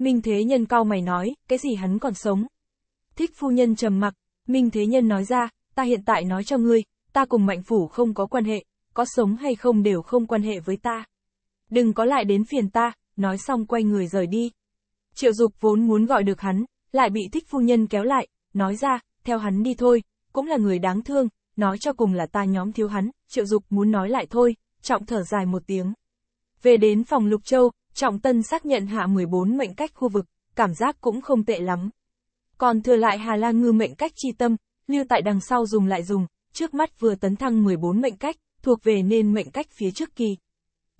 Minh Thế Nhân cau mày nói, cái gì hắn còn sống? Thích phu nhân trầm mặc, Minh Thế Nhân nói ra, ta hiện tại nói cho ngươi, ta cùng mạnh phủ không có quan hệ, có sống hay không đều không quan hệ với ta. Đừng có lại đến phiền ta, nói xong quay người rời đi. Triệu dục vốn muốn gọi được hắn, lại bị thích phu nhân kéo lại, nói ra, theo hắn đi thôi, cũng là người đáng thương, nói cho cùng là ta nhóm thiếu hắn, triệu dục muốn nói lại thôi, trọng thở dài một tiếng. Về đến phòng Lục Châu, Trọng Tân xác nhận hạ 14 mệnh cách khu vực, cảm giác cũng không tệ lắm. Còn thừa lại Hà Lan ngư mệnh cách chi tâm, lưu tại đằng sau dùng lại dùng, trước mắt vừa tấn thăng 14 mệnh cách, thuộc về nên mệnh cách phía trước kỳ.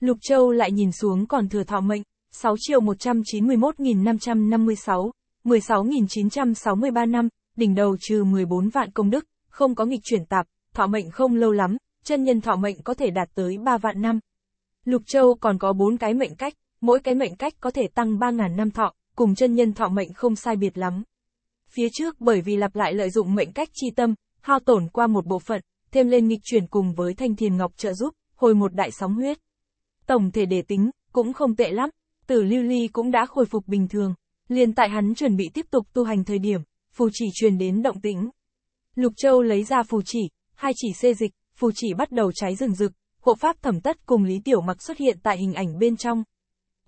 Lục Châu lại nhìn xuống còn thừa thọ mệnh, 6 191.556, 16.963 năm, đỉnh đầu trừ 14 vạn công đức, không có nghịch chuyển tạp, thọ mệnh không lâu lắm, chân nhân thọ mệnh có thể đạt tới 3 vạn năm. Lục Châu còn có 4 cái mệnh cách, mỗi cái mệnh cách có thể tăng 3.000 năm thọ, cùng chân nhân thọ mệnh không sai biệt lắm. Phía trước bởi vì lặp lại lợi dụng mệnh cách chi tâm, hao tổn qua một bộ phận, thêm lên nghịch chuyển cùng với thanh thiền ngọc trợ giúp, hồi một đại sóng huyết. Tổng thể để tính, cũng không tệ lắm, tử lưu ly cũng đã khôi phục bình thường, liền tại hắn chuẩn bị tiếp tục tu hành thời điểm, phù chỉ truyền đến động tĩnh. Lục Châu lấy ra phù chỉ, hai chỉ xê dịch, phù chỉ bắt đầu cháy rừng rực, hộ pháp thẩm tất cùng Lý Tiểu Mặc xuất hiện tại hình ảnh bên trong,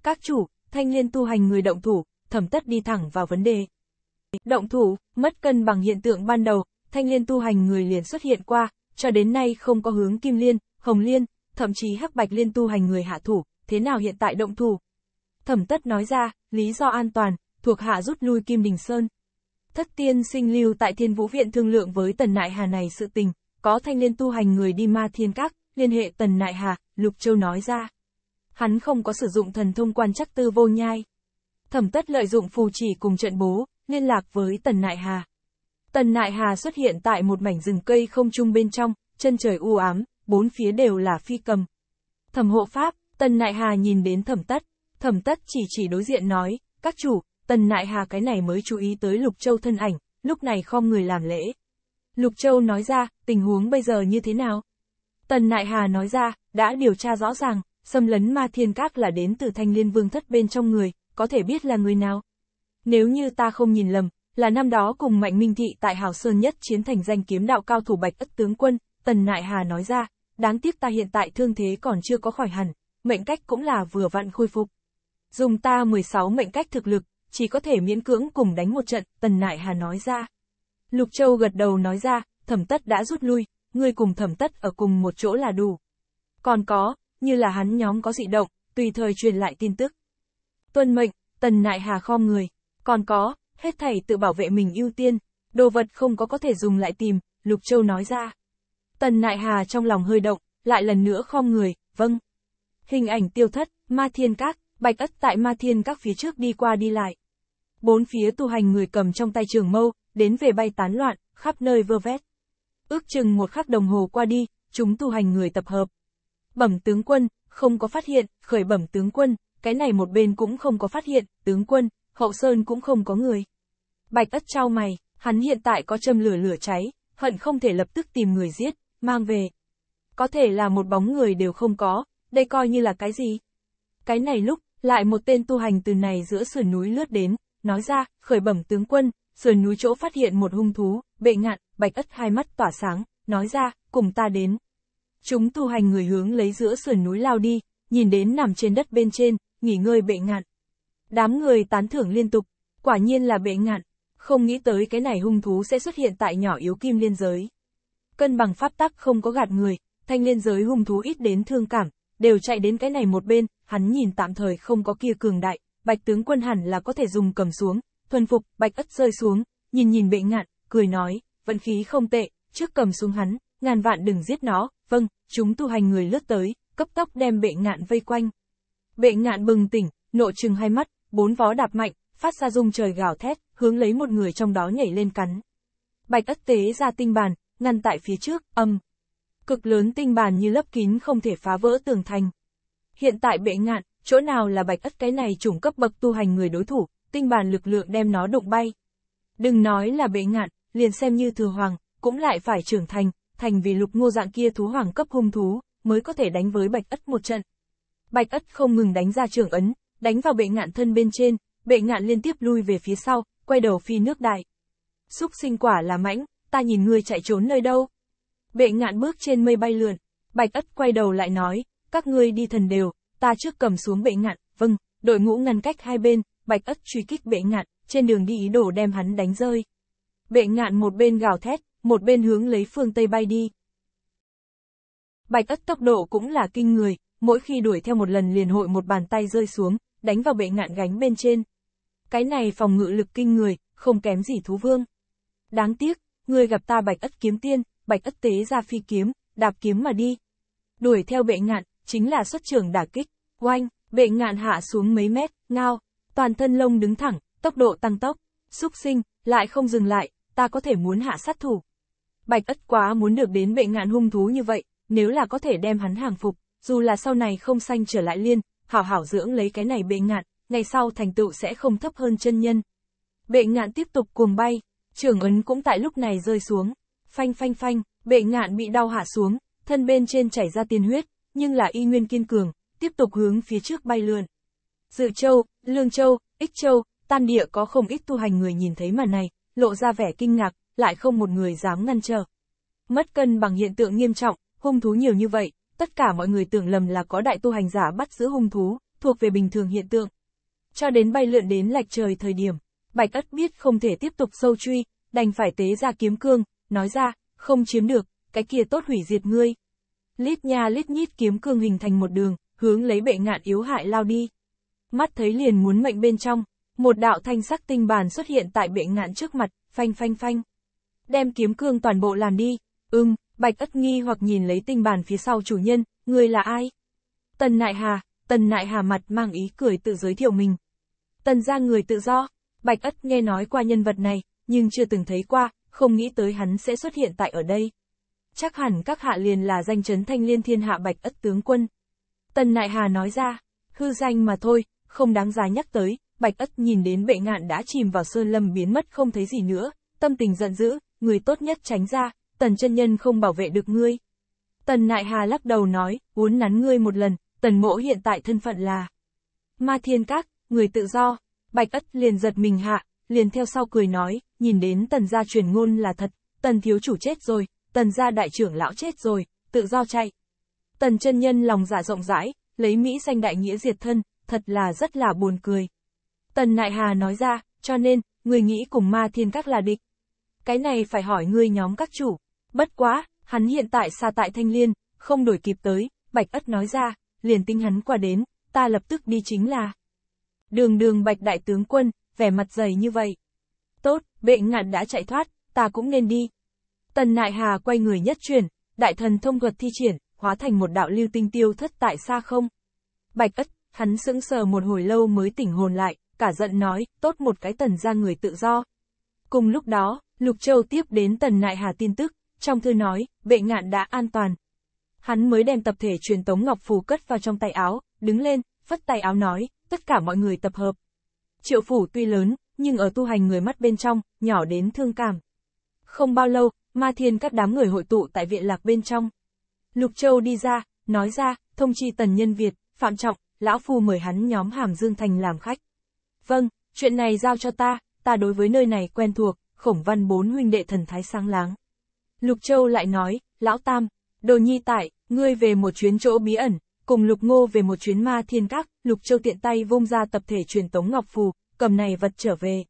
các chủ, thanh liên tu hành người động thủ, thẩm tất đi thẳng vào vấn đề. Động thủ, mất cân bằng hiện tượng ban đầu, thanh liên tu hành người liền xuất hiện qua, cho đến nay không có hướng kim liên, hồng liên, thậm chí hắc bạch liên tu hành người hạ thủ, thế nào hiện tại động thủ? Thẩm tất nói ra, lý do an toàn, thuộc hạ rút lui Kim Đình Sơn. Thất tiên sinh lưu tại thiên vũ viện thương lượng với tần nại hà này sự tình, có thanh liên tu hành người đi ma thiên các, liên hệ tần nại hà, Lục Châu nói ra hắn không có sử dụng thần thông quan chắc tư vô nhai. Thẩm tất lợi dụng phù chỉ cùng trận bố, liên lạc với Tần Nại Hà. Tần Nại Hà xuất hiện tại một mảnh rừng cây không trung bên trong, chân trời u ám, bốn phía đều là phi cầm. Thẩm hộ pháp, Tần Nại Hà nhìn đến thẩm tất, thẩm tất chỉ chỉ đối diện nói, các chủ, Tần Nại Hà cái này mới chú ý tới Lục Châu thân ảnh, lúc này không người làm lễ. Lục Châu nói ra, tình huống bây giờ như thế nào? Tần Nại Hà nói ra, đã điều tra rõ ràng, xâm lấn ma thiên các là đến từ thanh liên vương thất bên trong người, có thể biết là người nào. Nếu như ta không nhìn lầm, là năm đó cùng Mạnh Minh Thị tại Hào Sơn nhất chiến thành danh kiếm đạo cao thủ bạch ất tướng quân, Tần Nại Hà nói ra, đáng tiếc ta hiện tại thương thế còn chưa có khỏi hẳn, mệnh cách cũng là vừa vặn khôi phục. Dùng ta 16 mệnh cách thực lực, chỉ có thể miễn cưỡng cùng đánh một trận, Tần Nại Hà nói ra. Lục Châu gật đầu nói ra, thẩm tất đã rút lui, ngươi cùng thẩm tất ở cùng một chỗ là đủ. Còn có, như là hắn nhóm có dị động, tùy thời truyền lại tin tức. Tuân mệnh, tần nại hà khom người, còn có, hết thảy tự bảo vệ mình ưu tiên, đồ vật không có có thể dùng lại tìm, Lục Châu nói ra. Tần nại hà trong lòng hơi động, lại lần nữa khom người, vâng. Hình ảnh tiêu thất, ma thiên các, bạch ất tại ma thiên các phía trước đi qua đi lại. Bốn phía tu hành người cầm trong tay trường mâu, đến về bay tán loạn, khắp nơi vơ vét. Ước chừng một khắc đồng hồ qua đi, chúng tu hành người tập hợp, bẩm tướng quân, không có phát hiện, khởi bẩm tướng quân, cái này một bên cũng không có phát hiện, tướng quân, hậu sơn cũng không có người. Bạch ất trao mày, hắn hiện tại có châm lửa lửa cháy, hận không thể lập tức tìm người giết, mang về. Có thể là một bóng người đều không có, đây coi như là cái gì? Cái này lúc, lại một tên tu hành từ này giữa sườn núi lướt đến, nói ra, khởi bẩm tướng quân, sườn núi chỗ phát hiện một hung thú, bệ ngạn, bạch ất hai mắt tỏa sáng, nói ra, cùng ta đến. Chúng tu hành người hướng lấy giữa sườn núi lao đi, nhìn đến nằm trên đất bên trên, nghỉ ngơi bệ ngạn. Đám người tán thưởng liên tục, quả nhiên là bệ ngạn, không nghĩ tới cái này hung thú sẽ xuất hiện tại nhỏ yếu kim liên giới. Cân bằng pháp tắc không có gạt người, thanh liên giới hung thú ít đến thương cảm, đều chạy đến cái này một bên, hắn nhìn tạm thời không có kia cường đại, bạch tướng quân hẳn là có thể dùng cầm xuống, thuần phục, bạch ất rơi xuống, nhìn nhìn bệ ngạn, cười nói, vận khí không tệ, trước cầm xuống hắn, ngàn vạn đừng giết nó, vâng, chúng tu hành người lướt tới, cấp tốc đem bệ ngạn vây quanh. Bệ ngạn bừng tỉnh, nộ trừng hai mắt, bốn vó đạp mạnh, phát ra rung trời gào thét, hướng lấy một người trong đó nhảy lên cắn. Bạch ất tế ra tinh bàn, ngăn tại phía trước, âm. Cực lớn tinh bàn như lấp kín không thể phá vỡ tường thành. Hiện tại bệ ngạn, chỗ nào là bạch ất cái này chủng cấp bậc tu hành người đối thủ, tinh bàn lực lượng đem nó đụng bay. Đừng nói là bệ ngạn, liền xem như thừa hoàng, cũng lại phải trưởng thành, thành vì lục ngô dạng kia thú hoàng cấp hung thú, mới có thể đánh với bạch ất một trận. Bạch ất không ngừng đánh ra trường ấn, đánh vào bệ ngạn thân bên trên, bệ ngạn liên tiếp lui về phía sau, quay đầu phi nước đại. Xúc sinh quả là mãnh, ta nhìn ngươi chạy trốn nơi đâu. Bệ ngạn bước trên mây bay lượn, bạch ất quay đầu lại nói, các ngươi đi thần đều, ta trước cầm xuống bệ ngạn, vâng, đội ngũ ngăn cách hai bên, bạch ất truy kích bệ ngạn, trên đường đi ý đồ đem hắn đánh rơi. Bệ ngạn một bên gào thét, một bên hướng lấy phương Tây bay đi. Bạch ất tốc độ cũng là kinh người, mỗi khi đuổi theo một lần liền hội một bàn tay rơi xuống, đánh vào bệ ngạn gánh bên trên. Cái này phòng ngự lực kinh người, không kém gì thú vương. Đáng tiếc, người gặp ta bạch ất kiếm tiên, bạch ất tế ra phi kiếm, đạp kiếm mà đi. Đuổi theo bệ ngạn, chính là xuất trường đả kích, oanh, bệ ngạn hạ xuống mấy mét, ngao, toàn thân lông đứng thẳng, tốc độ tăng tốc, xúc sinh, lại không dừng lại, ta có thể muốn hạ sát thủ. Bạch ất quá muốn được đến bệ ngạn hung thú như vậy, nếu là có thể đem hắn hàng phục, dù là sau này không sanh trở lại liên, hảo hảo dưỡng lấy cái này bệ ngạn, ngày sau thành tựu sẽ không thấp hơn chân nhân. Bệ ngạn tiếp tục cuồng bay, trưởng ấn cũng tại lúc này rơi xuống, phanh phanh phanh, bệ ngạn bị đau hạ xuống, thân bên trên chảy ra tiên huyết, nhưng là y nguyên kiên cường, tiếp tục hướng phía trước bay lượn. Dự châu, Lương châu, Ích châu, Tan địa có không ít tu hành người nhìn thấy màn này, lộ ra vẻ kinh ngạc, lại không một người dám ngăn trở. Mất cân bằng hiện tượng nghiêm trọng, hung thú nhiều như vậy, tất cả mọi người tưởng lầm là có đại tu hành giả bắt giữ hung thú, thuộc về bình thường hiện tượng. Cho đến bay lượn đến lạch trời thời điểm, Bạch Ất biết không thể tiếp tục sâu truy, đành phải tế ra kiếm cương, nói ra, không chiếm được, cái kia tốt hủy diệt ngươi. Lít nha lít nhít kiếm cương hình thành một đường, hướng lấy bệ ngạn yếu hại lao đi. Mắt thấy liền muốn mệnh bên trong, một đạo thanh sắc tinh bàn xuất hiện tại bệ ngạn trước mặt, phanh phanh phanh đem kiếm cương toàn bộ làm đi. Ừm, Bạch ất nghi hoặc nhìn lấy tinh bàn phía sau chủ nhân, người là ai? Tần Nại Hà, Tần Nại Hà mặt mang ý cười tự giới thiệu mình. Tần ra người tự do, Bạch ất nghe nói qua nhân vật này, nhưng chưa từng thấy qua, không nghĩ tới hắn sẽ xuất hiện tại ở đây. Chắc hẳn các hạ liền là danh chấn thanh liên thiên hạ Bạch ất tướng quân. Tần Nại Hà nói ra, hư danh mà thôi, không đáng giá nhắc tới, Bạch ất nhìn đến bệ ngạn đã chìm vào sơn lâm biến mất không thấy gì nữa, tâm tình giận dữ, người tốt nhất tránh ra, tần chân nhân không bảo vệ được ngươi. Tần nại hà lắc đầu nói, uốn nắn ngươi một lần, tần mỗ hiện tại thân phận là Ma Thiên Các, người tự do, Bạch Ất liền giật mình hạ, liền theo sau cười nói, nhìn đến tần gia truyền ngôn là thật, tần thiếu chủ chết rồi, tần gia đại trưởng lão chết rồi, tự do chạy. Tần chân nhân lòng giả dạ rộng rãi, lấy Mỹ danh đại nghĩa diệt thân, thật là rất là buồn cười. Tần Nại Hà nói ra, cho nên, người nghĩ cùng ma thiên các là địch, cái này phải hỏi ngươi nhóm các chủ. Bất quá, hắn hiện tại xa tại thanh liên, không đổi kịp tới, bạch ất nói ra, liền tinh hắn qua đến, ta lập tức đi chính là. Đường đường bạch đại tướng quân, vẻ mặt dày như vậy. Tốt, bệ ngạn đã chạy thoát, ta cũng nên đi. Tần nại hà quay người nhất chuyển, đại thần thông thuật thi triển, hóa thành một đạo lưu tinh tiêu thất tại xa không. Bạch ất, hắn sững sờ một hồi lâu mới tỉnh hồn lại, cả giận nói, tốt một cái tần ra người tự do, Cùng lúc đó, Lục Châu tiếp đến Tần Nại Hà tin tức, trong thư nói, vệ ngạn đã an toàn. Hắn mới đem tập thể truyền tống Ngọc Phù cất vào trong tay áo, đứng lên, phất tay áo nói, tất cả mọi người tập hợp. Triệu phủ tuy lớn, nhưng ở tu hành người mắt bên trong, nhỏ đến thương cảm. Không bao lâu, ma thiên các đám người hội tụ tại viện lạc bên trong. Lục Châu đi ra, nói ra, thông chi tần nhân Việt, Phạm Trọng, Lão Phu mời hắn nhóm Hàm Dương Thành làm khách. Vâng, chuyện này giao cho ta, ta đối với nơi này quen thuộc, khổng văn bốn huynh đệ thần thái sáng láng. Lục Châu lại nói, lão tam, đồ nhi tại, ngươi về một chuyến chỗ bí ẩn, cùng Lục Ngô về một chuyến ma thiên các, Lục Châu tiện tay vung ra tập thể truyền tống ngọc phù, cầm này vật trở về.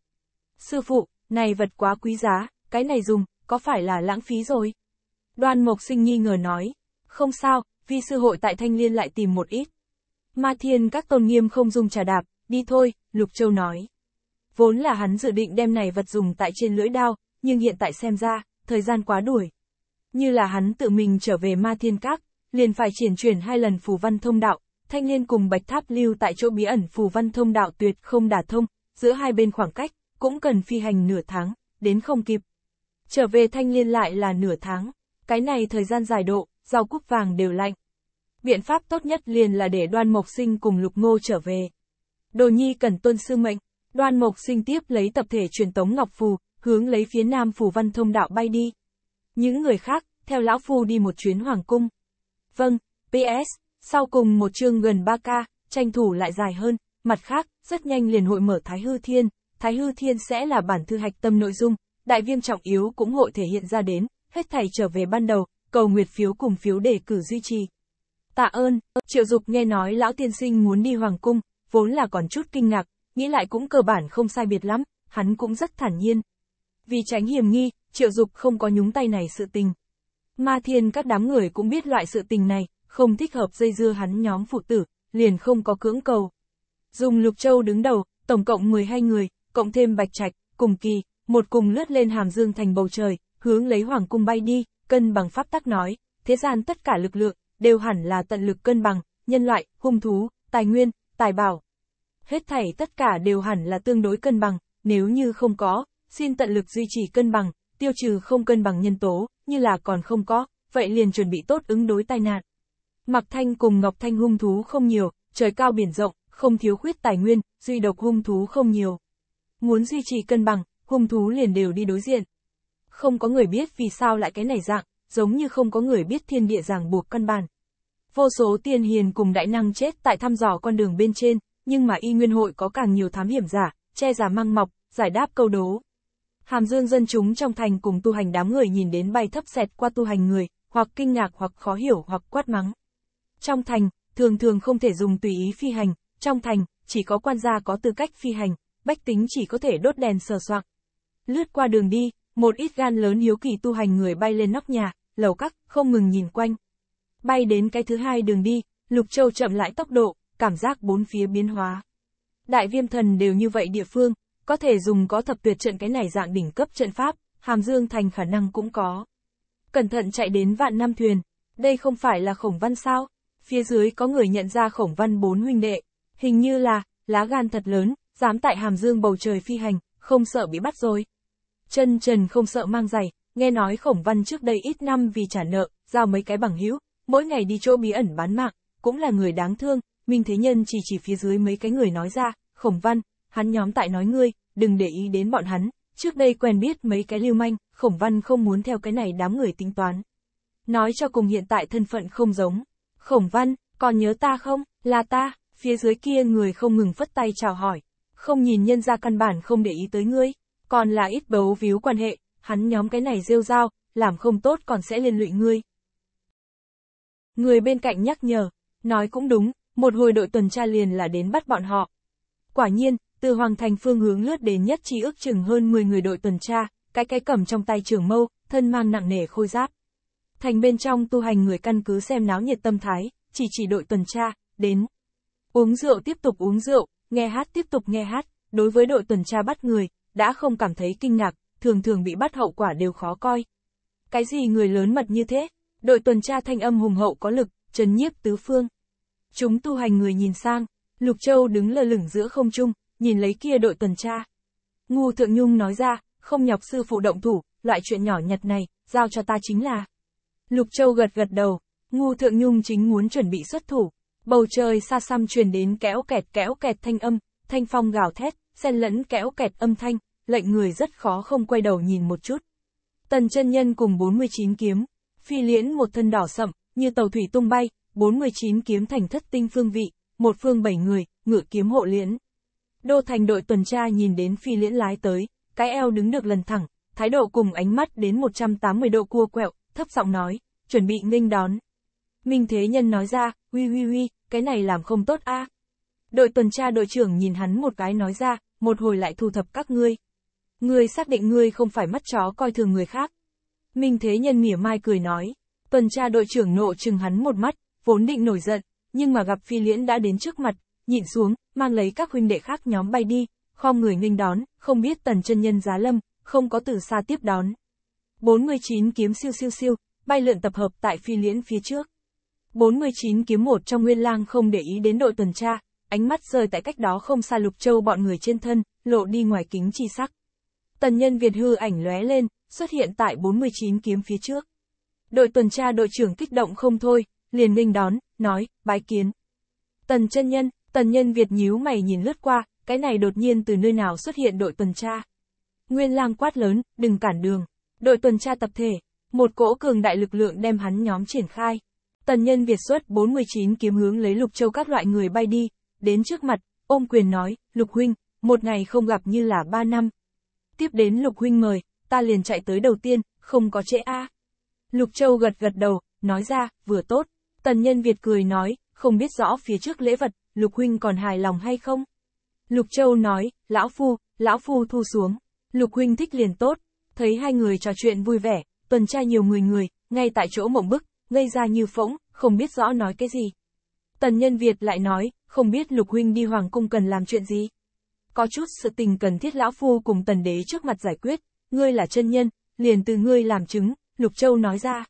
Sư phụ, này vật quá quý giá, cái này dùng, có phải là lãng phí rồi? Đoan Mộc Sinh nghi ngờ nói, không sao, vi sư hội tại Thanh Liên lại tìm một ít. Ma thiên các tôn nghiêm không dùng trà đạp, đi thôi, Lục Châu nói vốn là hắn dự định đem này vật dùng tại trên lưỡi đao, nhưng hiện tại xem ra, thời gian quá đuổi. Như là hắn tự mình trở về ma thiên các, liền phải triển chuyển hai lần phù văn thông đạo, thanh liên cùng bạch tháp lưu tại chỗ bí ẩn phù văn thông đạo tuyệt không đả thông, giữa hai bên khoảng cách, cũng cần phi hành nửa tháng, đến không kịp. Trở về thanh liên lại là nửa tháng, cái này thời gian dài độ, rau cúc vàng đều lạnh. Biện pháp tốt nhất liền là để đoan mộc sinh cùng lục ngô trở về. Đồ nhi cần tuân sư mệnh, Đoan Mộc Sinh tiếp lấy tập thể truyền tống Ngọc Phù, hướng lấy phía nam Phù Văn Thông Đạo bay đi. Những người khác, theo Lão Phu đi một chuyến Hoàng Cung. Vâng, PS, sau cùng một chương gần 3K, tranh thủ lại dài hơn, mặt khác, rất nhanh liền hội mở Thái Hư Thiên, Thái Hư Thiên sẽ là bản thư hạch tâm nội dung, đại viêm trọng yếu cũng hội thể hiện ra đến, hết thảy trở về ban đầu, cầu nguyệt phiếu cùng phiếu đề cử duy trì. Tạ ơn, Triệu Dục nghe nói lão tiên sinh muốn đi Hoàng Cung, vốn là còn chút kinh ngạc, nghĩ lại cũng cơ bản không sai biệt lắm, hắn cũng rất thản nhiên. Vì tránh hiểm nghi, triệu dục không có nhúng tay này sự tình. Ma thiên các đám người cũng biết loại sự tình này, không thích hợp dây dưa hắn nhóm phụ tử, liền không có cưỡng cầu. Dùng lục châu đứng đầu, tổng cộng 12 người, cộng thêm bạch trạch, cùng kỳ, một cùng lướt lên hàm dương thành bầu trời, hướng lấy hoàng cung bay đi, cân bằng pháp tắc nói, thế gian tất cả lực lượng, đều hẳn là tận lực cân bằng, nhân loại, hung thú, tài nguyên, tài bảo, hết thảy tất cả đều hẳn là tương đối cân bằng, nếu như không có, xin tận lực duy trì cân bằng, tiêu trừ không cân bằng nhân tố, như là còn không có, vậy liền chuẩn bị tốt ứng đối tai nạn. Mạc Thanh cùng Ngọc Thanh hung thú không nhiều, trời cao biển rộng, không thiếu khuyết tài nguyên, duy độc hung thú không nhiều. Muốn duy trì cân bằng, hung thú liền đều đi đối diện. Không có người biết vì sao lại cái này dạng, giống như không có người biết thiên địa ràng buộc căn bản. Vô số tiên hiền cùng đại năng chết tại thăm dò con đường bên trên, nhưng mà y nguyên hội có càng nhiều thám hiểm giả, che giả măng mọc, giải đáp câu đố. Hàm dương dân chúng trong thành cùng tu hành đám người nhìn đến bay thấp xẹt qua tu hành người, hoặc kinh ngạc hoặc khó hiểu hoặc quát mắng. Trong thành, thường thường không thể dùng tùy ý phi hành, trong thành, chỉ có quan gia có tư cách phi hành, bách tính chỉ có thể đốt đèn sờ soạc. Lướt qua đường đi, một ít gan lớn hiếu kỳ tu hành người bay lên nóc nhà, lầu các, không ngừng nhìn quanh. Bay đến cái thứ hai đường đi, Lục Châu chậm lại tốc độ, cảm giác bốn phía biến hóa. Đại viêm thần đều như vậy địa phương, có thể dùng có thập tuyệt trận cái này dạng đỉnh cấp trận pháp, hàm dương thành khả năng cũng có. Cẩn thận chạy đến vạn năm thuyền, đây không phải là khổng văn sao, phía dưới có người nhận ra khổng văn bốn huynh đệ, hình như là, lá gan thật lớn, dám tại hàm dương bầu trời phi hành, không sợ bị bắt rồi. Chân trần không sợ mang giày, nghe nói khổng văn trước đây ít năm vì trả nợ, giao mấy cái bằng hữu, mỗi ngày đi chỗ bí ẩn bán mạng, cũng là người đáng thương, Minh Thế Nhân chỉ chỉ phía dưới mấy cái người nói ra, khổng văn, hắn nhóm tại nói ngươi, đừng để ý đến bọn hắn, trước đây quen biết mấy cái lưu manh, khổng văn không muốn theo cái này đám người tính toán. Nói cho cùng hiện tại thân phận không giống. Khổng văn, còn nhớ ta không, là ta, phía dưới kia người không ngừng phất tay chào hỏi. Không nhìn nhân ra căn bản không để ý tới ngươi, còn là ít bấu víu quan hệ, hắn nhóm cái này rêu rao, làm không tốt còn sẽ liên lụy ngươi. Người bên cạnh nhắc nhở, nói cũng đúng, một hồi đội tuần tra liền là đến bắt bọn họ. Quả nhiên, từ hoàng thành phương hướng lướt đến nhất chi ước chừng hơn 10 người đội tuần tra, cái cái cầm trong tay trường mâu, thân mang nặng nề khôi giáp. Thành bên trong tu hành người căn cứ xem náo nhiệt tâm thái, chỉ chỉ đội tuần tra, đến. Uống rượu tiếp tục uống rượu, nghe hát tiếp tục nghe hát, đối với đội tuần tra bắt người, đã không cảm thấy kinh ngạc, thường thường bị bắt hậu quả đều khó coi. Cái gì người lớn mật như thế? Đội tuần tra thanh âm hùng hậu có lực, trấn nhiếp tứ phương. Chúng tu hành người nhìn sang, Lục Châu đứng lơ lửng giữa không trung, nhìn lấy kia đội tuần tra. Ngu Thượng Nhung nói ra, không nhọc sư phụ động thủ, loại chuyện nhỏ nhặt này, giao cho ta chính là. Lục Châu gật gật đầu, Ngu Thượng Nhung chính muốn chuẩn bị xuất thủ. Bầu trời xa xăm truyền đến kéo kẹt kéo kẹt thanh âm, thanh phong gào thét, xen lẫn kéo kẹt âm thanh, lệnh người rất khó không quay đầu nhìn một chút. Tần chân nhân cùng 49 kiếm, phi liễn một thân đỏ sậm, như tàu thủy tung bay, 49 kiếm thành thất tinh phương vị, một phương bảy người, ngựa kiếm hộ liễn. Đô thành đội tuần tra nhìn đến phi liễn lái tới, cái eo đứng được lần thẳng, thái độ cùng ánh mắt đến 180 độ cua quẹo, thấp giọng nói, chuẩn bị nghênh đón. Minh Thế Nhân nói ra, huy huy huy, cái này làm không tốt a. À. Đội tuần tra đội trưởng nhìn hắn một cái nói ra, một hồi lại thu thập các ngươi. Ngươi xác định ngươi không phải mắt chó coi thường người khác. Minh Thế Nhân mỉa mai cười nói, tuần tra đội trưởng nộ chừng hắn một mắt, vốn định nổi giận, nhưng mà gặp phi liễn đã đến trước mặt, nhịn xuống, mang lấy các huynh đệ khác nhóm bay đi, khom người nghênh đón, không biết tần chân nhân giá lâm, không có từ xa tiếp đón. 49 kiếm siêu siêu siêu, bay lượn tập hợp tại phi liễn phía trước. 49 kiếm một trong nguyên lang không để ý đến đội tuần tra, ánh mắt rơi tại cách đó không xa lục châu bọn người trên thân, lộ đi ngoài kính chi sắc. Tần nhân Việt hư ảnh lóe lên, xuất hiện tại 49 kiếm phía trước. Đội tuần tra đội trưởng kích động không thôi, liền nghênh đón, nói, bái kiến. Tần chân nhân, tần nhân Việt nhíu mày nhìn lướt qua, cái này đột nhiên từ nơi nào xuất hiện đội tuần tra. Nguyên lang quát lớn, đừng cản đường. Đội tuần tra tập thể, một cỗ cường đại lực lượng đem hắn nhóm triển khai. Tần nhân Việt xuất 49 kiếm hướng lấy lục châu các loại người bay đi, đến trước mặt, ôm quyền nói, lục huynh, một ngày không gặp như là ba năm. Tiếp đến lục huynh mời, ta liền chạy tới đầu tiên, không có trễ a. Lục châu gật gật đầu, nói ra, vừa tốt. Tần nhân Việt cười nói, không biết rõ phía trước lễ vật, Lục Huynh còn hài lòng hay không? Lục Châu nói, lão phu, lão phu thu xuống. Lục Huynh thích liền tốt, thấy hai người trò chuyện vui vẻ, tuần tra nhiều người người, ngay tại chỗ mộng bức, ngây ra như phỗng, không biết rõ nói cái gì. Tần nhân Việt lại nói, không biết Lục Huynh đi Hoàng Cung cần làm chuyện gì. Có chút sự tình cần thiết lão phu cùng tần đế trước mặt giải quyết, ngươi là chân nhân, liền từ ngươi làm chứng, Lục Châu nói ra.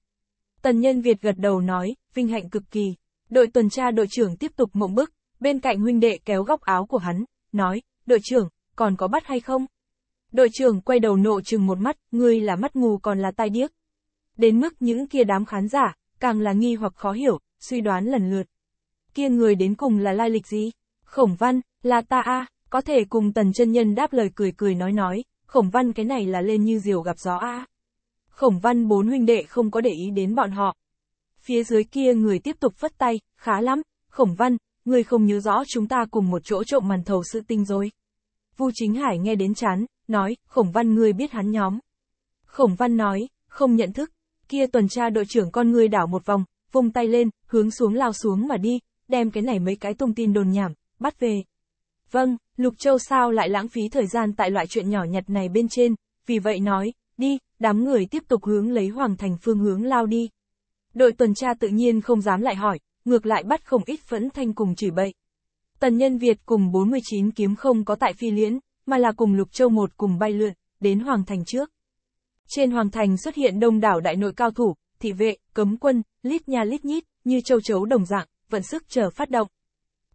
Tần Nhân Việt gật đầu nói, vinh hạnh cực kỳ. Đội tuần tra đội trưởng tiếp tục mộng bức, bên cạnh huynh đệ kéo góc áo của hắn, nói, đội trưởng, còn có bắt hay không? Đội trưởng quay đầu nộ chừng một mắt, ngươi là mắt mù còn là tai điếc. Đến mức những kia đám khán giả, càng là nghi hoặc khó hiểu, suy đoán lần lượt. Kia người đến cùng là lai lịch gì? Khổng văn, là ta a có thể cùng tần chân nhân đáp lời cười cười nói nói, khổng văn cái này là lên như diều gặp gió a à. Khổng văn bốn huynh đệ không có để ý đến bọn họ. Phía dưới kia người tiếp tục phất tay, khá lắm, khổng văn, người không nhớ rõ chúng ta cùng một chỗ trộm màn thầu sự tinh rồi. Vu Chính Hải nghe đến chán, nói, khổng văn người biết hắn nhóm. Khổng văn nói, không nhận thức, kia tuần tra đội trưởng con người đảo một vòng, vung tay lên, hướng xuống lao xuống mà đi, đem cái này mấy cái thông tin đồn nhảm, bắt về. Vâng, Lục Châu sao lại lãng phí thời gian tại loại chuyện nhỏ nhặt này bên trên, vì vậy nói, đi, đám người tiếp tục hướng lấy hoàng thành phương hướng lao đi. Đội tuần tra tự nhiên không dám lại hỏi, ngược lại bắt không ít phẫn thanh cùng chửi bậy. Tần nhân Việt cùng 49 kiếm không có tại phi liễn, mà là cùng Lục Châu một cùng bay lượn, đến Hoàng Thành trước. Trên Hoàng Thành xuất hiện đông đảo đại nội cao thủ, thị vệ, cấm quân, lít nha lít nhít, như châu chấu đồng dạng, vận sức chờ phát động.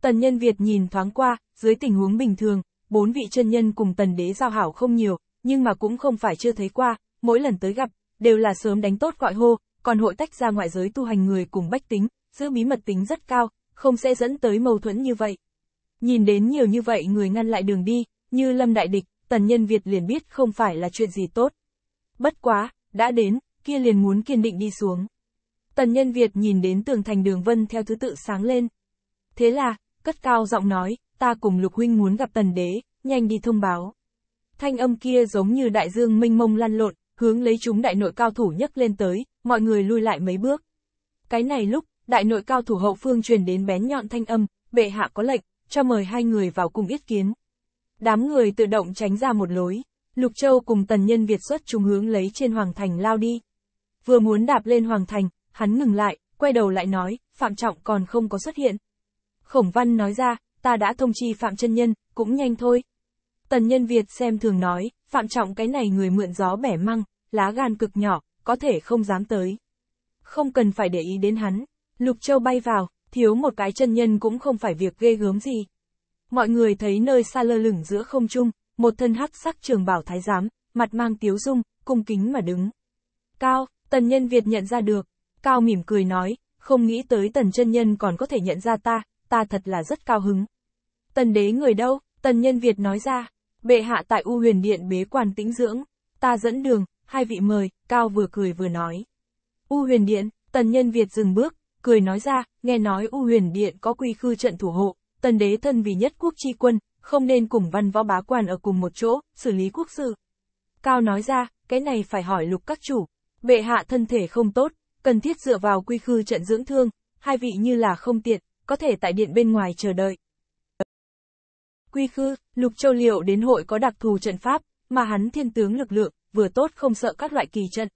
Tần nhân Việt nhìn thoáng qua, dưới tình huống bình thường, bốn vị chân nhân cùng tần đế giao hảo không nhiều, nhưng mà cũng không phải chưa thấy qua, mỗi lần tới gặp, đều là sớm đánh tốt gọi hô, còn hội tách ra ngoại giới tu hành người cùng bách tính, giữ bí mật tính rất cao, không sẽ dẫn tới mâu thuẫn như vậy. Nhìn đến nhiều như vậy người ngăn lại đường đi, như Lâm Đại Địch, tần nhân Việt liền biết không phải là chuyện gì tốt. Bất quá, đã đến, kia liền muốn kiên định đi xuống. Tần nhân Việt nhìn đến tường thành đường vân theo thứ tự sáng lên. Thế là, cất cao giọng nói, ta cùng lục huynh muốn gặp tần đế, nhanh đi thông báo. Thanh âm kia giống như đại dương mênh mông lăn lộn, hướng lấy chúng đại nội cao thủ nhấc lên tới, mọi người lui lại mấy bước. Cái này lúc, đại nội cao thủ hậu phương truyền đến bén nhọn thanh âm, bệ hạ có lệnh, cho mời hai người vào cùng yết kiến. Đám người tự động tránh ra một lối, Lục Châu cùng tần nhân Việt xuất chúng hướng lấy trên Hoàng Thành lao đi. Vừa muốn đạp lên Hoàng Thành, hắn ngừng lại, quay đầu lại nói, Phạm Trọng còn không có xuất hiện. Khổng Văn nói ra, ta đã thông chi Phạm chân Nhân, cũng nhanh thôi, Tần Nhân Việt xem thường nói, Phạm Trọng cái này người mượn gió bẻ măng, lá gan cực nhỏ, có thể không dám tới. Không cần phải để ý đến hắn, Lục Châu bay vào, thiếu một cái chân nhân cũng không phải việc ghê gớm gì. Mọi người thấy nơi xa lơ lửng giữa không trung, một thân hắc sắc trường bảo thái giám, mặt mang tiếu dung, cung kính mà đứng. Cao, tần nhân Việt nhận ra được, Cao mỉm cười nói, không nghĩ tới tần chân nhân còn có thể nhận ra ta, ta thật là rất cao hứng. Tần đế người đâu, tần nhân Việt nói ra. Bệ hạ tại U huyền điện bế quan tĩnh dưỡng, ta dẫn đường, hai vị mời, Cao vừa cười vừa nói. U huyền điện, tần nhân Việt dừng bước, cười nói ra, nghe nói U huyền điện có quy khư trận thủ hộ, tần đế thân vì nhất quốc chi quân, không nên cùng văn võ bá quan ở cùng một chỗ, xử lý quốc sự. Cao nói ra, cái này phải hỏi lục các chủ, bệ hạ thân thể không tốt, cần thiết dựa vào quy khư trận dưỡng thương, hai vị như là không tiện, có thể tại điện bên ngoài chờ đợi. Quy khư, Lục Châu Liệu đến hội có đặc thù trận pháp, mà hắn thiên tướng lực lượng, vừa tốt không sợ các loại kỳ trận.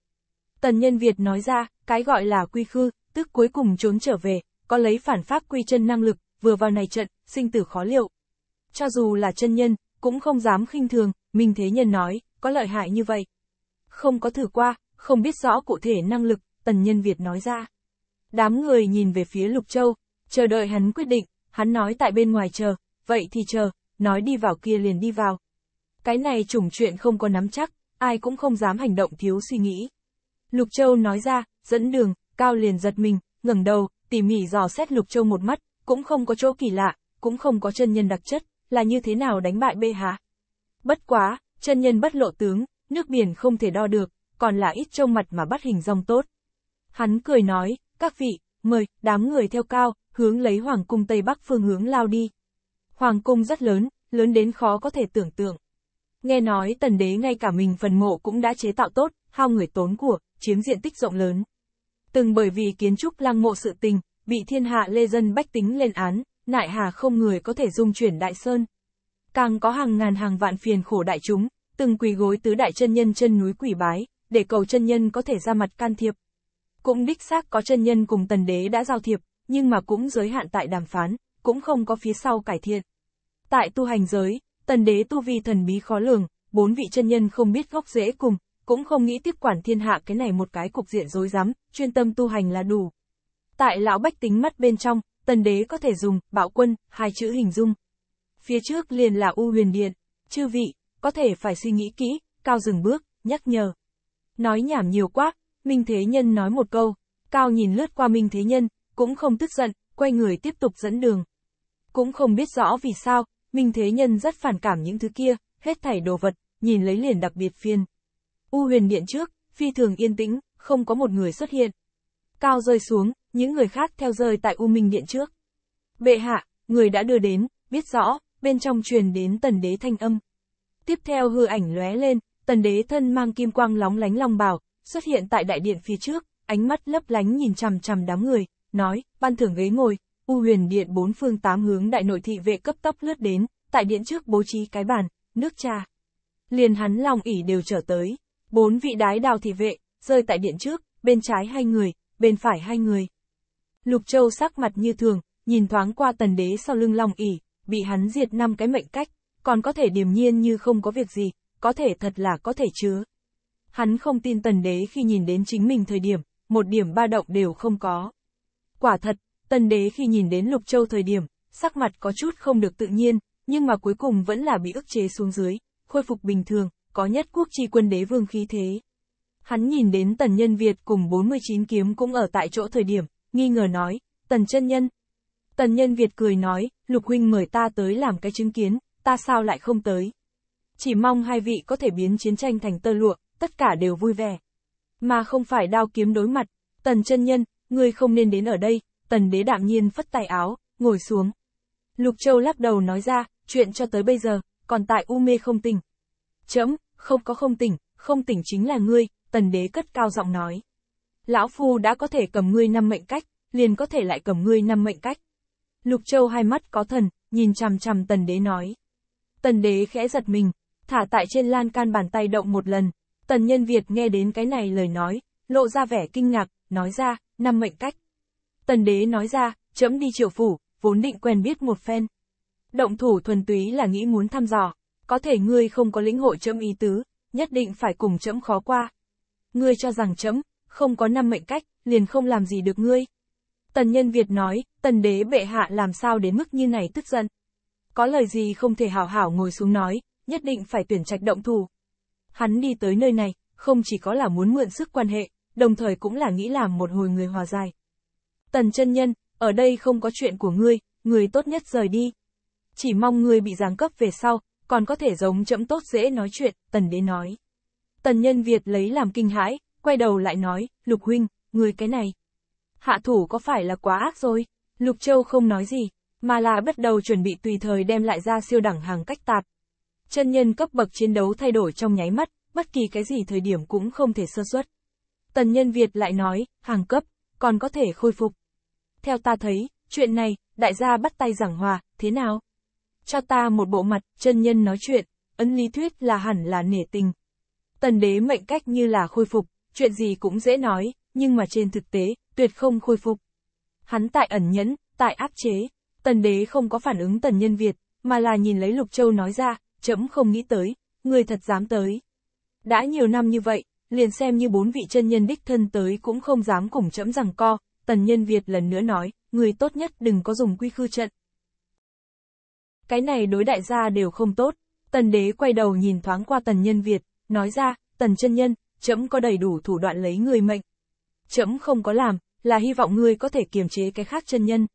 Tần Nhân Việt nói ra, cái gọi là quy khư, tức cuối cùng trốn trở về, có lấy phản pháp quy chân năng lực, vừa vào này trận, sinh tử khó liệu. Cho dù là chân nhân, cũng không dám khinh thường, Minh Thế Nhân nói, có lợi hại như vậy. Không có thử qua, không biết rõ cụ thể năng lực, Tần Nhân Việt nói ra. Đám người nhìn về phía Lục Châu, chờ đợi hắn quyết định, hắn nói tại bên ngoài chờ, vậy thì chờ, nói đi vào kia liền đi vào. Cái này trùng chuyện không có nắm chắc, ai cũng không dám hành động thiếu suy nghĩ. Lục Châu nói ra, dẫn đường, Cao liền giật mình, ngẩng đầu, tỉ mỉ dò xét Lục Châu một mắt, cũng không có chỗ kỳ lạ, cũng không có chân nhân đặc chất, là như thế nào đánh bại bê hả? Bất quá, chân nhân bất lộ tướng, nước biển không thể đo được, còn là ít trông mặt mà bắt hình dong tốt. Hắn cười nói, các vị, mời, đám người theo cao, hướng lấy hoàng cung Tây Bắc phương hướng lao đi hoàng cung rất lớn, lớn đến khó có thể tưởng tượng. Nghe nói tần đế ngay cả mình phần mộ cũng đã chế tạo tốt, hao người tốn của, chiếm diện tích rộng lớn. Từng bởi vì kiến trúc lăng mộ sự tình, bị thiên hạ lê dân bách tính lên án, nại hà không người có thể dung chuyển đại sơn. Càng có hàng ngàn hàng vạn phiền khổ đại chúng, từng quỳ gối tứ đại chân nhân chân núi quỷ bái, để cầu chân nhân có thể ra mặt can thiệp. Cũng đích xác có chân nhân cùng tần đế đã giao thiệp, nhưng mà cũng giới hạn tại đàm phán, cũng không có phía sau cải thiện. Tại tu hành giới, tần đế tu vi thần bí khó lường, bốn vị chân nhân không biết gốc rễ cùng, cũng không nghĩ tiếp quản thiên hạ cái này một cái cục diện rối rắm, chuyên tâm tu hành là đủ. Tại lão bách tính mắt bên trong, tần đế có thể dùng bạo quân hai chữ hình dung. Phía trước liền là u huyền điện, chư vị, có thể phải suy nghĩ kỹ, cao dừng bước, nhắc nhở. Nói nhảm nhiều quá, Minh Thế Nhân nói một câu, cao nhìn lướt qua Minh Thế Nhân, cũng không tức giận, quay người tiếp tục dẫn đường. Cũng không biết rõ vì sao, Minh Thế Nhân rất phản cảm những thứ kia, hết thảy đồ vật, nhìn lấy liền đặc biệt phiền. U huyền điện trước, phi thường yên tĩnh, không có một người xuất hiện. Cao rơi xuống, những người khác theo rơi tại U Minh điện trước. Bệ hạ, người đã đưa đến, biết rõ, bên trong truyền đến tần đế thanh âm. Tiếp theo hư ảnh lóe lên, tần đế thân mang kim quang lóng lánh long bào, xuất hiện tại đại điện phía trước, ánh mắt lấp lánh nhìn chằm chằm đám người, nói, ban thưởng ghế ngồi, U huyền điện bốn phương tám hướng đại nội thị vệ cấp tốc lướt đến, tại điện trước bố trí cái bàn, nước trà. Liền hắn lòng ỉ đều trở tới, bốn vị đái đào thị vệ, rơi tại điện trước, bên trái hai người, bên phải hai người. Lục Châu sắc mặt như thường, nhìn thoáng qua tần đế sau lưng lòng ỉ, bị hắn diệt năm cái mệnh cách, còn có thể điềm nhiên như không có việc gì, có thể thật là có thể chứa. Hắn không tin tần đế khi nhìn đến chính mình thời điểm, một điểm ba động đều không có. Quả thật, Tần đế khi nhìn đến Lục Châu thời điểm, sắc mặt có chút không được tự nhiên, nhưng mà cuối cùng vẫn là bị ức chế xuống dưới, khôi phục bình thường, có nhất quốc chi quân đế vương khí thế. Hắn nhìn đến tần nhân Việt cùng 49 kiếm cũng ở tại chỗ thời điểm, nghi ngờ nói, tần chân nhân. Tần nhân Việt cười nói, lục huynh mời ta tới làm cái chứng kiến, ta sao lại không tới. Chỉ mong hai vị có thể biến chiến tranh thành tơ lụa, tất cả đều vui vẻ. Mà không phải đao kiếm đối mặt, tần chân nhân, ngươi không nên đến ở đây, tần đế đạm nhiên phất tay áo, ngồi xuống. Lục Châu lắc đầu nói ra, chuyện cho tới bây giờ, còn tại U mê không tỉnh. Chấm, không có không tỉnh, không tỉnh chính là ngươi, tần đế cất cao giọng nói. Lão Phu đã có thể cầm ngươi năm mệnh cách, liền có thể lại cầm ngươi năm mệnh cách. Lục Châu hai mắt có thần, nhìn chằm chằm tần đế nói. Tần đế khẽ giật mình, thả tại trên lan can bàn tay động một lần. Tần nhân Việt nghe đến cái này lời nói, lộ ra vẻ kinh ngạc, nói ra, năm mệnh cách. Tần đế nói ra, trẫm đi triều phủ, vốn định quen biết một phen. Động thủ thuần túy là nghĩ muốn thăm dò, có thể ngươi không có lĩnh hội trẫm ý tứ, nhất định phải cùng trẫm khó qua. Ngươi cho rằng trẫm không có năm mệnh cách, liền không làm gì được ngươi. Tần nhân Việt nói, tần đế bệ hạ làm sao đến mức như này tức giận. Có lời gì không thể hảo hảo ngồi xuống nói, nhất định phải tuyển trạch động thủ. Hắn đi tới nơi này, không chỉ có là muốn mượn sức quan hệ, đồng thời cũng là nghĩ làm một hồi người hòa giải. Tần chân nhân, ở đây không có chuyện của ngươi, ngươi tốt nhất rời đi. Chỉ mong ngươi bị giáng cấp về sau, còn có thể giống chậm tốt dễ nói chuyện, tần đế nói. Tần nhân Việt lấy làm kinh hãi, quay đầu lại nói, lục huynh, ngươi cái này. Hạ thủ có phải là quá ác rồi? Lục châu không nói gì, mà là bắt đầu chuẩn bị tùy thời đem lại ra siêu đẳng hàng cách tạp. Chân nhân cấp bậc chiến đấu thay đổi trong nháy mắt, bất kỳ cái gì thời điểm cũng không thể sơ suất. Tần nhân Việt lại nói, hàng cấp, còn có thể khôi phục theo ta thấy, chuyện này, đại gia bắt tay giảng hòa, thế nào? Cho ta một bộ mặt, chân nhân nói chuyện, ấn lý thuyết là hẳn là nể tình. Tần đế mệnh cách như là khôi phục, chuyện gì cũng dễ nói, nhưng mà trên thực tế, tuyệt không khôi phục. Hắn tại ẩn nhẫn, tại áp chế, tần đế không có phản ứng tần nhân Việt, mà là nhìn lấy Lục Châu nói ra, chấm không nghĩ tới, người thật dám tới. Đã nhiều năm như vậy, liền xem như bốn vị chân nhân đích thân tới cũng không dám cùng chấm rằng co, Tần Nhân Việt lần nữa nói, người tốt nhất đừng có dùng quy khư trận. Cái này đối đại gia đều không tốt, Tần Đế quay đầu nhìn thoáng qua Tần Nhân Việt, nói ra, Tần chân Nhân, trẫm có đầy đủ thủ đoạn lấy người mệnh. trẫm không có làm, là hy vọng ngươi có thể kiềm chế cái khác chân nhân.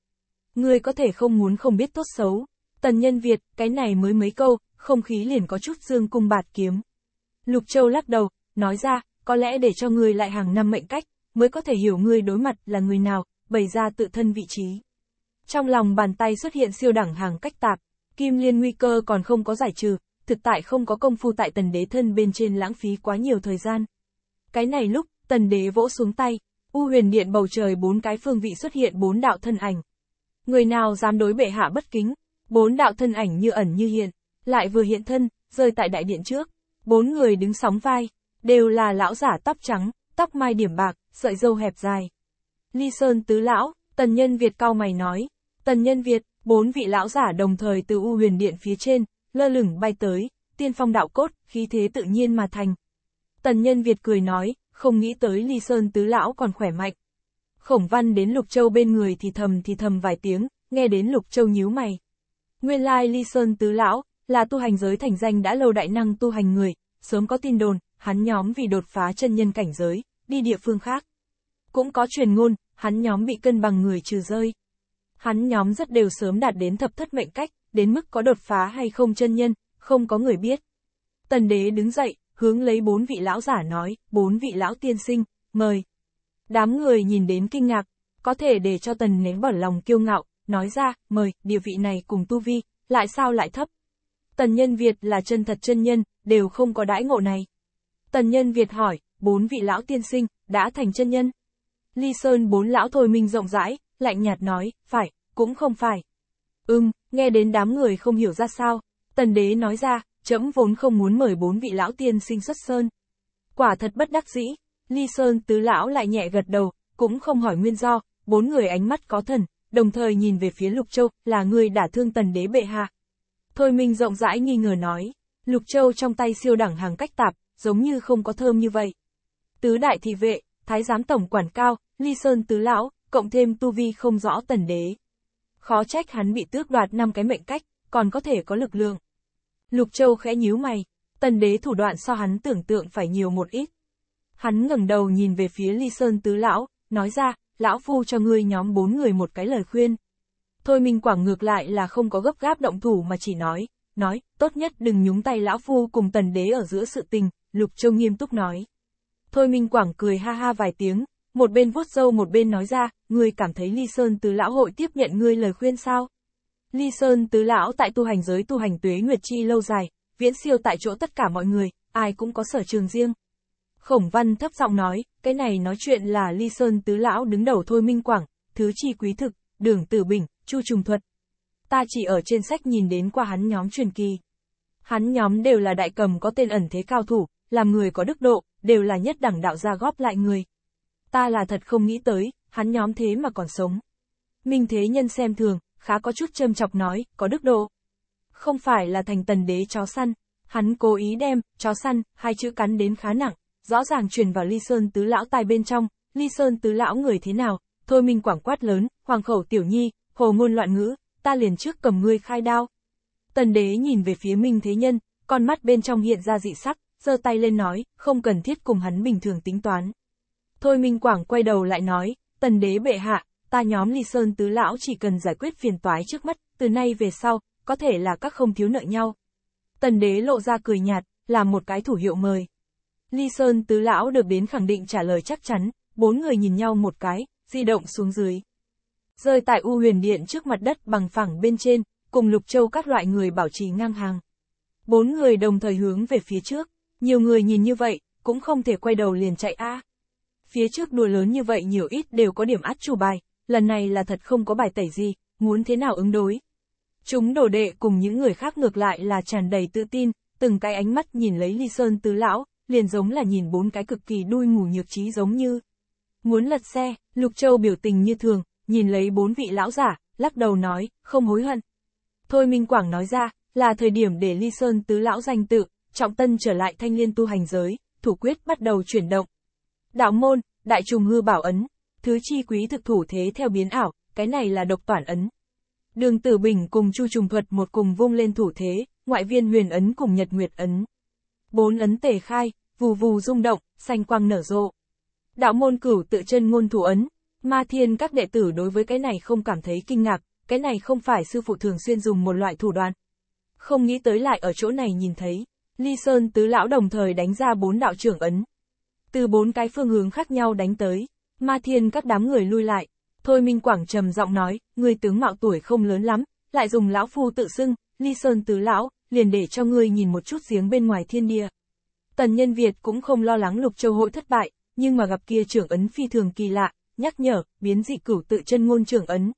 Ngươi có thể không muốn không biết tốt xấu. Tần Nhân Việt, cái này mới mấy câu, không khí liền có chút dương cung bạt kiếm. Lục Châu lắc đầu, nói ra, có lẽ để cho ngươi lại hàng năm mệnh cách, mới có thể hiểu người đối mặt là người nào, bày ra tự thân vị trí. Trong lòng bàn tay xuất hiện siêu đẳng hàng cách tạp, kim liên nguy cơ còn không có giải trừ, thực tại không có công phu tại tần đế thân bên trên lãng phí quá nhiều thời gian. Cái này lúc, tần đế vỗ xuống tay, u huyền điện bầu trời bốn cái phương vị xuất hiện bốn đạo thân ảnh. Người nào dám đối bệ hạ bất kính, bốn đạo thân ảnh như ẩn như hiện, lại vừa hiện thân, rơi tại đại điện trước. Bốn người đứng sóng vai, đều là lão giả tóc trắng, tóc mai điểm bạc, sợi dâu hẹp dài. Ly Sơn tứ lão, tần nhân Việt cao mày nói, tần nhân Việt, bốn vị lão giả đồng thời từ U huyền điện phía trên, lơ lửng bay tới, tiên phong đạo cốt, khí thế tự nhiên mà thành. Tần nhân Việt cười nói, không nghĩ tới Ly Sơn tứ lão còn khỏe mạnh. Khổng văn đến Lục Châu bên người thì thầm thì thầm vài tiếng, nghe đến Lục Châu nhíu mày. Nguyên lai Ly Sơn tứ lão, là tu hành giới thành danh đã lâu đại năng tu hành người, sớm có tin đồn, hắn nhóm vì đột phá chân nhân cảnh giới, đi địa phương khác. Cũng có truyền ngôn, hắn nhóm bị cân bằng người trừ rơi. Hắn nhóm rất đều sớm đạt đến thập thất mệnh cách, đến mức có đột phá hay không chân nhân, không có người biết. Tần đế đứng dậy, hướng lấy bốn vị lão giả nói, bốn vị lão tiên sinh, mời. Đám người nhìn đến kinh ngạc, có thể để cho tần nếm bỏ lòng kiêu ngạo, nói ra, mời, địa vị này cùng tu vi, lại sao lại thấp. Tần nhân Việt là chân thật chân nhân, đều không có đãi ngộ này. Tần nhân Việt hỏi, bốn vị lão tiên sinh, đã thành chân nhân. Ly Sơn bốn lão thôi minh rộng rãi, lạnh nhạt nói, phải, cũng không phải. Ừm, nghe đến đám người không hiểu ra sao, tần đế nói ra, trẫm vốn không muốn mời bốn vị lão tiên sinh xuất Sơn. Quả thật bất đắc dĩ, Ly Sơn tứ lão lại nhẹ gật đầu, cũng không hỏi nguyên do, bốn người ánh mắt có thần, đồng thời nhìn về phía Lục Châu, là người đã thương tần đế bệ hạ. Thôi Minh rộng rãi nghi ngờ nói, Lục Châu trong tay siêu đẳng hàng cách tạp, giống như không có thơm như vậy tứ đại thị vệ, thái giám tổng quản cao, ly sơn tứ lão, cộng thêm tu vi không rõ tần đế. Khó trách hắn bị tước đoạt năm cái mệnh cách, còn có thể có lực lượng. Lục Châu khẽ nhíu mày, tần đế thủ đoạn so hắn tưởng tượng phải nhiều một ít. Hắn ngẩng đầu nhìn về phía ly sơn tứ lão, nói ra, lão phu cho ngươi nhóm bốn người một cái lời khuyên. Thôi mình Quảng ngược lại là không có gấp gáp động thủ mà chỉ nói, nói, tốt nhất đừng nhúng tay lão phu cùng tần đế ở giữa sự tình, Lục Châu nghiêm túc nói. Thôi Minh Quảng cười ha ha vài tiếng, một bên vuốt râu một bên nói ra, ngươi cảm thấy Ly Sơn Tứ Lão hội tiếp nhận ngươi lời khuyên sao? Ly Sơn Tứ Lão tại tu hành giới tu hành tuế nguyệt chi lâu dài, viễn siêu tại chỗ tất cả mọi người, ai cũng có sở trường riêng. Khổng Văn thấp giọng nói, cái này nói chuyện là Ly Sơn Tứ Lão đứng đầu Thôi Minh Quảng, Thứ Chi Quý Thực, Đường Tử Bình, Chu Trùng Thuật. Ta chỉ ở trên sách nhìn đến qua hắn nhóm truyền kỳ. Hắn nhóm đều là đại cầm có tên ẩn thế cao thủ, làm người có đức độ, đều là nhất đẳng đạo gia góp lại người. Ta là thật không nghĩ tới, hắn nhóm thế mà còn sống. Minh Thế Nhân xem thường, khá có chút châm chọc nói, có đức độ. Không phải là thành tần đế chó săn, hắn cố ý đem, chó săn, hai chữ cắn đến khá nặng, rõ ràng truyền vào ly sơn tứ lão tai bên trong, ly sơn tứ lão người thế nào, thôi minh quảng quát lớn, hoàng khẩu tiểu nhi, hồ ngôn loạn ngữ, ta liền trước cầm ngươi khai đao. Tần đế nhìn về phía Minh Thế Nhân, con mắt bên trong hiện ra dị sắc, giơ tay lên nói, không cần thiết cùng hắn bình thường tính toán. Thôi Minh Quảng quay đầu lại nói, tần đế bệ hạ, ta nhóm Ly Sơn Tứ Lão chỉ cần giải quyết phiền toái trước mắt, từ nay về sau, có thể là các không thiếu nợ nhau. Tần đế lộ ra cười nhạt, làm một cái thủ hiệu mời. Ly Sơn Tứ Lão được đến khẳng định trả lời chắc chắn, bốn người nhìn nhau một cái, di động xuống dưới. Rơi tại U huyền điện trước mặt đất bằng phẳng bên trên, cùng Lục Châu các loại người bảo trì ngang hàng. Bốn người đồng thời hướng về phía trước. Nhiều người nhìn như vậy, cũng không thể quay đầu liền chạy a. À. Phía trước đùa lớn như vậy nhiều ít đều có điểm át chủ bài, lần này là thật không có bài tẩy gì, muốn thế nào ứng đối. Chúng đồ đệ cùng những người khác ngược lại là tràn đầy tự tin, từng cái ánh mắt nhìn lấy Ly Sơn tứ lão, liền giống là nhìn bốn cái cực kỳ đuôi ngủ nhược trí giống như. Muốn lật xe, Lục Châu biểu tình như thường, nhìn lấy bốn vị lão giả, lắc đầu nói, không hối hận. Thôi Minh Quảng nói ra, là thời điểm để Ly Sơn tứ lão danh tự, Trọng Tân trở lại thanh liên tu hành giới, thủ quyết bắt đầu chuyển động. Đạo môn, đại trùng hư bảo ấn, thứ chi quý thực thủ thế theo biến ảo, cái này là độc toản ấn. Đường Tử Bình cùng Chu Trùng Thuật một cùng vung lên thủ thế, ngoại viên huyền ấn cùng nhật nguyệt ấn. Bốn ấn tề khai, vù vù rung động, xanh quang nở rộ. Đạo môn cửu tự chân ngôn thủ ấn, ma thiên các đệ tử đối với cái này không cảm thấy kinh ngạc, cái này không phải sư phụ thường xuyên dùng một loại thủ đoạn. Không nghĩ tới lại ở chỗ này nhìn thấy. Ly Sơn Tứ Lão đồng thời đánh ra bốn đạo trưởng ấn. Từ bốn cái phương hướng khác nhau đánh tới, ma thiên các đám người lui lại. Thôi Minh Quảng trầm giọng nói, người tướng mạo tuổi không lớn lắm, lại dùng lão phu tự xưng, Ly Sơn Tứ Lão, liền để cho ngươi nhìn một chút giếng bên ngoài thiên địa. Tần Nhân Việt cũng không lo lắng lục châu hội thất bại, nhưng mà gặp kia trưởng ấn phi thường kỳ lạ, nhắc nhở, biến dị cửu tự chân ngôn trưởng ấn.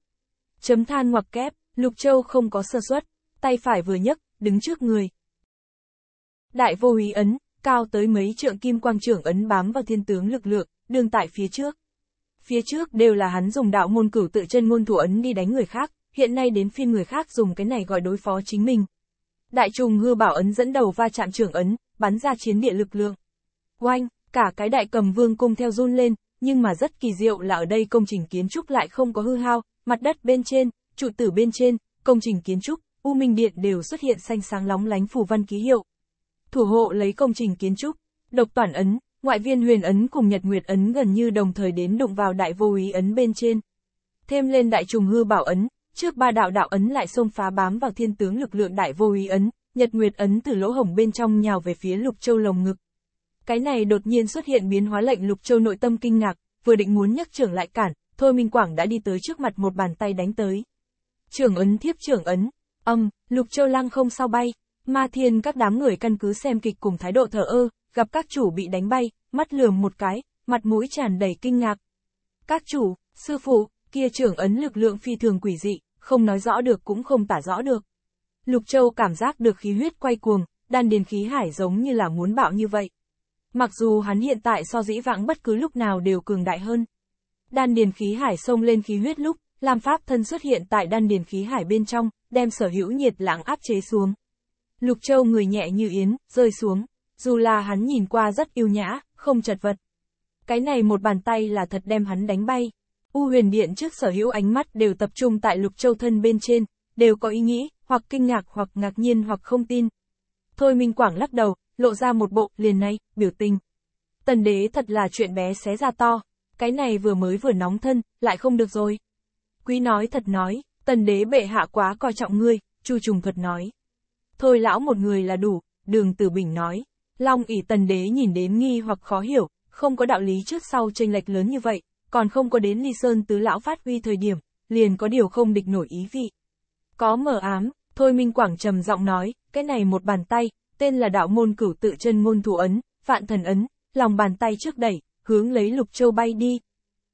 Chấm than ngoặc kép, lục châu không có sơ suất, tay phải vừa nhấc, đứng trước người, Đại vô ý ấn, cao tới mấy trượng kim quang trưởng ấn bám vào thiên tướng lực lượng, đương tại phía trước. Phía trước đều là hắn dùng đạo môn cửu tự chân ngôn thủ ấn đi đánh người khác, hiện nay đến phiên người khác dùng cái này gọi đối phó chính mình. Đại trùng hư bảo ấn dẫn đầu va chạm trưởng ấn, bắn ra chiến địa lực lượng. Oanh, cả cái đại cầm vương cung theo run lên, nhưng mà rất kỳ diệu là ở đây công trình kiến trúc lại không có hư hao, mặt đất bên trên, trụ tử bên trên, công trình kiến trúc, U Minh Điện đều xuất hiện xanh sáng lóng lánh phù văn ký hiệu thủ hộ lấy công trình kiến trúc, độc toàn ấn, ngoại viên huyền ấn cùng nhật nguyệt ấn gần như đồng thời đến đụng vào đại vô ý ấn bên trên. Thêm lên đại trùng hư bảo ấn, trước ba đạo đạo ấn lại xông phá bám vào thiên tướng lực lượng đại vô ý ấn, nhật nguyệt ấn từ lỗ hổng bên trong nhào về phía lục châu lồng ngực. Cái này đột nhiên xuất hiện biến hóa lệnh lục châu nội tâm kinh ngạc, vừa định muốn nhấc trưởng lại cản, thôi Minh Quảng đã đi tới trước mặt một bàn tay đánh tới. Trưởng ấn thiếp trưởng ấn, âm, lục châu lăng không sao bay, Ma thiên các đám người căn cứ xem kịch cùng thái độ thờ ơ, gặp các chủ bị đánh bay, mắt lườm một cái, mặt mũi tràn đầy kinh ngạc. Các chủ, sư phụ, kia trưởng ấn lực lượng phi thường quỷ dị, không nói rõ được cũng không tả rõ được. Lục Châu cảm giác được khí huyết quay cuồng, đan điền khí hải giống như là muốn bạo như vậy. Mặc dù hắn hiện tại so dĩ vãng bất cứ lúc nào đều cường đại hơn. Đan điền khí hải xông lên khí huyết lúc, làm pháp thân xuất hiện tại đan điền khí hải bên trong, đem sở hữu nhiệt lãng áp chế xuống. Lục Châu người nhẹ như yến, rơi xuống, dù là hắn nhìn qua rất yêu nhã, không chật vật. Cái này một bàn tay là thật đem hắn đánh bay. U huyền điện trước sở hữu ánh mắt đều tập trung tại Lục Châu thân bên trên, đều có ý nghĩ, hoặc kinh ngạc hoặc ngạc nhiên hoặc không tin. Thôi Minh Quảng lắc đầu, lộ ra một bộ, liền nay, biểu tình. Tần đế thật là chuyện bé xé ra to, cái này vừa mới vừa nóng thân, lại không được rồi. Quý nói thật nói, tần đế bệ hạ quá coi trọng ngươi, chu trùng thuật nói thôi lão một người là đủ, đường tử bình nói. Long ỉ tần đế nhìn đến nghi hoặc khó hiểu, không có đạo lý trước sau tranh lệch lớn như vậy, còn không có đến ly sơn tứ lão phát huy thời điểm, liền có điều không địch nổi ý vị. Có mờ ám, thôi minh quảng trầm giọng nói, cái này một bàn tay, tên là đạo môn cửu tự chân môn thủ ấn, vạn thần ấn, lòng bàn tay trước đẩy, hướng lấy lục châu bay đi.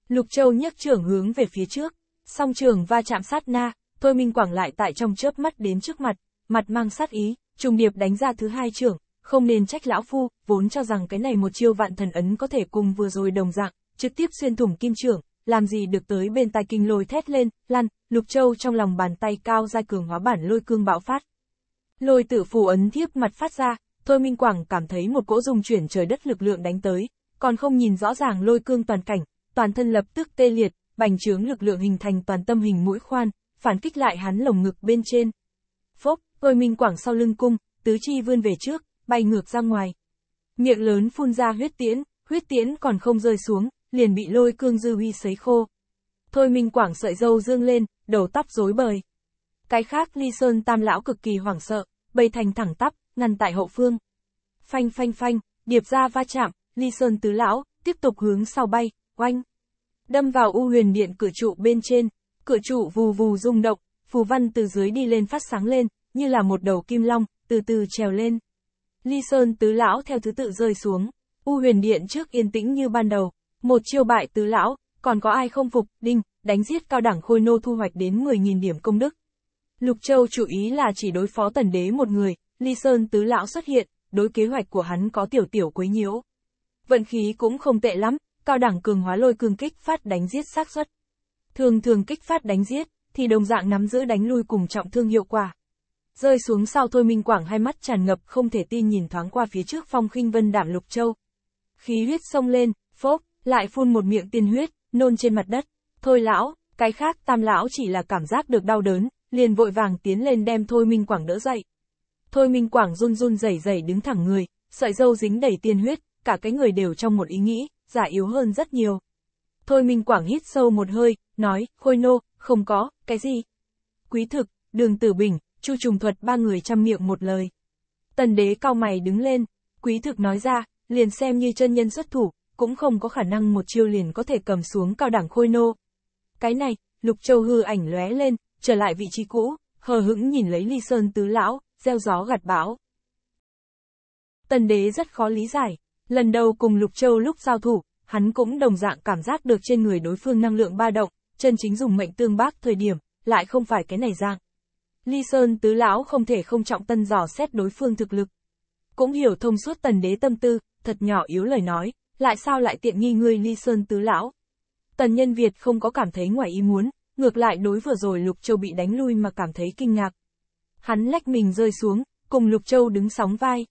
Lục châu nhấc trưởng hướng về phía trước, song trường va chạm sát na, thôi minh quảng lại tại trong chớp mắt đến trước mặt, mặt mang sát ý, trùng điệp đánh ra thứ hai trưởng, không nên trách lão phu, vốn cho rằng cái này một chiêu vạn thần ấn có thể cùng vừa rồi đồng dạng, trực tiếp xuyên thủng kim trưởng, làm gì được tới bên tai kinh lôi thét lên, lăn, lục châu trong lòng bàn tay cao ra cường hóa bản lôi cương bạo phát. Lôi tử phù ấn thiếp mặt phát ra, Thôi Minh Quảng cảm thấy một cỗ dùng chuyển trời đất lực lượng đánh tới, còn không nhìn rõ ràng lôi cương toàn cảnh, toàn thân lập tức tê liệt, bành trướng lực lượng hình thành toàn tâm hình mũi khoan, phản kích lại hắn lồng ngực bên trên. Phốc, Hồi mình quảng sau lưng cung, tứ chi vươn về trước, bay ngược ra ngoài. Miệng lớn phun ra huyết tiễn, huyết tiễn còn không rơi xuống, liền bị lôi cương dư huy sấy khô. Thôi Minh Quảng sợi dâu dương lên, đầu tóc rối bời. Cái khác Ly Sơn Tam Lão cực kỳ hoảng sợ, bầy thành thẳng tắp, ngăn tại hậu phương. Phanh phanh phanh, điệp ra va chạm, Ly Sơn Tứ Lão, tiếp tục hướng sau bay, oanh. Đâm vào u huyền điện cửa trụ bên trên, cửa trụ vù vù rung động, phù văn từ dưới đi lên phát sáng lên, như là một đầu kim long, từ từ trèo lên. Ly Sơn tứ lão theo thứ tự rơi xuống, U huyền điện trước yên tĩnh như ban đầu, một chiêu bại tứ lão, còn có ai không phục, đinh, đánh giết cao đẳng khôi nô thu hoạch đến 10.000 điểm công đức. Lục Châu chủ ý là chỉ đối phó tần đế một người, Ly Sơn tứ lão xuất hiện, đối kế hoạch của hắn có tiểu tiểu quấy nhiễu. Vận khí cũng không tệ lắm, cao đẳng cường hóa lôi cường kích phát đánh giết xác suất. Thường thường kích phát đánh giết, thì đồng dạng nắm giữ đánh lui cùng trọng thương hiệu quả. Rơi xuống sau Thôi Minh Quảng hai mắt tràn ngập không thể tin nhìn thoáng qua phía trước phong khinh vân đạm lục châu. Khí huyết sông lên, phốc, lại phun một miệng tiên huyết, nôn trên mặt đất. Thôi lão, cái khác tam lão chỉ là cảm giác được đau đớn, liền vội vàng tiến lên đem Thôi Minh Quảng đỡ dậy. Thôi Minh Quảng run run rẩy rẩy đứng thẳng người, sợi dâu dính đầy tiên huyết, cả cái người đều trong một ý nghĩ, giả yếu hơn rất nhiều. Thôi Minh Quảng hít sâu một hơi, nói, Khôi Nô, không có, cái gì? Quý thực, đường tử bình, Chu Trùng Thuật ba người chăm miệng một lời. Tần đế cao mày đứng lên, quý thực nói ra, liền xem như chân nhân xuất thủ, cũng không có khả năng một chiêu liền có thể cầm xuống cao đẳng khôi nô. Cái này, Lục Châu hư ảnh lóe lên, trở lại vị trí cũ, hờ hững nhìn lấy ly sơn tứ lão, gieo gió gặt bão. Tần đế rất khó lý giải, lần đầu cùng Lục Châu lúc giao thủ, hắn cũng đồng dạng cảm giác được trên người đối phương năng lượng ba động, chân chính dùng mệnh tương bác thời điểm, lại không phải cái này dạng. Ly Sơn Tứ Lão không thể không trọng tân dò xét đối phương thực lực. Cũng hiểu thông suốt tần đế tâm tư, thật nhỏ yếu lời nói, lại sao lại tiện nghi ngươi Ly Sơn Tứ Lão. Tần nhân Việt không có cảm thấy ngoài ý muốn, ngược lại đối vừa rồi Lục Châu bị đánh lui mà cảm thấy kinh ngạc. Hắn lách mình rơi xuống, cùng Lục Châu đứng sóng vai.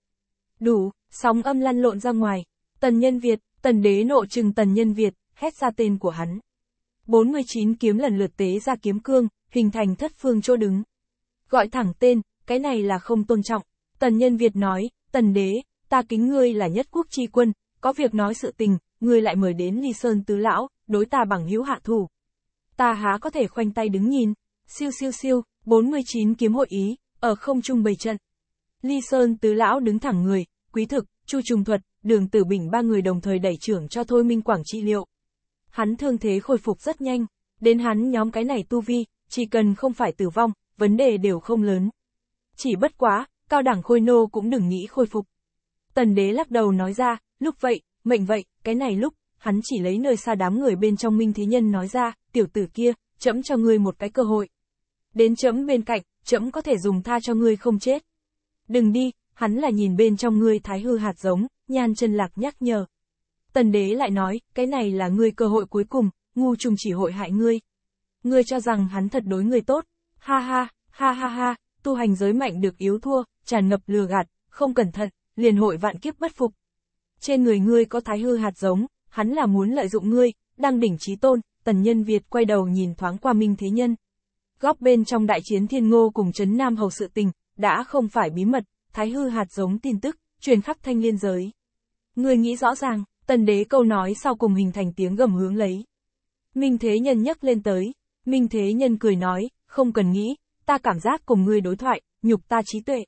Đủ, sóng âm lăn lộn ra ngoài. Tần nhân Việt, tần đế nộ trừng tần nhân Việt, hét ra tên của hắn. 49 kiếm lần lượt tế ra kiếm cương, hình thành thất phương chỗ đứng gọi thẳng tên, cái này là không tôn trọng. Tần nhân Việt nói, tần đế, ta kính ngươi là nhất quốc tri quân, có việc nói sự tình, ngươi lại mời đến ly sơn tứ lão, đối ta bằng hữu hạ thủ. Ta há có thể khoanh tay đứng nhìn, siêu siêu siêu, 49 kiếm hội ý, ở không trung bày trận. Ly sơn tứ lão đứng thẳng người, quý thực, chu trùng thuật, đường tử bình ba người đồng thời đẩy trưởng cho thôi minh quảng trị liệu. Hắn thương thế khôi phục rất nhanh, đến hắn nhóm cái này tu vi, chỉ cần không phải tử vong, vấn đề đều không lớn. Chỉ bất quá, cao đẳng khôi nô cũng đừng nghĩ khôi phục. Tần đế lắc đầu nói ra, lúc vậy, mệnh vậy, cái này lúc, hắn chỉ lấy nơi xa đám người bên trong minh thí nhân nói ra, tiểu tử kia, chấm cho ngươi một cái cơ hội. Đến chấm bên cạnh, chấm có thể dùng tha cho ngươi không chết. Đừng đi, hắn là nhìn bên trong ngươi thái hư hạt giống, nhan chân lạc nhắc nhở. Tần đế lại nói, cái này là ngươi cơ hội cuối cùng, ngu trùng chỉ hội hại ngươi. Ngươi cho rằng hắn thật đối ngươi tốt, ha ha, ha ha ha, tu hành giới mạnh được yếu thua, tràn ngập lừa gạt, không cẩn thận, liền hội vạn kiếp bất phục. Trên người ngươi có thái hư hạt giống, hắn là muốn lợi dụng ngươi, đang đỉnh trí tôn, tần nhân Việt quay đầu nhìn thoáng qua Minh Thế Nhân. Góp bên trong đại chiến thiên ngô cùng chấn Nam Hầu sự tình, đã không phải bí mật, thái hư hạt giống tin tức, truyền khắp thanh liên giới. ngươi nghĩ rõ ràng, tần đế câu nói sau cùng hình thành tiếng gầm hướng lấy. Minh Thế Nhân nhắc lên tới, Minh Thế Nhân cười nói, không cần nghĩ, ta cảm giác cùng ngươi đối thoại, nhục ta trí tuệ.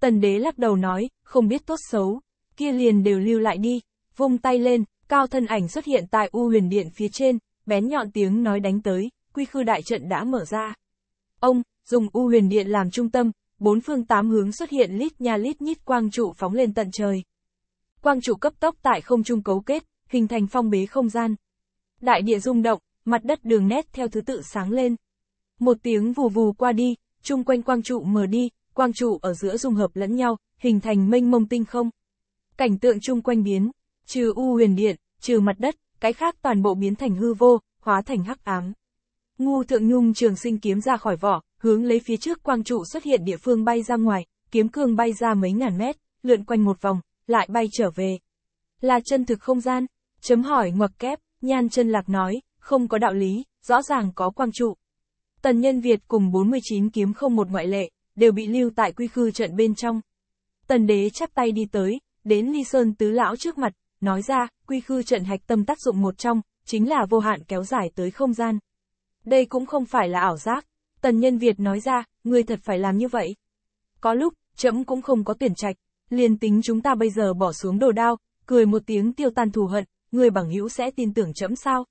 Tần đế lắc đầu nói, không biết tốt xấu, kia liền đều lưu lại đi, vung tay lên, cao thân ảnh xuất hiện tại U huyền điện phía trên, bén nhọn tiếng nói đánh tới, quy khư đại trận đã mở ra. Ông, dùng U huyền điện làm trung tâm, bốn phương tám hướng xuất hiện lít nha lít nhít quang trụ phóng lên tận trời. Quang trụ cấp tốc tại không trung cấu kết, hình thành phong bế không gian. Đại địa rung động, mặt đất đường nét theo thứ tự sáng lên. Một tiếng vù vù qua đi, chung quanh quang trụ mở đi, quang trụ ở giữa dung hợp lẫn nhau, hình thành mênh mông tinh không. Cảnh tượng chung quanh biến, trừ u huyền điện, trừ mặt đất, cái khác toàn bộ biến thành hư vô, hóa thành hắc ám. Ngu thượng nhung trường sinh kiếm ra khỏi vỏ, hướng lấy phía trước quang trụ xuất hiện địa phương bay ra ngoài, kiếm cương bay ra mấy ngàn mét, lượn quanh một vòng, lại bay trở về. Là chân thực không gian? Chấm hỏi ngoặc kép, nhan chân lạc nói, không có đạo lý, rõ ràng có quang trụ, Tần Nhân Việt cùng 49 kiếm không một ngoại lệ, đều bị lưu tại quy khư trận bên trong. Tần đế chắp tay đi tới, đến Ly Sơn Tứ Lão trước mặt, nói ra, quy khư trận hạch tâm tác dụng một trong, chính là vô hạn kéo dài tới không gian. Đây cũng không phải là ảo giác, Tần Nhân Việt nói ra, người thật phải làm như vậy. Có lúc, chấm cũng không có tuyển trạch, liền tính chúng ta bây giờ bỏ xuống đồ đao, cười một tiếng tiêu tan thù hận, người bằng hữu sẽ tin tưởng chấm sao?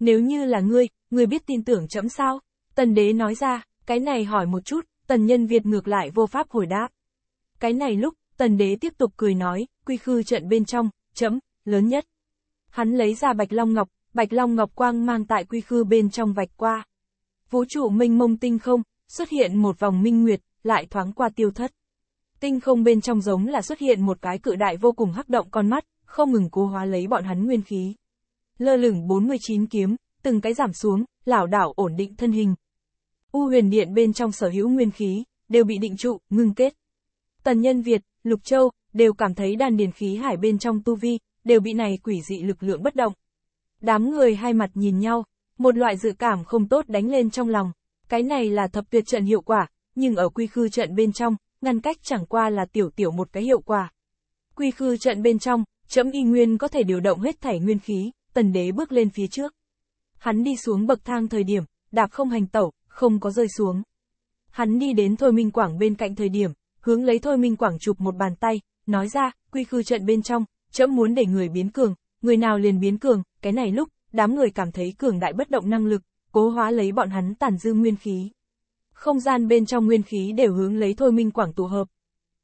Nếu như là ngươi, ngươi biết tin tưởng chấm sao? Tần đế nói ra, cái này hỏi một chút, tần nhân Việt ngược lại vô pháp hồi đáp. Cái này lúc, tần đế tiếp tục cười nói, quy khư trận bên trong, chấm, lớn nhất. Hắn lấy ra bạch long ngọc, bạch long ngọc quang mang tại quy khư bên trong vạch qua. Vũ trụ minh mông tinh không, xuất hiện một vòng minh nguyệt, lại thoáng qua tiêu thất. Tinh không bên trong giống là xuất hiện một cái cự đại vô cùng hắc động con mắt, không ngừng cố hóa lấy bọn hắn nguyên khí. Lơ lửng 49 kiếm, từng cái giảm xuống, lảo đảo ổn định thân hình. U huyền điện bên trong sở hữu nguyên khí, đều bị định trụ, ngưng kết. Tần nhân Việt, Lục Châu, đều cảm thấy đàn điền khí hải bên trong tu vi, đều bị này quỷ dị lực lượng bất động. Đám người hai mặt nhìn nhau, một loại dự cảm không tốt đánh lên trong lòng. Cái này là thập tuyệt trận hiệu quả, nhưng ở quy khư trận bên trong, ngăn cách chẳng qua là tiểu tiểu một cái hiệu quả. Quy khư trận bên trong, chấm y nguyên có thể điều động hết thảy nguyên khí, tần đế bước lên phía trước. Hắn đi xuống bậc thang thời điểm, đạp không hành tẩu, không có rơi xuống. Hắn đi đến Thôi Minh Quảng bên cạnh thời điểm, hướng lấy Thôi Minh Quảng chụp một bàn tay, nói ra, quy cư trận bên trong, chậm muốn để người biến cường, người nào liền biến cường, cái này lúc, đám người cảm thấy cường đại bất động năng lực, cố hóa lấy bọn hắn tàn dư nguyên khí. Không gian bên trong nguyên khí đều hướng lấy Thôi Minh Quảng tụ hợp.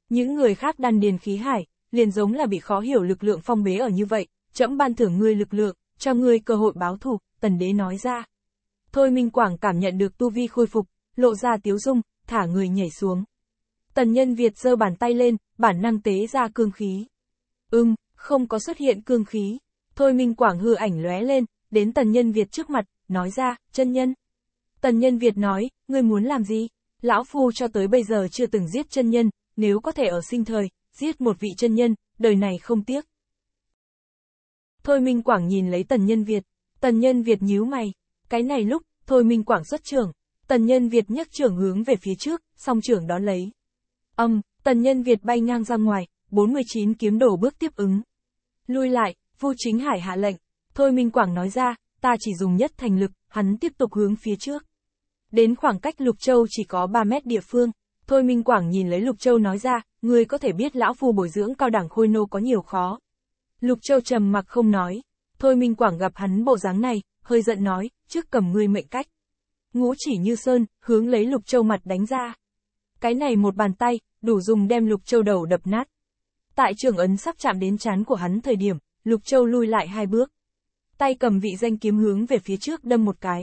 Những người khác đan điền khí hải, liền giống là bị khó hiểu lực lượng phong bế ở như vậy, chậm ban thưởng ngươi lực lượng, cho ngươi cơ hội báo thù, tần đế nói ra. Thôi Minh Quảng cảm nhận được tu vi khôi phục, lộ ra tiếu dung, thả người nhảy xuống. Tần nhân Việt giơ bàn tay lên, bản năng tế ra cương khí. Ưm, không có xuất hiện cương khí. Thôi Minh Quảng hư ảnh lóe lên, đến tần nhân Việt trước mặt, nói ra, chân nhân. Tần nhân Việt nói, ngươi muốn làm gì? Lão Phu cho tới bây giờ chưa từng giết chân nhân, nếu có thể ở sinh thời, giết một vị chân nhân, đời này không tiếc. Thôi Minh Quảng nhìn lấy Tần Nhân Việt. Tần Nhân Việt nhíu mày. Cái này lúc, Thôi Minh Quảng xuất trưởng. Tần Nhân Việt nhấc trưởng hướng về phía trước, song trưởng đón lấy. Âm, Tần Nhân Việt bay ngang ra ngoài, 49 kiếm đổ bước tiếp ứng. Lui lại, Vu Chính Hải hạ lệnh. Thôi Minh Quảng nói ra, ta chỉ dùng nhất thành lực, hắn tiếp tục hướng phía trước. Đến khoảng cách Lục Châu chỉ có 3 mét địa phương, Thôi Minh Quảng nhìn lấy Lục Châu nói ra, người có thể biết lão phu bồi dưỡng cao đẳng khôi nô có nhiều khó. Lục Châu trầm mặc không nói. Thôi Minh Quảng gặp hắn bộ dáng này, hơi giận nói, trước cầm ngươi mệnh cách. Ngũ chỉ như sơn, hướng lấy Lục Châu mặt đánh ra. Cái này một bàn tay, đủ dùng đem Lục Châu đầu đập nát. Tại trường ấn sắp chạm đến chán của hắn thời điểm, Lục Châu lui lại hai bước. Tay cầm vị danh kiếm hướng về phía trước đâm một cái.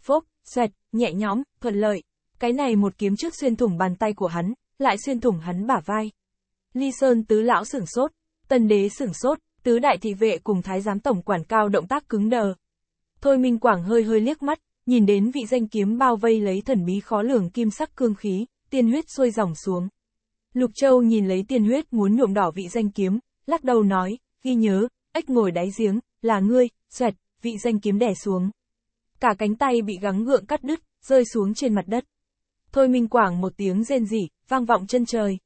Phốp, xoẹt, nhẹ nhõm, thuận lợi. Cái này một kiếm trước xuyên thủng bàn tay của hắn, lại xuyên thủng hắn bả vai. Ly Sơn tứ lão sửng sốt, Tân đế sửng sốt, tứ đại thị vệ cùng thái giám tổng quản cao động tác cứng đờ. Thôi Minh Quảng hơi hơi liếc mắt, nhìn đến vị danh kiếm bao vây lấy thần bí khó lường kim sắc cương khí, tiên huyết xuôi dòng xuống. Lục Châu nhìn lấy tiên huyết muốn nhuộm đỏ vị danh kiếm, lắc đầu nói, ghi nhớ, ếch ngồi đáy giếng, là ngươi, xoẹt, vị danh kiếm đẻ xuống. Cả cánh tay bị gắng gượng cắt đứt, rơi xuống trên mặt đất. Thôi Minh Quảng một tiếng rên rỉ, vang vọng chân trời.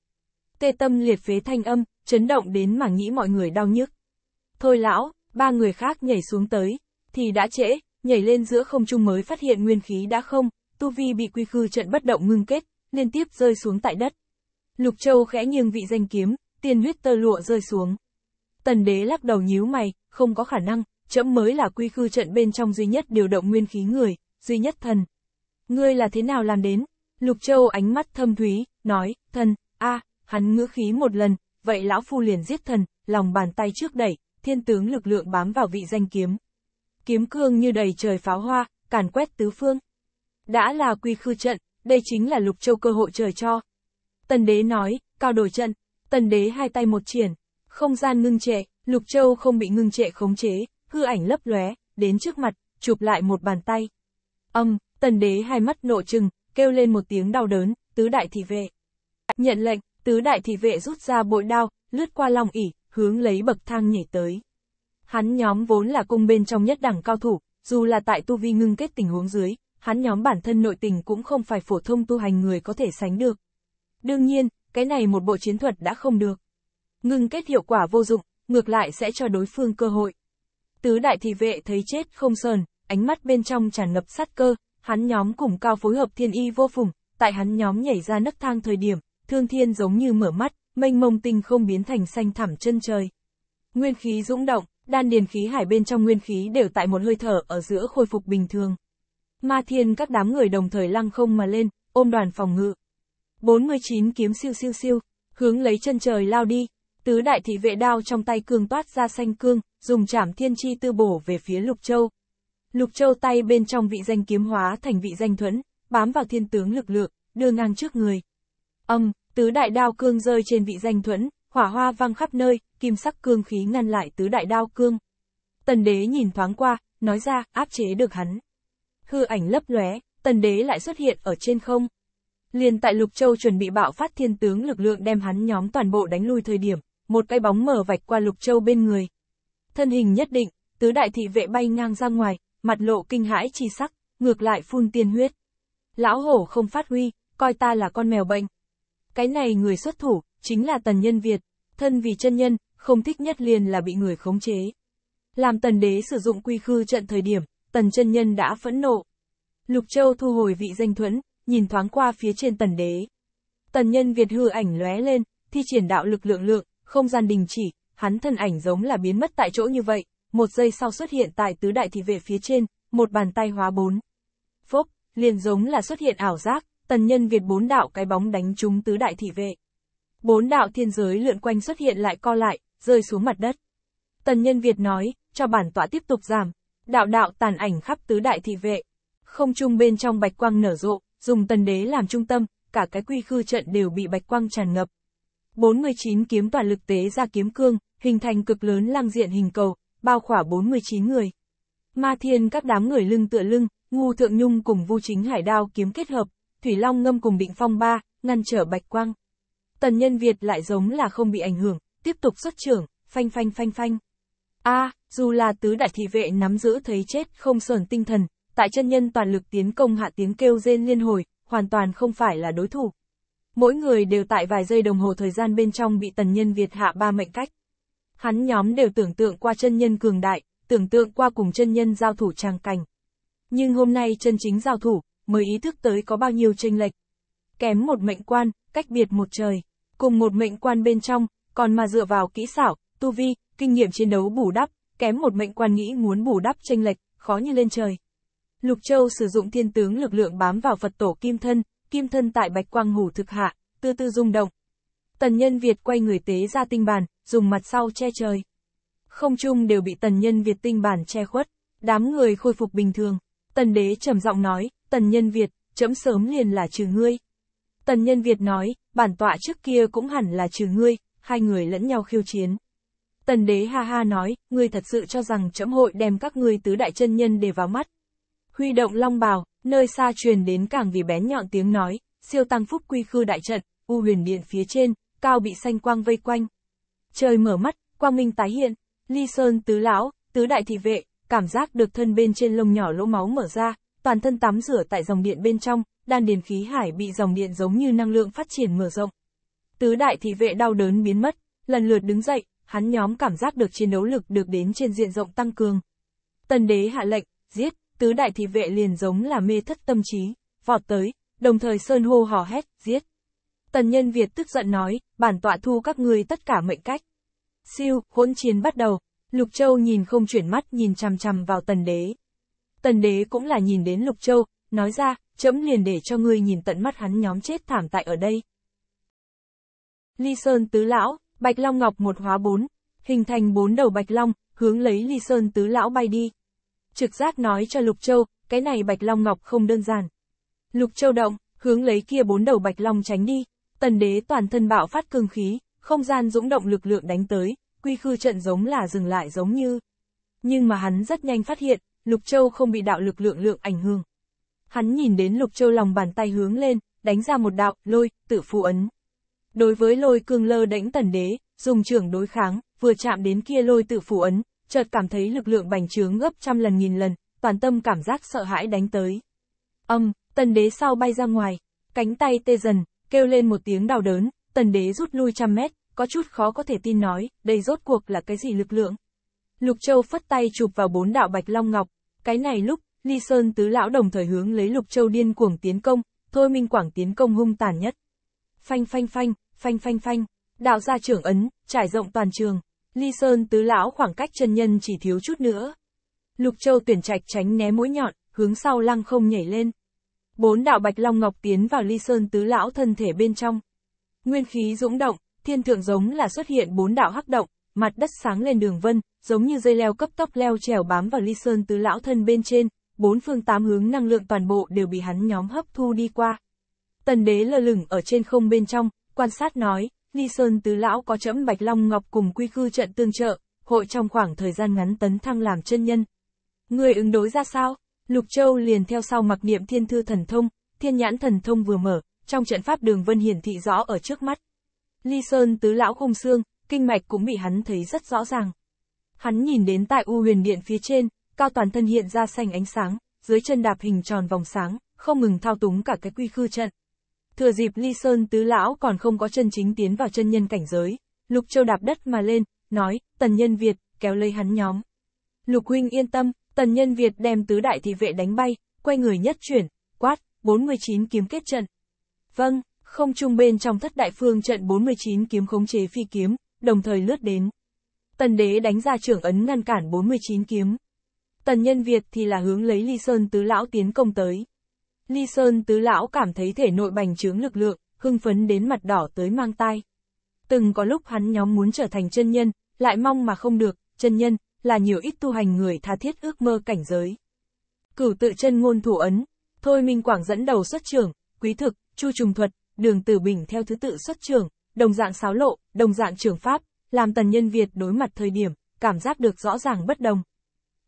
Tê tâm liệt phế thanh âm, chấn động đến mà nghĩ mọi người đau nhức. Thôi lão, ba người khác nhảy xuống tới, thì đã trễ, nhảy lên giữa không trung mới phát hiện nguyên khí đã không, tu vi bị quy khư trận bất động ngưng kết, liên tiếp rơi xuống tại đất. Lục Châu khẽ nghiêng vị danh kiếm, tiên huyết tơ lụa rơi xuống. Tần đế lắc đầu nhíu mày, không có khả năng, chậm mới là quy khư trận bên trong duy nhất điều động nguyên khí người, duy nhất thần. Ngươi là thế nào làm đến? Lục Châu ánh mắt thâm thúy, nói, thần, a, hắn ngữ khí một lần, vậy lão phu liền giết thần, lòng bàn tay trước đẩy, thiên tướng lực lượng bám vào vị danh kiếm. Kiếm cương như đầy trời pháo hoa, càn quét tứ phương. Đã là quy khư trận, đây chính là lục châu cơ hội trời cho. Tần đế nói, cao đổi trận, tần đế hai tay một triển, không gian ngưng trệ, lục châu không bị ngưng trệ khống chế, hư ảnh lấp lóe đến trước mặt, chụp lại một bàn tay. Âm, tần đế hai mắt nộ trừng, kêu lên một tiếng đau đớn, tứ đại thị vệ. Nhận lệnh, Tứ đại thị vệ rút ra bội đao, lướt qua long ỉ, hướng lấy bậc thang nhảy tới. Hắn nhóm vốn là cung bên trong nhất đẳng cao thủ, dù là tại tu vi ngưng kết tình huống dưới, hắn nhóm bản thân nội tình cũng không phải phổ thông tu hành người có thể sánh được. Đương nhiên, cái này một bộ chiến thuật đã không được. Ngưng kết hiệu quả vô dụng, ngược lại sẽ cho đối phương cơ hội. Tứ đại thị vệ thấy chết không sờn, ánh mắt bên trong tràn ngập sát cơ, hắn nhóm cùng cao phối hợp thiên y vô phùng, tại hắn nhóm nhảy ra nấc thang thời điểm, thương thiên giống như mở mắt, mênh mông tinh không biến thành xanh thẳm chân trời. Nguyên khí dũng động, đan điền khí hải bên trong nguyên khí đều tại một hơi thở ở giữa khôi phục bình thường. Ma thiên các đám người đồng thời lăng không mà lên, ôm đoàn phòng ngự. 49 kiếm siêu siêu siêu, hướng lấy chân trời lao đi, tứ đại thị vệ đao trong tay cường toát ra xanh cương, dùng chảm thiên chi tư bổ về phía Lục Châu. Lục Châu tay bên trong vị danh kiếm hóa thành vị danh thuẫn, bám vào thiên tướng lực lượng, đưa ngang trước người. Âm, tứ đại đao cương rơi trên vị danh thuẫn, hỏa hoa vang khắp nơi, kim sắc cương khí ngăn lại tứ đại đao cương. Tần đế nhìn thoáng qua, nói ra, áp chế được hắn. Hư ảnh lấp lóe, tần đế lại xuất hiện ở trên không. Liền tại Lục Châu chuẩn bị bạo phát thiên tướng lực lượng đem hắn nhóm toàn bộ đánh lui thời điểm, một cái bóng mở vạch qua Lục Châu bên người. Thân hình nhất định, tứ đại thị vệ bay ngang ra ngoài, mặt lộ kinh hãi chi sắc, ngược lại phun tiên huyết. Lão hổ không phát huy, coi ta là con mèo bệnh. Cái này người xuất thủ, chính là tần nhân Việt, thân vì chân nhân, không thích nhất liền là bị người khống chế. Làm tần đế sử dụng quy khư trận thời điểm, tần chân nhân đã phẫn nộ. Lục Châu thu hồi vị danh thuẫn, nhìn thoáng qua phía trên tần đế. Tần nhân Việt hư ảnh lóe lên, thi triển đạo lực lượng lượng, không gian đình chỉ, hắn thân ảnh giống là biến mất tại chỗ như vậy, một giây sau xuất hiện tại tứ đại thị vệ phía trên, một bàn tay hóa bốn. Phốc, liền giống là xuất hiện ảo giác, tần nhân Việt bốn đạo cái bóng đánh trúng tứ đại thị vệ. Bốn đạo thiên giới lượn quanh xuất hiện lại co lại, rơi xuống mặt đất. Tần nhân Việt nói, cho bản tọa tiếp tục giảm, đạo đạo tàn ảnh khắp tứ đại thị vệ. Không trung bên trong bạch quang nở rộ, dùng tần đế làm trung tâm, cả cái quy khư trận đều bị bạch quang tràn ngập. 49 kiếm toàn lực tế ra kiếm cương, hình thành cực lớn lang diện hình cầu, bao khỏa 49 người. Ma thiên các đám người lưng tựa lưng, ngu thượng nhung cùng vu chính hải đao kiếm kết hợp, Thủy Long ngâm cùng Định Phong ba, ngăn trở Bạch Quang. Tần Nhân Việt lại giống là không bị ảnh hưởng, tiếp tục xuất trưởng, phanh phanh phanh phanh. A, à, dù là tứ đại thị vệ nắm giữ thấy chết không sờn tinh thần, tại chân nhân toàn lực tiến công hạ tiếng kêu rên liên hồi, hoàn toàn không phải là đối thủ. Mỗi người đều tại vài giây đồng hồ thời gian bên trong bị tần nhân Việt hạ ba mệnh cách. Hắn nhóm đều tưởng tượng qua chân nhân cường đại, tưởng tượng qua cùng chân nhân giao thủ tràng cảnh. Nhưng hôm nay chân chính giao thủ, mới ý thức tới có bao nhiêu tranh lệch. Kém một mệnh quan, cách biệt một trời. Cùng một mệnh quan bên trong, còn mà dựa vào kỹ xảo, tu vi, kinh nghiệm chiến đấu bù đắp, kém một mệnh quan nghĩ muốn bù đắp tranh lệch, khó như lên trời. Lục Châu sử dụng thiên tướng lực lượng bám vào Phật tổ Kim Thân, Kim Thân tại Bạch Quang Hủ thực hạ, tư tư rung động. Tần Nhân Việt quay người tế ra tinh bàn, dùng mặt sau che trời. Không Chung đều bị Tần Nhân Việt tinh bản che khuất, đám người khôi phục bình thường. Tần Đế trầm giọng nói, Tần Nhân Việt, chấm sớm liền là trừ ngươi. Tần Nhân Việt nói, bản tọa trước kia cũng hẳn là trừ ngươi, hai người lẫn nhau khiêu chiến. Tần đế ha ha nói, ngươi thật sự cho rằng chấm hội đem các ngươi tứ đại chân nhân để vào mắt. Huy động long bào, nơi xa truyền đến càng vì bén nhọn tiếng nói, siêu tăng phúc quy khư đại trận, u huyền điện phía trên, cao bị xanh quang vây quanh. Trời mở mắt, quang minh tái hiện, ly sơn tứ lão, tứ đại thị vệ, cảm giác được thân bên trên lông nhỏ lỗ máu mở ra, toàn thân tắm rửa tại dòng điện bên trong, đan điền khí hải bị dòng điện giống như năng lượng phát triển mở rộng. Tứ đại thị vệ đau đớn biến mất, lần lượt đứng dậy, hắn nhóm cảm giác được chiến đấu lực được đến trên diện rộng tăng cường. Tần đế hạ lệnh, giết, tứ đại thị vệ liền giống là mê thất tâm trí, vọt tới, đồng thời sơn hô hò hét, giết. Tần nhân Việt tức giận nói, bản tọa thu các ngươi tất cả mệnh cách. Siêu, hỗn chiến bắt đầu, Lục Châu nhìn không chuyển mắt nhìn chằm chằm vào tần đế, tần đế cũng là nhìn đến Lục Châu, nói ra, chấm liền để cho ngươi nhìn tận mắt hắn nhóm chết thảm tại ở đây. Ly Sơn Tứ Lão, Bạch Long Ngọc một hóa bốn, hình thành bốn đầu Bạch Long, hướng lấy Ly Sơn Tứ Lão bay đi. Trực giác nói cho Lục Châu, cái này Bạch Long Ngọc không đơn giản. Lục Châu động, hướng lấy kia bốn đầu Bạch Long tránh đi, tần đế toàn thân bạo phát cương khí, không gian dũng động lực lượng đánh tới, quy khư trận giống là dừng lại giống như. Nhưng mà hắn rất nhanh phát hiện, Lục Châu không bị đạo lực lượng lượng ảnh hưởng. Hắn nhìn đến Lục Châu lòng bàn tay hướng lên, đánh ra một đạo, lôi, tự phù ấn. Đối với lôi cương lơ đánh tần đế, dùng trưởng đối kháng, vừa chạm đến kia lôi tự phù ấn, chợt cảm thấy lực lượng bành trướng gấp trăm lần nghìn lần, toàn tâm cảm giác sợ hãi đánh tới. Âm, tần đế sau bay ra ngoài, cánh tay tê dần, kêu lên một tiếng đau đớn, tần đế rút lui trăm mét, có chút khó có thể tin nói, đây rốt cuộc là cái gì lực lượng. Lục Châu phất tay chụp vào bốn đạo bạch long ngọc, cái này lúc, Ly Sơn tứ lão đồng thời hướng lấy Lục Châu điên cuồng tiến công, thôi minh quảng tiến công hung tàn nhất. Phanh phanh phanh, phanh phanh phanh, đạo ra trưởng ấn, trải rộng toàn trường, Ly Sơn tứ lão khoảng cách chân nhân chỉ thiếu chút nữa. Lục Châu tuyển trạch tránh né mũi nhọn, hướng sau lăng không nhảy lên. Bốn đạo bạch long ngọc tiến vào Ly Sơn tứ lão thân thể bên trong. Nguyên khí dũng động, thiên thượng giống là xuất hiện bốn đạo hắc động, mặt đất sáng lên đường vân, giống như dây leo cấp tốc leo trèo bám vào ly sơn tứ lão thân bên trên, bốn phương tám hướng năng lượng toàn bộ đều bị hắn nhóm hấp thu đi qua. Tần đế lơ lửng ở trên không bên trong, quan sát nói, ly sơn tứ lão có chẫm bạch long ngọc cùng quy cư trận tương trợ, hội trong khoảng thời gian ngắn tấn thăng làm chân nhân. Người ứng đối ra sao? Lục Châu liền theo sau mặc niệm thiên thư thần thông, thiên nhãn thần thông vừa mở, trong trận pháp đường vân hiển thị rõ ở trước mắt. Ly Sơn tứ lão khung xương, kinh mạch cũng bị hắn thấy rất rõ ràng. Hắn nhìn đến tại U huyền điện phía trên, cao toàn thân hiện ra xanh ánh sáng, dưới chân đạp hình tròn vòng sáng, không ngừng thao túng cả cái quy khư trận. Thừa dịp Ly Sơn tứ lão còn không có chân chính tiến vào chân nhân cảnh giới, Lục Châu đạp đất mà lên, nói, tần nhân Việt, kéo lấy hắn nhóm. Lục huynh yên tâm, tần nhân Việt đem tứ đại thị vệ đánh bay, quay người nhất chuyển, quát, 49 kiếm kết trận. Vâng, không trung bên trong thất đại phương trận 49 kiếm khống chế phi kiếm, đồng thời lướt đến. Tần đế đánh ra trưởng ấn ngăn cản 49 kiếm. Tần nhân Việt thì là hướng lấy Ly Sơn Tứ Lão tiến công tới. Ly Sơn Tứ Lão cảm thấy thể nội bành trướng lực lượng, hưng phấn đến mặt đỏ tới mang tai. Từng có lúc hắn nhóm muốn trở thành chân nhân, lại mong mà không được, chân nhân, là nhiều ít tu hành người tha thiết ước mơ cảnh giới. Cửu tự chân ngôn thủ ấn, thôi Minh Quảng dẫn đầu xuất trưởng, quý thực, chu trùng thuật, đường tử bình theo thứ tự xuất trưởng, đồng dạng sáo lộ, đồng dạng trường pháp, làm tần nhân Việt đối mặt thời điểm, cảm giác được rõ ràng bất đồng.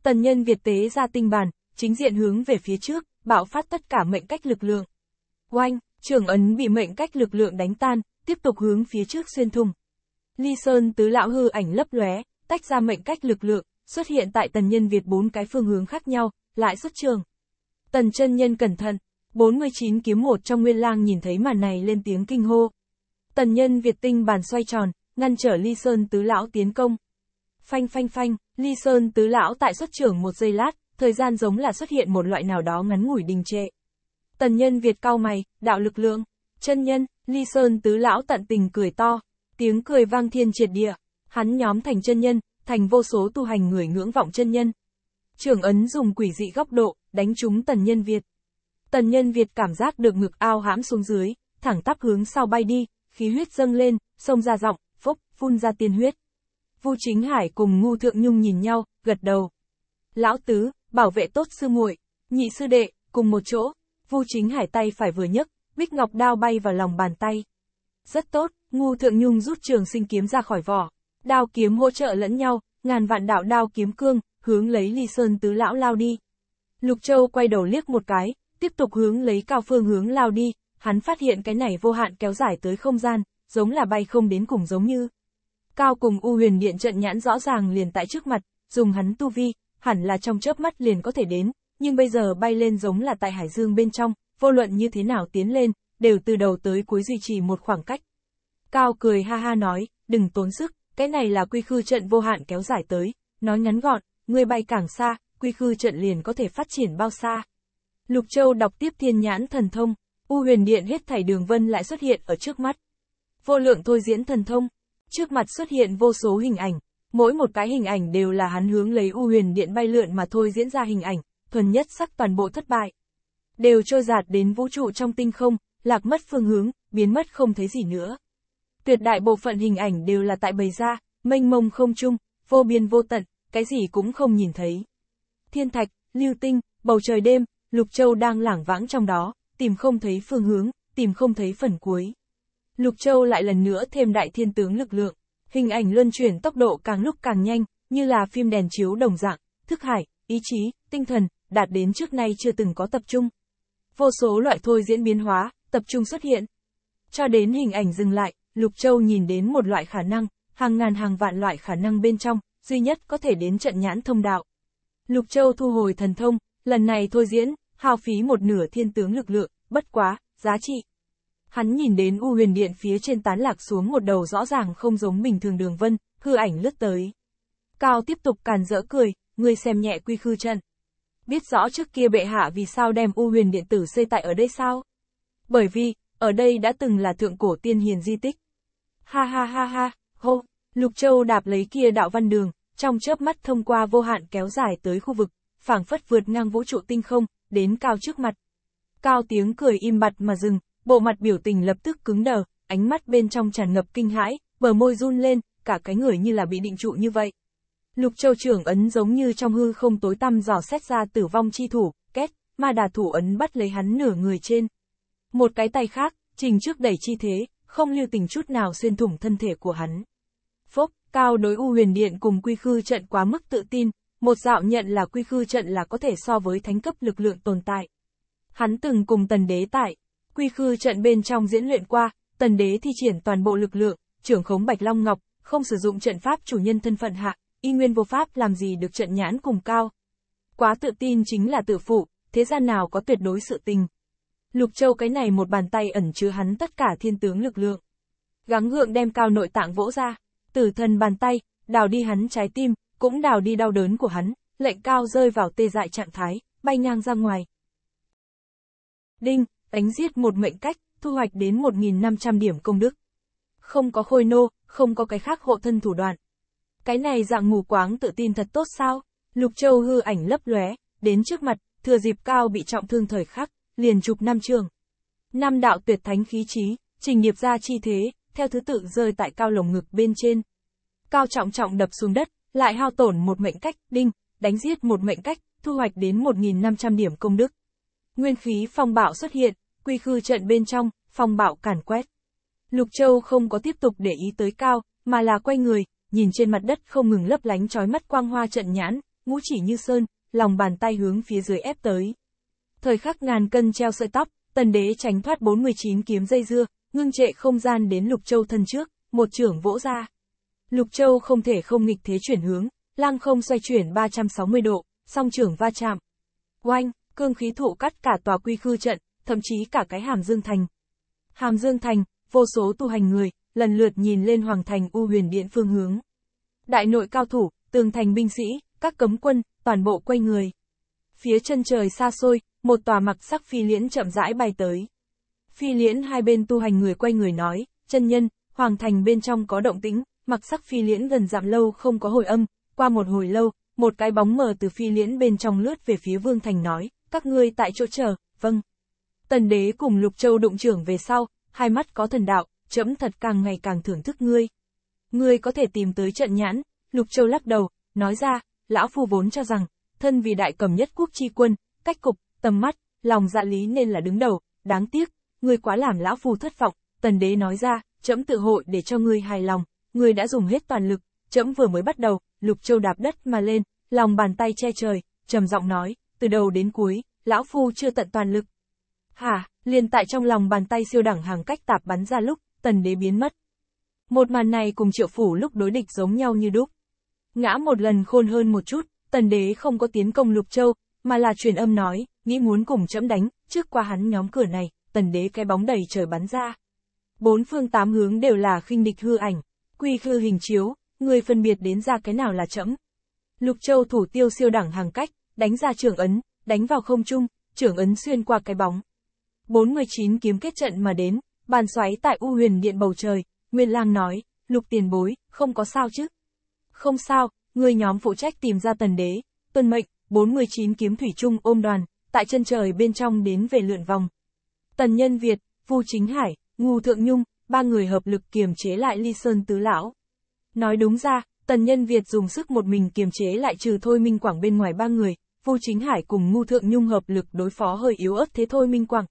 Tần nhân Việt tế ra tinh bàn, chính diện hướng về phía trước, bạo phát tất cả mệnh cách lực lượng. Oanh, trưởng ấn bị mệnh cách lực lượng đánh tan, tiếp tục hướng phía trước xuyên thùng. Ly Sơn tứ lão hư ảnh lấp lóe, tách ra mệnh cách lực lượng, xuất hiện tại tần nhân Việt bốn cái phương hướng khác nhau, lại xuất trường. Tần chân nhân cẩn thận, 49 kiếm một trong nguyên lang nhìn thấy màn này lên tiếng kinh hô. Tần nhân Việt tinh bàn xoay tròn, ngăn trở Ly Sơn Tứ Lão tiến công. Phanh phanh phanh, Ly Sơn Tứ Lão tại xuất trưởng một giây lát, thời gian giống là xuất hiện một loại nào đó ngắn ngủi đình trệ. Tần nhân Việt cao mày, đạo lực lượng, chân nhân, Ly Sơn Tứ Lão tận tình cười to, tiếng cười vang thiên triệt địa, hắn nhóm thành chân nhân, thành vô số tu hành người ngưỡng vọng chân nhân. Trưởng ấn dùng quỷ dị góc độ, đánh trúng tần nhân Việt. Tần nhân Việt cảm giác được ngực ao hãm xuống dưới, thẳng tắp hướng sau bay đi, khí huyết dâng lên, xông ra giọng, phốc, phun ra tiên huyết. Vu Chính Hải cùng Ngu Thượng Nhung nhìn nhau, gật đầu. Lão tứ, bảo vệ tốt sư muội, nhị sư đệ, cùng một chỗ. Vu Chính Hải tay phải vừa nhấc, bích ngọc đao bay vào lòng bàn tay. Rất tốt, Ngu Thượng Nhung rút trường sinh kiếm ra khỏi vỏ. Đao kiếm hỗ trợ lẫn nhau, ngàn vạn đạo đao kiếm cương, hướng lấy Ly Sơn tứ lão lao đi. Lục Châu quay đầu liếc một cái, tiếp tục hướng lấy cao phương hướng lao đi, hắn phát hiện cái này vô hạn kéo dài tới không gian, giống là bay không đến cùng giống như. Cao cùng U huyền điện trận nhãn rõ ràng liền tại trước mặt, dùng hắn tu vi, hẳn là trong chớp mắt liền có thể đến, nhưng bây giờ bay lên giống là tại hải dương bên trong, vô luận như thế nào tiến lên, đều từ đầu tới cuối duy trì một khoảng cách. Cao cười ha ha nói, đừng tốn sức, cái này là quy khư trận vô hạn kéo dài tới, nói ngắn gọn, người bay càng xa, quy khư trận liền có thể phát triển bao xa. Lục Châu đọc tiếp thiên nhãn thần thông, U huyền điện hết thảy đường vân lại xuất hiện ở trước mắt. Vô lượng thôi diễn thần thông, trước mặt xuất hiện vô số hình ảnh, mỗi một cái hình ảnh đều là hắn hướng lấy U huyền điện bay lượn mà thôi diễn ra hình ảnh, thuần nhất sắc toàn bộ thất bại. Đều trôi giạt đến vũ trụ trong tinh không, lạc mất phương hướng, biến mất không thấy gì nữa. Tuyệt đại bộ phận hình ảnh đều là tại bầy ra, mênh mông không chung, vô biên vô tận, cái gì cũng không nhìn thấy. Thiên thạch, lưu tinh, bầu trời đêm, lục châu đang lảng vãng trong đó, tìm không thấy phương hướng, tìm không thấy phần cuối. Lục Châu lại lần nữa thêm đại thiên tướng lực lượng, hình ảnh luân chuyển tốc độ càng lúc càng nhanh, như là phim đèn chiếu đồng dạng, thức hải, ý chí, tinh thần, đạt đến trước nay chưa từng có tập trung. Vô số loại thôi diễn biến hóa, tập trung xuất hiện. Cho đến hình ảnh dừng lại, Lục Châu nhìn đến một loại khả năng, hàng ngàn hàng vạn loại khả năng bên trong, duy nhất có thể đến trận nhãn thông đạo. Lục Châu thu hồi thần thông, lần này thôi diễn, hao phí một nửa thiên tướng lực lượng, bất quá, giá trị. Hắn nhìn đến U huyền điện phía trên tán lạc xuống một đầu rõ ràng không giống bình thường đường vân, hư ảnh lướt tới. Cao tiếp tục càn rỡ cười, người xem nhẹ quy khư trận. Biết rõ trước kia bệ hạ vì sao đem U huyền điện tử xây tại ở đây sao? Bởi vì, ở đây đã từng là thượng cổ tiên hiền di tích. Ha ha ha ha, hô, Lục Châu đạp lấy kia đạo văn đường, trong chớp mắt thông qua vô hạn kéo dài tới khu vực, phảng phất vượt ngang vũ trụ tinh không, đến Cao trước mặt. Cao tiếng cười im bặt mà dừng, bộ mặt biểu tình lập tức cứng đờ, ánh mắt bên trong tràn ngập kinh hãi, bờ môi run lên, cả cái người như là bị định trụ như vậy. Lục châu trưởng ấn giống như trong hư không tối tăm dò xét ra tử vong chi thủ, két, ma đà thủ ấn bắt lấy hắn nửa người trên. Một cái tay khác, trình trước đẩy chi thế, không lưu tình chút nào xuyên thủng thân thể của hắn. Phốc, cao đối u huyền điện cùng quy khư trận quá mức tự tin, một dạo nhận là quy khư trận là có thể so với thánh cấp lực lượng tồn tại. Hắn từng cùng tần đế tại, quy khư trận bên trong diễn luyện qua, tần đế thi triển toàn bộ lực lượng, trưởng khống Bạch Long Ngọc, không sử dụng trận pháp chủ nhân thân phận hạ, y nguyên vô pháp làm gì được trận nhãn cùng cao. Quá tự tin chính là tự phụ, thế gian nào có tuyệt đối sự tình. Lục Châu cái này một bàn tay ẩn chứa hắn tất cả thiên tướng lực lượng. Gắng gượng đem cao nội tạng vỗ ra, tử thần bàn tay, đào đi hắn trái tim, cũng đào đi đau đớn của hắn, lệnh cao rơi vào tê dại trạng thái, bay ngang ra ngoài. Đinh, đánh giết một mệnh cách, thu hoạch đến 1.500 điểm công đức. Không có khôi nô, không có cái khác hộ thân thủ đoạn. Cái này dạng ngủ quáng tự tin thật tốt sao? Lục Châu hư ảnh lấp lóe, đến trước mặt, thừa dịp cao bị trọng thương thời khắc, liền chụp năm trường. Năm đạo tuyệt thánh khí trí, trình nghiệp ra chi thế, theo thứ tự rơi tại cao lồng ngực bên trên. Cao trọng trọng đập xuống đất, lại hao tổn một mệnh cách, đinh, đánh giết một mệnh cách, thu hoạch đến 1.500 điểm công đức. Nguyên khí phong bạo xuất hiện, quy khư trận bên trong, phong bạo cản quét. Lục Châu không có tiếp tục để ý tới cao, mà là quay người, nhìn trên mặt đất không ngừng lấp lánh trói mắt quang hoa trận nhãn, ngũ chỉ như sơn, lòng bàn tay hướng phía dưới ép tới. Thời khắc ngàn cân treo sợi tóc, tần đế tránh thoát 49 kiếm dây dưa, ngưng trệ không gian đến Lục Châu thân trước, một trưởng vỗ ra. Lục Châu không thể không nghịch thế chuyển hướng, lang không xoay chuyển 360 độ, song trưởng va chạm. Oanh, cương khí thụ cắt cả tòa quy khư trận, thậm chí cả cái hàm dương thành. Hàm dương thành, vô số tu hành người, lần lượt nhìn lên hoàng thành u huyền điện phương hướng. Đại nội cao thủ, tường thành binh sĩ, các cấm quân, toàn bộ quay người. Phía chân trời xa xôi, một tòa mặc sắc phi liễn chậm rãi bay tới. Phi liễn hai bên tu hành người quay người nói, chân nhân, hoàng thành bên trong có động tĩnh, mặc sắc phi liễn gần dặm lâu không có hồi âm, qua một hồi lâu, một cái bóng mờ từ phi liễn bên trong lướt về phía Vương Thành nói, các ngươi tại chỗ chờ, vâng. Tần đế cùng Lục Châu đụng trưởng về sau, hai mắt có thần đạo, chấm thật càng ngày càng thưởng thức ngươi. Ngươi có thể tìm tới trận nhãn, Lục Châu lắc đầu, nói ra, lão phu vốn cho rằng, thân vì đại cầm nhất quốc chi quân, cách cục, tầm mắt, lòng dạ lý nên là đứng đầu, đáng tiếc, ngươi quá làm lão phu thất vọng, tần đế nói ra, chấm tự hội để cho ngươi hài lòng, người đã dùng hết toàn lực, chấm vừa mới bắt đầu, Lục Châu đạp đất mà lên, lòng bàn tay che trời, trầm giọng nói, từ đầu đến cuối, lão phu chưa tận toàn lực. Hả, liền tại trong lòng bàn tay siêu đẳng hàng cách tạp bắn ra lúc, tần đế biến mất. Một màn này cùng triệu phủ lúc đối địch giống nhau như đúc. Ngã một lần khôn hơn một chút, tần đế không có tiến công Lục Châu, mà là truyền âm nói, nghĩ muốn cùng chấm đánh, trước qua hắn nhóm cửa này, tần đế cái bóng đầy trời bắn ra. Bốn phương tám hướng đều là khinh địch hư ảnh, quy khư hình chiếu, người phân biệt đến ra cái nào là chẫm. Lục Châu thủ tiêu siêu đẳng hàng cách, đánh ra trưởng ấn, đánh vào không trung, trưởng ấn xuyên qua cái bóng. 49 kiếm kết trận mà đến, bàn xoáy tại U huyền điện bầu trời, Nguyên Lang nói, lục tiền bối, không có sao chứ. Không sao, người nhóm phụ trách tìm ra tần đế, tuân mệnh, 49 kiếm thủy trung ôm đoàn, tại chân trời bên trong đến về lượn vòng. Tần Nhân Việt, Vu Chính Hải, Ngô Thượng Nhung, ba người hợp lực kiềm chế lại Ly Sơn Tứ Lão. Nói đúng ra, Tần Nhân Việt dùng sức một mình kiềm chế lại trừ Thôi Minh Quảng bên ngoài ba người, Vu Chính Hải cùng Ngu Thượng Nhung hợp lực đối phó hơi yếu ớt thế Thôi Minh Quảng.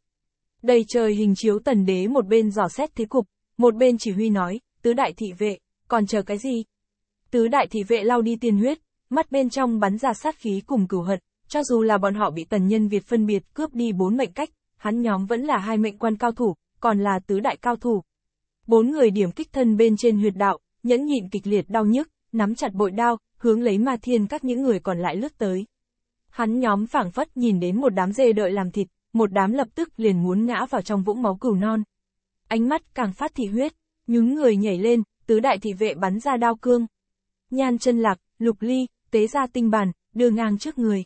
Đầy trời hình chiếu Tần Đế một bên dò xét thế cục, một bên chỉ huy nói, tứ đại thị vệ, còn chờ cái gì? Tứ đại thị vệ lao đi tiên huyết, mắt bên trong bắn ra sát khí cùng cửu hận, cho dù là bọn họ bị Tần Nhân Việt phân biệt cướp đi bốn mệnh cách, hắn nhóm vẫn là hai mệnh quan cao thủ, còn là tứ đại cao thủ, Bốn người điểm kích thân bên trên huyệt đạo, nhẫn nhịn kịch liệt đau nhức, nắm chặt bội đao, hướng lấy ma thiên các những người còn lại lướt tới. Hắn nhóm phảng phất nhìn đến một đám dê đợi làm thịt, một đám lập tức liền muốn ngã vào trong vũng máu cừu non. Ánh mắt càng phát thị huyết, những người nhảy lên, tứ đại thị vệ bắn ra đao cương. Nhan chân lạc, lục ly, tế ra tinh bàn, đưa ngang trước người.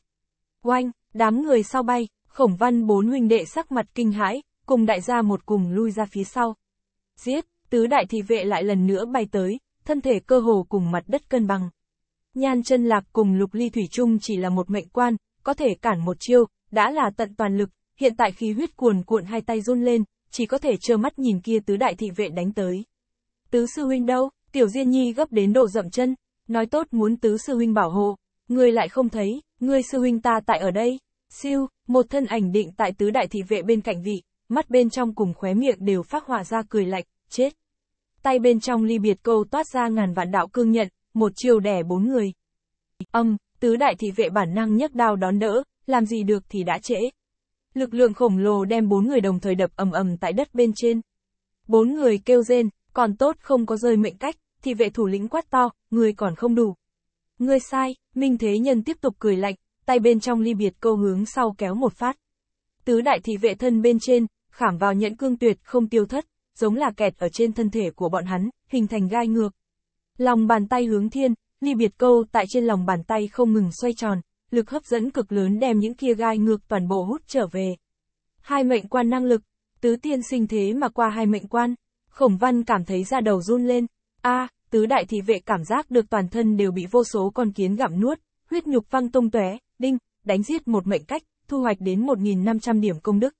Oanh, đám người sau bay, khổng văn bốn huynh đệ sắc mặt kinh hãi, cùng đại gia một cùng lui ra phía sau. Giết, Tứ đại thị vệ lại lần nữa bay tới, thân thể cơ hồ cùng mặt đất cân bằng. Nhan chân lạc cùng lục ly thủy chung chỉ là một mệnh quan, có thể cản một chiêu, đã là tận toàn lực, hiện tại khí huyết cuồn cuộn hai tay run lên, chỉ có thể trơ mắt nhìn kia tứ đại thị vệ đánh tới. Tứ sư huynh đâu, tiểu diên nhi gấp đến độ dậm chân, nói tốt muốn tứ sư huynh bảo hộ, người lại không thấy, người sư huynh ta tại ở đây, siêu, một thân ảnh định tại tứ đại thị vệ bên cạnh vị, mắt bên trong cùng khóe miệng đều phát hỏa ra cười lạnh, chết tay bên trong ly biệt câu toát ra ngàn vạn đạo cương nhận, một chiều đẻ bốn người. Âm, tứ đại thị vệ bản năng nhấc đao đón đỡ, làm gì được thì đã trễ. Lực lượng khổng lồ đem bốn người đồng thời đập ầm ầm tại đất bên trên. Bốn người kêu rên, còn tốt không có rơi mệnh cách, thị vệ thủ lĩnh quát to, người còn không đủ. Người sai, Minh Thế Nhân tiếp tục cười lạnh, tay bên trong ly biệt câu hướng sau kéo một phát. Tứ đại thị vệ thân bên trên, khảm vào nhẫn cương tuyệt không tiêu thất giống là kẹt ở trên thân thể của bọn hắn, hình thành gai ngược. Lòng bàn tay hướng thiên, ly biệt câu tại trên lòng bàn tay không ngừng xoay tròn, lực hấp dẫn cực lớn đem những kia gai ngược toàn bộ hút trở về. Hai mệnh quan năng lực, tứ tiên sinh thế mà qua hai mệnh quan, khổng văn cảm thấy da đầu run lên, a à, tứ đại thị vệ cảm giác được toàn thân đều bị vô số con kiến gặm nuốt, huyết nhục văng tung tóe, đinh, đánh giết một mệnh cách, thu hoạch đến 1.500 điểm công đức.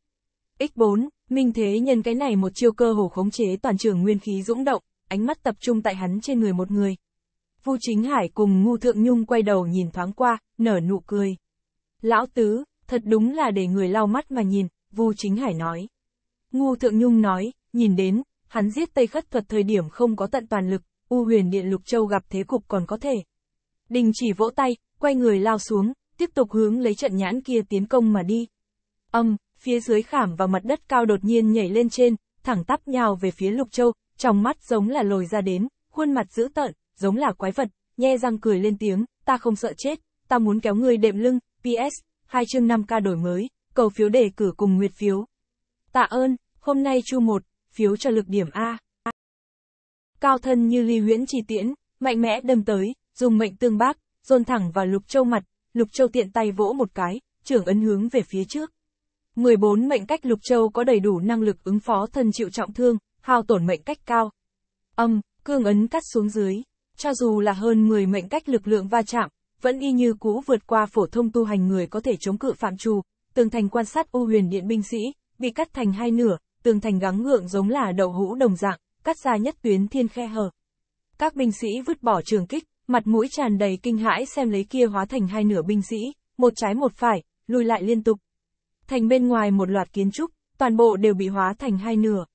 X4, Minh Thế nhân cái này một chiêu cơ hồ khống chế toàn trường nguyên khí dũng động, ánh mắt tập trung tại hắn trên người một người. Vu Chính Hải cùng Ngu Thượng Nhung quay đầu nhìn thoáng qua, nở nụ cười. Lão Tứ, thật đúng là để người lau mắt mà nhìn, Vu Chính Hải nói. Ngu Thượng Nhung nói, nhìn đến, hắn giết Tây Khất thuật thời điểm không có tận toàn lực, U huyền điện Lục Châu gặp thế cục còn có thể. Đình chỉ vỗ tay, quay người lao xuống, tiếp tục hướng lấy trận nhãn kia tiến công mà đi. Âm, phía dưới khảm và mặt đất cao đột nhiên nhảy lên trên, thẳng tắp nhào về phía Lục Châu, trong mắt giống là lồi ra đến, khuôn mặt dữ tợn, giống là quái vật, nhe răng cười lên tiếng, ta không sợ chết, ta muốn kéo người đệm lưng, PS, hai chương 5K đổi mới, cầu phiếu đề cử cùng nguyệt phiếu. Tạ ơn, hôm nay chu một phiếu cho lực điểm A. Cao thân như ly huyễn trì tiễn, mạnh mẽ đâm tới, dùng mệnh tương bác, dồn thẳng vào Lục Châu mặt, Lục Châu tiện tay vỗ một cái, trưởng ấn hướng về phía trước, 14 mệnh cách lục châu có đầy đủ năng lực ứng phó thân chịu trọng thương, hao tổn mệnh cách cao. Âm, cương ấn cắt xuống dưới. Cho dù là hơn 10 mệnh cách lực lượng va chạm, vẫn y như cũ vượt qua phổ thông tu hành người có thể chống cự phạm trù, tường thành quan sát u huyền điện binh sĩ, bị cắt thành hai nửa, tường thành gắng ngượng giống là đậu hũ đồng dạng, cắt ra nhất tuyến thiên khe hở. Các binh sĩ vứt bỏ trường kích, mặt mũi tràn đầy kinh hãi xem lấy kia hóa thành hai nửa binh sĩ, một trái một phải, lùi lại liên tục, thành bên ngoài một loạt kiến trúc, toàn bộ đều bị hóa thành hai nửa.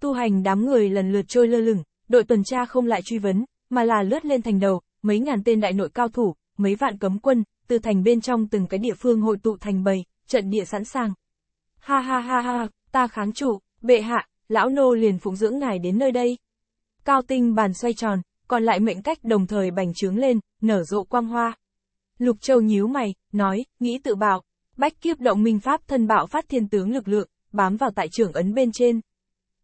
Tu hành đám người lần lượt trôi lơ lửng, đội tuần tra không lại truy vấn, mà là lướt lên thành đầu, mấy ngàn tên đại nội cao thủ, mấy vạn cấm quân, từ thành bên trong từng cái địa phương hội tụ thành bầy, trận địa sẵn sàng. Ha ha ha ha, ta kháng chủ, bệ hạ, lão nô liền phụng dưỡng ngài đến nơi đây. Cao tinh bàn xoay tròn, còn lại mệnh cách đồng thời bành trướng lên, nở rộ quang hoa. Lục Châu nhíu mày, nói, nghĩ tự bảo, Bách kiếp động minh pháp thân bạo phát thiên tướng lực lượng, bám vào tại trưởng ấn bên trên.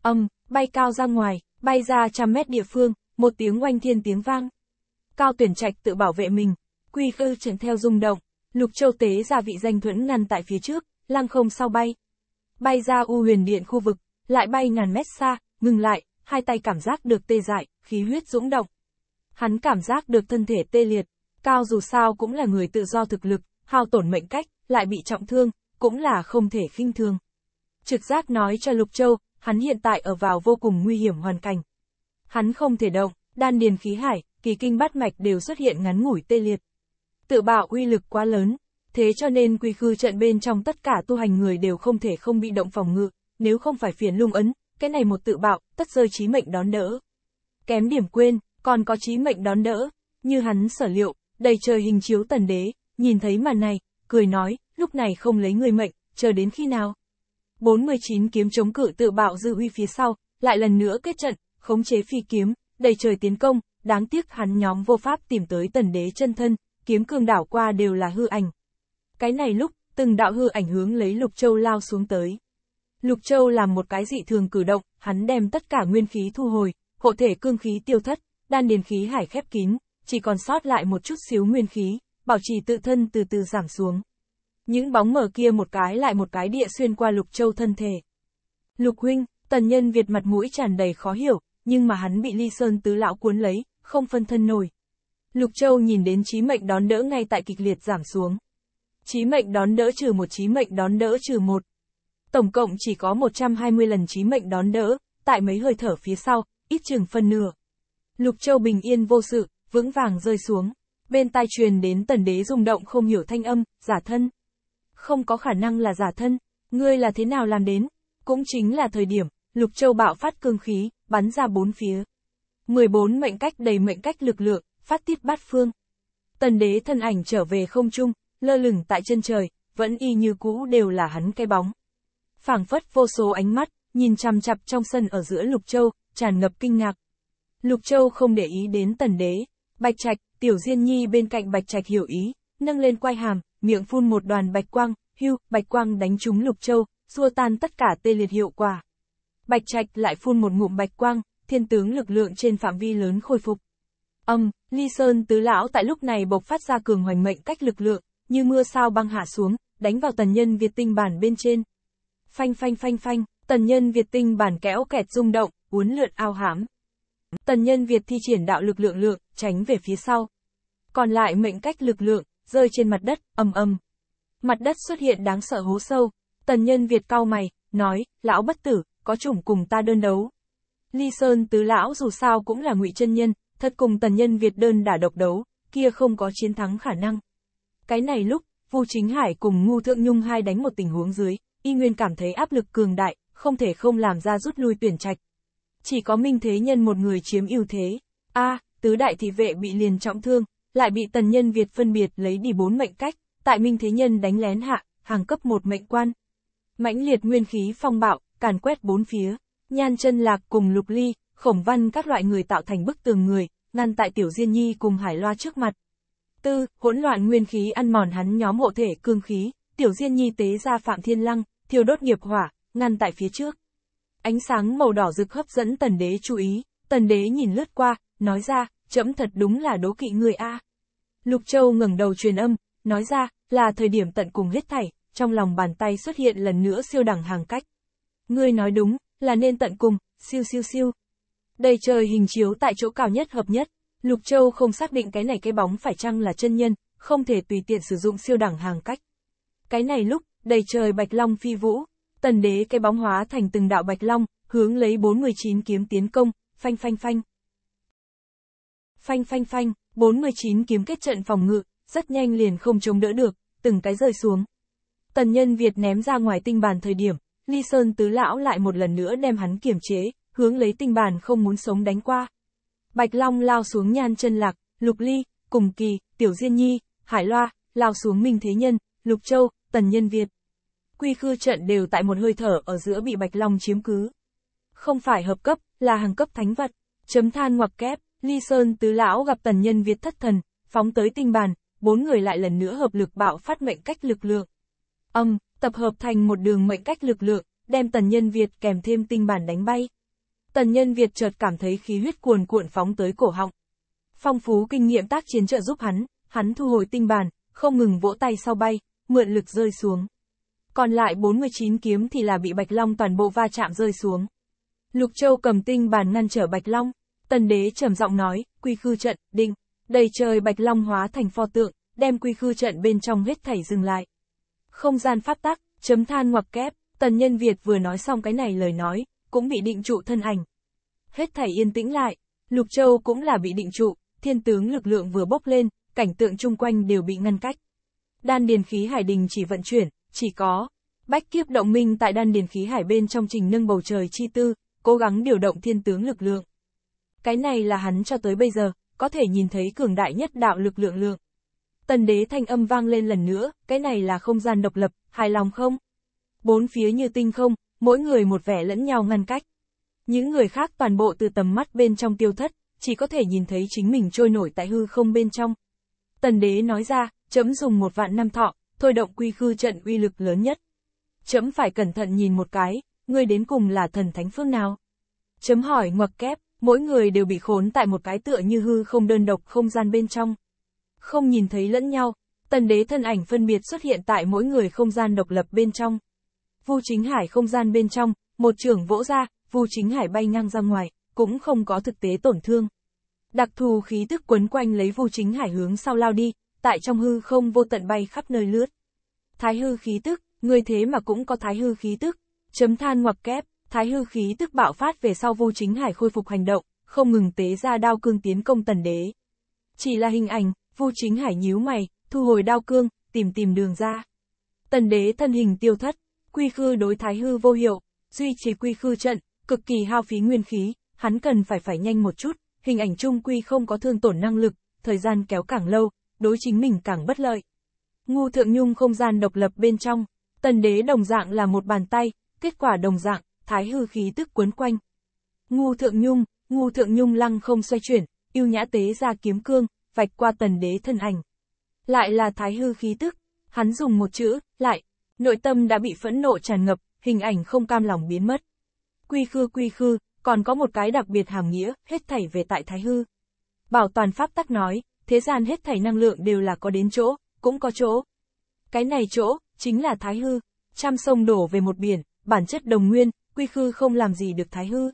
Âm, bay cao ra ngoài, bay ra trăm mét địa phương, một tiếng oanh thiên tiếng vang. Cao tuyển trạch tự bảo vệ mình, quy khư chuyển theo rung động, lục châu tế ra vị danh thuẫn ngăn tại phía trước, lăng không sau bay. Bay ra u huyền điện khu vực, lại bay ngàn mét xa, ngừng lại, hai tay cảm giác được tê dại, khí huyết dũng động. Hắn cảm giác được thân thể tê liệt, cao dù sao cũng là người tự do thực lực, hao tổn mệnh cách, lại bị trọng thương, cũng là không thể khinh thường. Trực giác nói cho Lục Châu, hắn hiện tại ở vào vô cùng nguy hiểm hoàn cảnh. Hắn không thể động, đan điền khí hải, kỳ kinh bát mạch đều xuất hiện ngắn ngủi tê liệt. Tự bạo uy lực quá lớn, thế cho nên quy khư trận bên trong tất cả tu hành người đều không thể không bị động phòng ngự, nếu không phải phiền lung ấn, cái này một tự bạo, tất rơi chí mệnh đón đỡ. Kém điểm quên, còn có chí mệnh đón đỡ, như hắn sở liệu, đầy trời hình chiếu tần đế, nhìn thấy màn này, cười nói, lúc này không lấy người mệnh, chờ đến khi nào. 49 kiếm chống cự tự bạo dư uy phía sau, lại lần nữa kết trận, khống chế phi kiếm, đầy trời tiến công, đáng tiếc hắn nhóm vô pháp tìm tới tần đế chân thân, kiếm cường đảo qua đều là hư ảnh. Cái này lúc, từng đạo hư ảnh hướng lấy Lục Châu lao xuống tới. Lục Châu làm một cái dị thường cử động, hắn đem tất cả nguyên khí thu hồi, hộ thể cương khí tiêu thất, đan điền khí hải khép kín, chỉ còn sót lại một chút xíu nguyên khí bảo trì tự thân từ từ giảm xuống. Những bóng mở kia một cái lại một cái địa xuyên qua Lục Châu thân thể. Lục huynh, tần nhân Việt mặt mũi tràn đầy khó hiểu, nhưng mà hắn bị ly sơn tứ lão cuốn lấy, không phân thân nổi. Lục Châu nhìn đến trí mệnh đón đỡ ngay tại kịch liệt giảm xuống. Trí mệnh đón đỡ trừ một trí mệnh đón đỡ trừ một. Tổng cộng chỉ có 120 lần trí mệnh đón đỡ, tại mấy hơi thở phía sau, ít chừng phân nửa. Lục Châu bình yên vô sự, vững vàng rơi xuống bên tai truyền đến tần đế rung động không hiểu thanh âm, giả thân. Không có khả năng là giả thân, ngươi là thế nào làm đến? Cũng chính là thời điểm, lục châu bạo phát cương khí, bắn ra bốn phía. 14 mệnh cách đầy mệnh cách lực lượng, phát tiết bát phương. Tần đế thân ảnh trở về không trung, lơ lửng tại chân trời, vẫn y như cũ đều là hắn cái bóng. phảng phất vô số ánh mắt, nhìn chằm chặp trong sân ở giữa Lục Châu, tràn ngập kinh ngạc. Lục Châu không để ý đến tần đế, Bạch Trạch, Tiểu Diên Nhi bên cạnh Bạch Trạch hiểu ý, nâng lên quai hàm, miệng phun một đoàn bạch quang, hưu, bạch quang đánh trúng Lục Châu, xua tan tất cả tê liệt hiệu quả. Bạch Trạch lại phun một ngụm bạch quang, thiên tướng lực lượng trên phạm vi lớn khôi phục. Âm, um, Ly Sơn tứ lão tại lúc này bộc phát ra cường hoành mệnh cách lực lượng, như mưa sao băng hạ xuống, đánh vào tần nhân Việt tinh bản bên trên. Phanh phanh phanh phanh, tần nhân Việt tinh bản kéo kẹt rung động, uốn lượn ao hãm. Tần nhân Việt thi triển đạo lực lượng lượng, tránh về phía sau. Còn lại mệnh cách lực lượng, rơi trên mặt đất, ầm ầm. Mặt đất xuất hiện đáng sợ hố sâu. Tần nhân Việt cau mày, nói, lão bất tử, có chủng cùng ta đơn đấu. Ly Sơn tứ lão dù sao cũng là ngụy chân nhân, thật cùng tần nhân Việt đơn đả độc đấu, kia không có chiến thắng khả năng. Cái này lúc, Vu Chính Hải cùng Ngu Thượng Nhung hai đánh một tình huống dưới, y nguyên cảm thấy áp lực cường đại, không thể không làm ra rút lui tuyển trạch chỉ có Minh Thế Nhân một người chiếm ưu thế. A, à, tứ đại thị vệ bị liền trọng thương, lại bị tần nhân Việt phân biệt lấy đi bốn mệnh cách, tại Minh Thế Nhân đánh lén hạ, hàng cấp một mệnh quan. Mãnh liệt nguyên khí phong bạo, càn quét bốn phía, nhan chân lạc cùng lục ly, khổng văn các loại người tạo thành bức tường người, ngăn tại tiểu diên nhi cùng hải loa trước mặt. Tư, hỗn loạn nguyên khí ăn mòn hắn nhóm hộ thể cương khí, tiểu diên nhi tế ra phạm thiên lăng, thiêu đốt nghiệp hỏa, ngăn tại phía trước. Ánh sáng màu đỏ rực hấp dẫn tần đế chú ý, tần đế nhìn lướt qua, nói ra, chấm thật đúng là đố kỵ người A. Lục Châu ngẩng đầu truyền âm, nói ra, là thời điểm tận cùng hết thảy, trong lòng bàn tay xuất hiện lần nữa siêu đẳng hàng cách. Ngươi nói đúng, là nên tận cùng, siêu siêu siêu. đầy trời hình chiếu tại chỗ cao nhất hợp nhất, Lục Châu không xác định cái này cái bóng phải chăng là chân nhân, không thể tùy tiện sử dụng siêu đẳng hàng cách. Cái này lúc, đầy trời bạch long phi vũ, tần đế cái bóng hóa thành từng đạo bạch long, hướng lấy 419 kiếm tiến công, phanh phanh phanh. Phanh phanh phanh, 419 kiếm kết trận phòng ngự, rất nhanh liền không chống đỡ được, từng cái rơi xuống. Tần nhân Việt ném ra ngoài tinh bàn thời điểm, Ly Sơn tứ lão lại một lần nữa đem hắn kiểm chế, hướng lấy tinh bàn không muốn sống đánh qua. Bạch Long lao xuống nhan chân lạc, Lục Ly, Cùng Kỳ, Tiểu Diên Nhi, Hải Loa, lao xuống Minh Thế Nhân, Lục Châu, Tần Nhân Việt quy khư trận đều tại một hơi thở ở giữa bị Bạch Long chiếm cứ. Không phải hợp cấp, là hàng cấp thánh vật, chấm than ngoặc kép, Ly Sơn tứ lão gặp tần nhân Việt thất thần, phóng tới tinh bàn, bốn người lại lần nữa hợp lực bạo phát mệnh cách lực lượng. Âm, tập hợp thành một đường mệnh cách lực lượng, đem tần nhân Việt kèm thêm tinh bản đánh bay. Tần nhân Việt chợt cảm thấy khí huyết cuồn cuộn phóng tới cổ họng. Phong phú kinh nghiệm tác chiến trợ giúp hắn, hắn thu hồi tinh bản, không ngừng vỗ tay sau bay, mượn lực rơi xuống còn lại 49 kiếm thì là bị Bạch Long toàn bộ va chạm rơi xuống. Lục Châu cầm tinh bàn ngăn trở Bạch Long, tần đế trầm giọng nói, quy khư trận, định, đầy trời Bạch Long hóa thành pho tượng, đem quy khư trận bên trong hết thảy dừng lại. Không gian pháp tắc, chấm than ngoặc kép, tần nhân Việt vừa nói xong cái này lời nói, cũng bị định trụ thân ảnh. Hết thảy yên tĩnh lại, Lục Châu cũng là bị định trụ, thiên tướng lực lượng vừa bốc lên, cảnh tượng chung quanh đều bị ngăn cách. Đan điền khí hải đình chỉ vận chuyển, chỉ có, bách kiếp động minh tại đan điền khí hải bên trong trình nâng bầu trời chi tư, cố gắng điều động thiên tướng lực lượng. Cái này là hắn cho tới bây giờ, có thể nhìn thấy cường đại nhất đạo lực lượng lượng. Tần đế thanh âm vang lên lần nữa, cái này là không gian độc lập, hài lòng không? Bốn phía như tinh không, mỗi người một vẻ lẫn nhau ngăn cách. Những người khác toàn bộ từ tầm mắt bên trong tiêu thất, chỉ có thể nhìn thấy chính mình trôi nổi tại hư không bên trong. Tần đế nói ra, chấm dùng một vạn năm thọ, thôi động quy khư trận uy lực lớn nhất. Chấm phải cẩn thận nhìn một cái, ngươi đến cùng là thần thánh phương nào? Chấm hỏi ngoặc kép, mỗi người đều bị khốn tại một cái tựa như hư không đơn độc không gian bên trong. Không nhìn thấy lẫn nhau, tần đế thân ảnh phân biệt xuất hiện tại mỗi người không gian độc lập bên trong. Vu chính hải không gian bên trong, một trưởng vỗ ra, Vu Chính Hải bay ngang ra ngoài, cũng không có thực tế tổn thương. Đặc thù khí tức quấn quanh lấy Vu Chính Hải hướng sau lao đi, tại trong hư không vô tận bay khắp nơi lướt. Thái hư khí tức, người thế mà cũng có thái hư khí tức, chấm than ngoặc kép, thái hư khí tức bạo phát về sau vô chính hải khôi phục hành động, không ngừng tế ra đao cương tiến công tần đế. Chỉ là hình ảnh, vô chính hải nhíu mày, thu hồi đao cương, tìm tìm đường ra. Tần đế thân hình tiêu thất, quy khư đối thái hư vô hiệu, duy trì quy khư trận, cực kỳ hao phí nguyên khí, hắn cần phải phải nhanh một chút, hình ảnh chung quy không có thương tổn năng lực, thời gian kéo càng lâu, đối chính mình càng bất lợi. Ngu Thượng Nhung không gian độc lập bên trong, tần đế đồng dạng là một bàn tay, kết quả đồng dạng, thái hư khí tức cuốn quanh. Ngu Thượng Nhung, Ngu Thượng Nhung lăng không xoay chuyển, yêu nhã tế ra kiếm cương, vạch qua tần đế thân ảnh. Lại là thái hư khí tức, hắn dùng một chữ, lại, nội tâm đã bị phẫn nộ tràn ngập, hình ảnh không cam lòng biến mất. Quy khư quy khư, còn có một cái đặc biệt hàm nghĩa, hết thảy về tại thái hư. Bảo toàn pháp tắc nói, thế gian hết thảy năng lượng đều là có đến chỗ, cũng có chỗ. Cái này chỗ, chính là thái hư, trăm sông đổ về một biển, bản chất đồng nguyên, quy khư không làm gì được thái hư.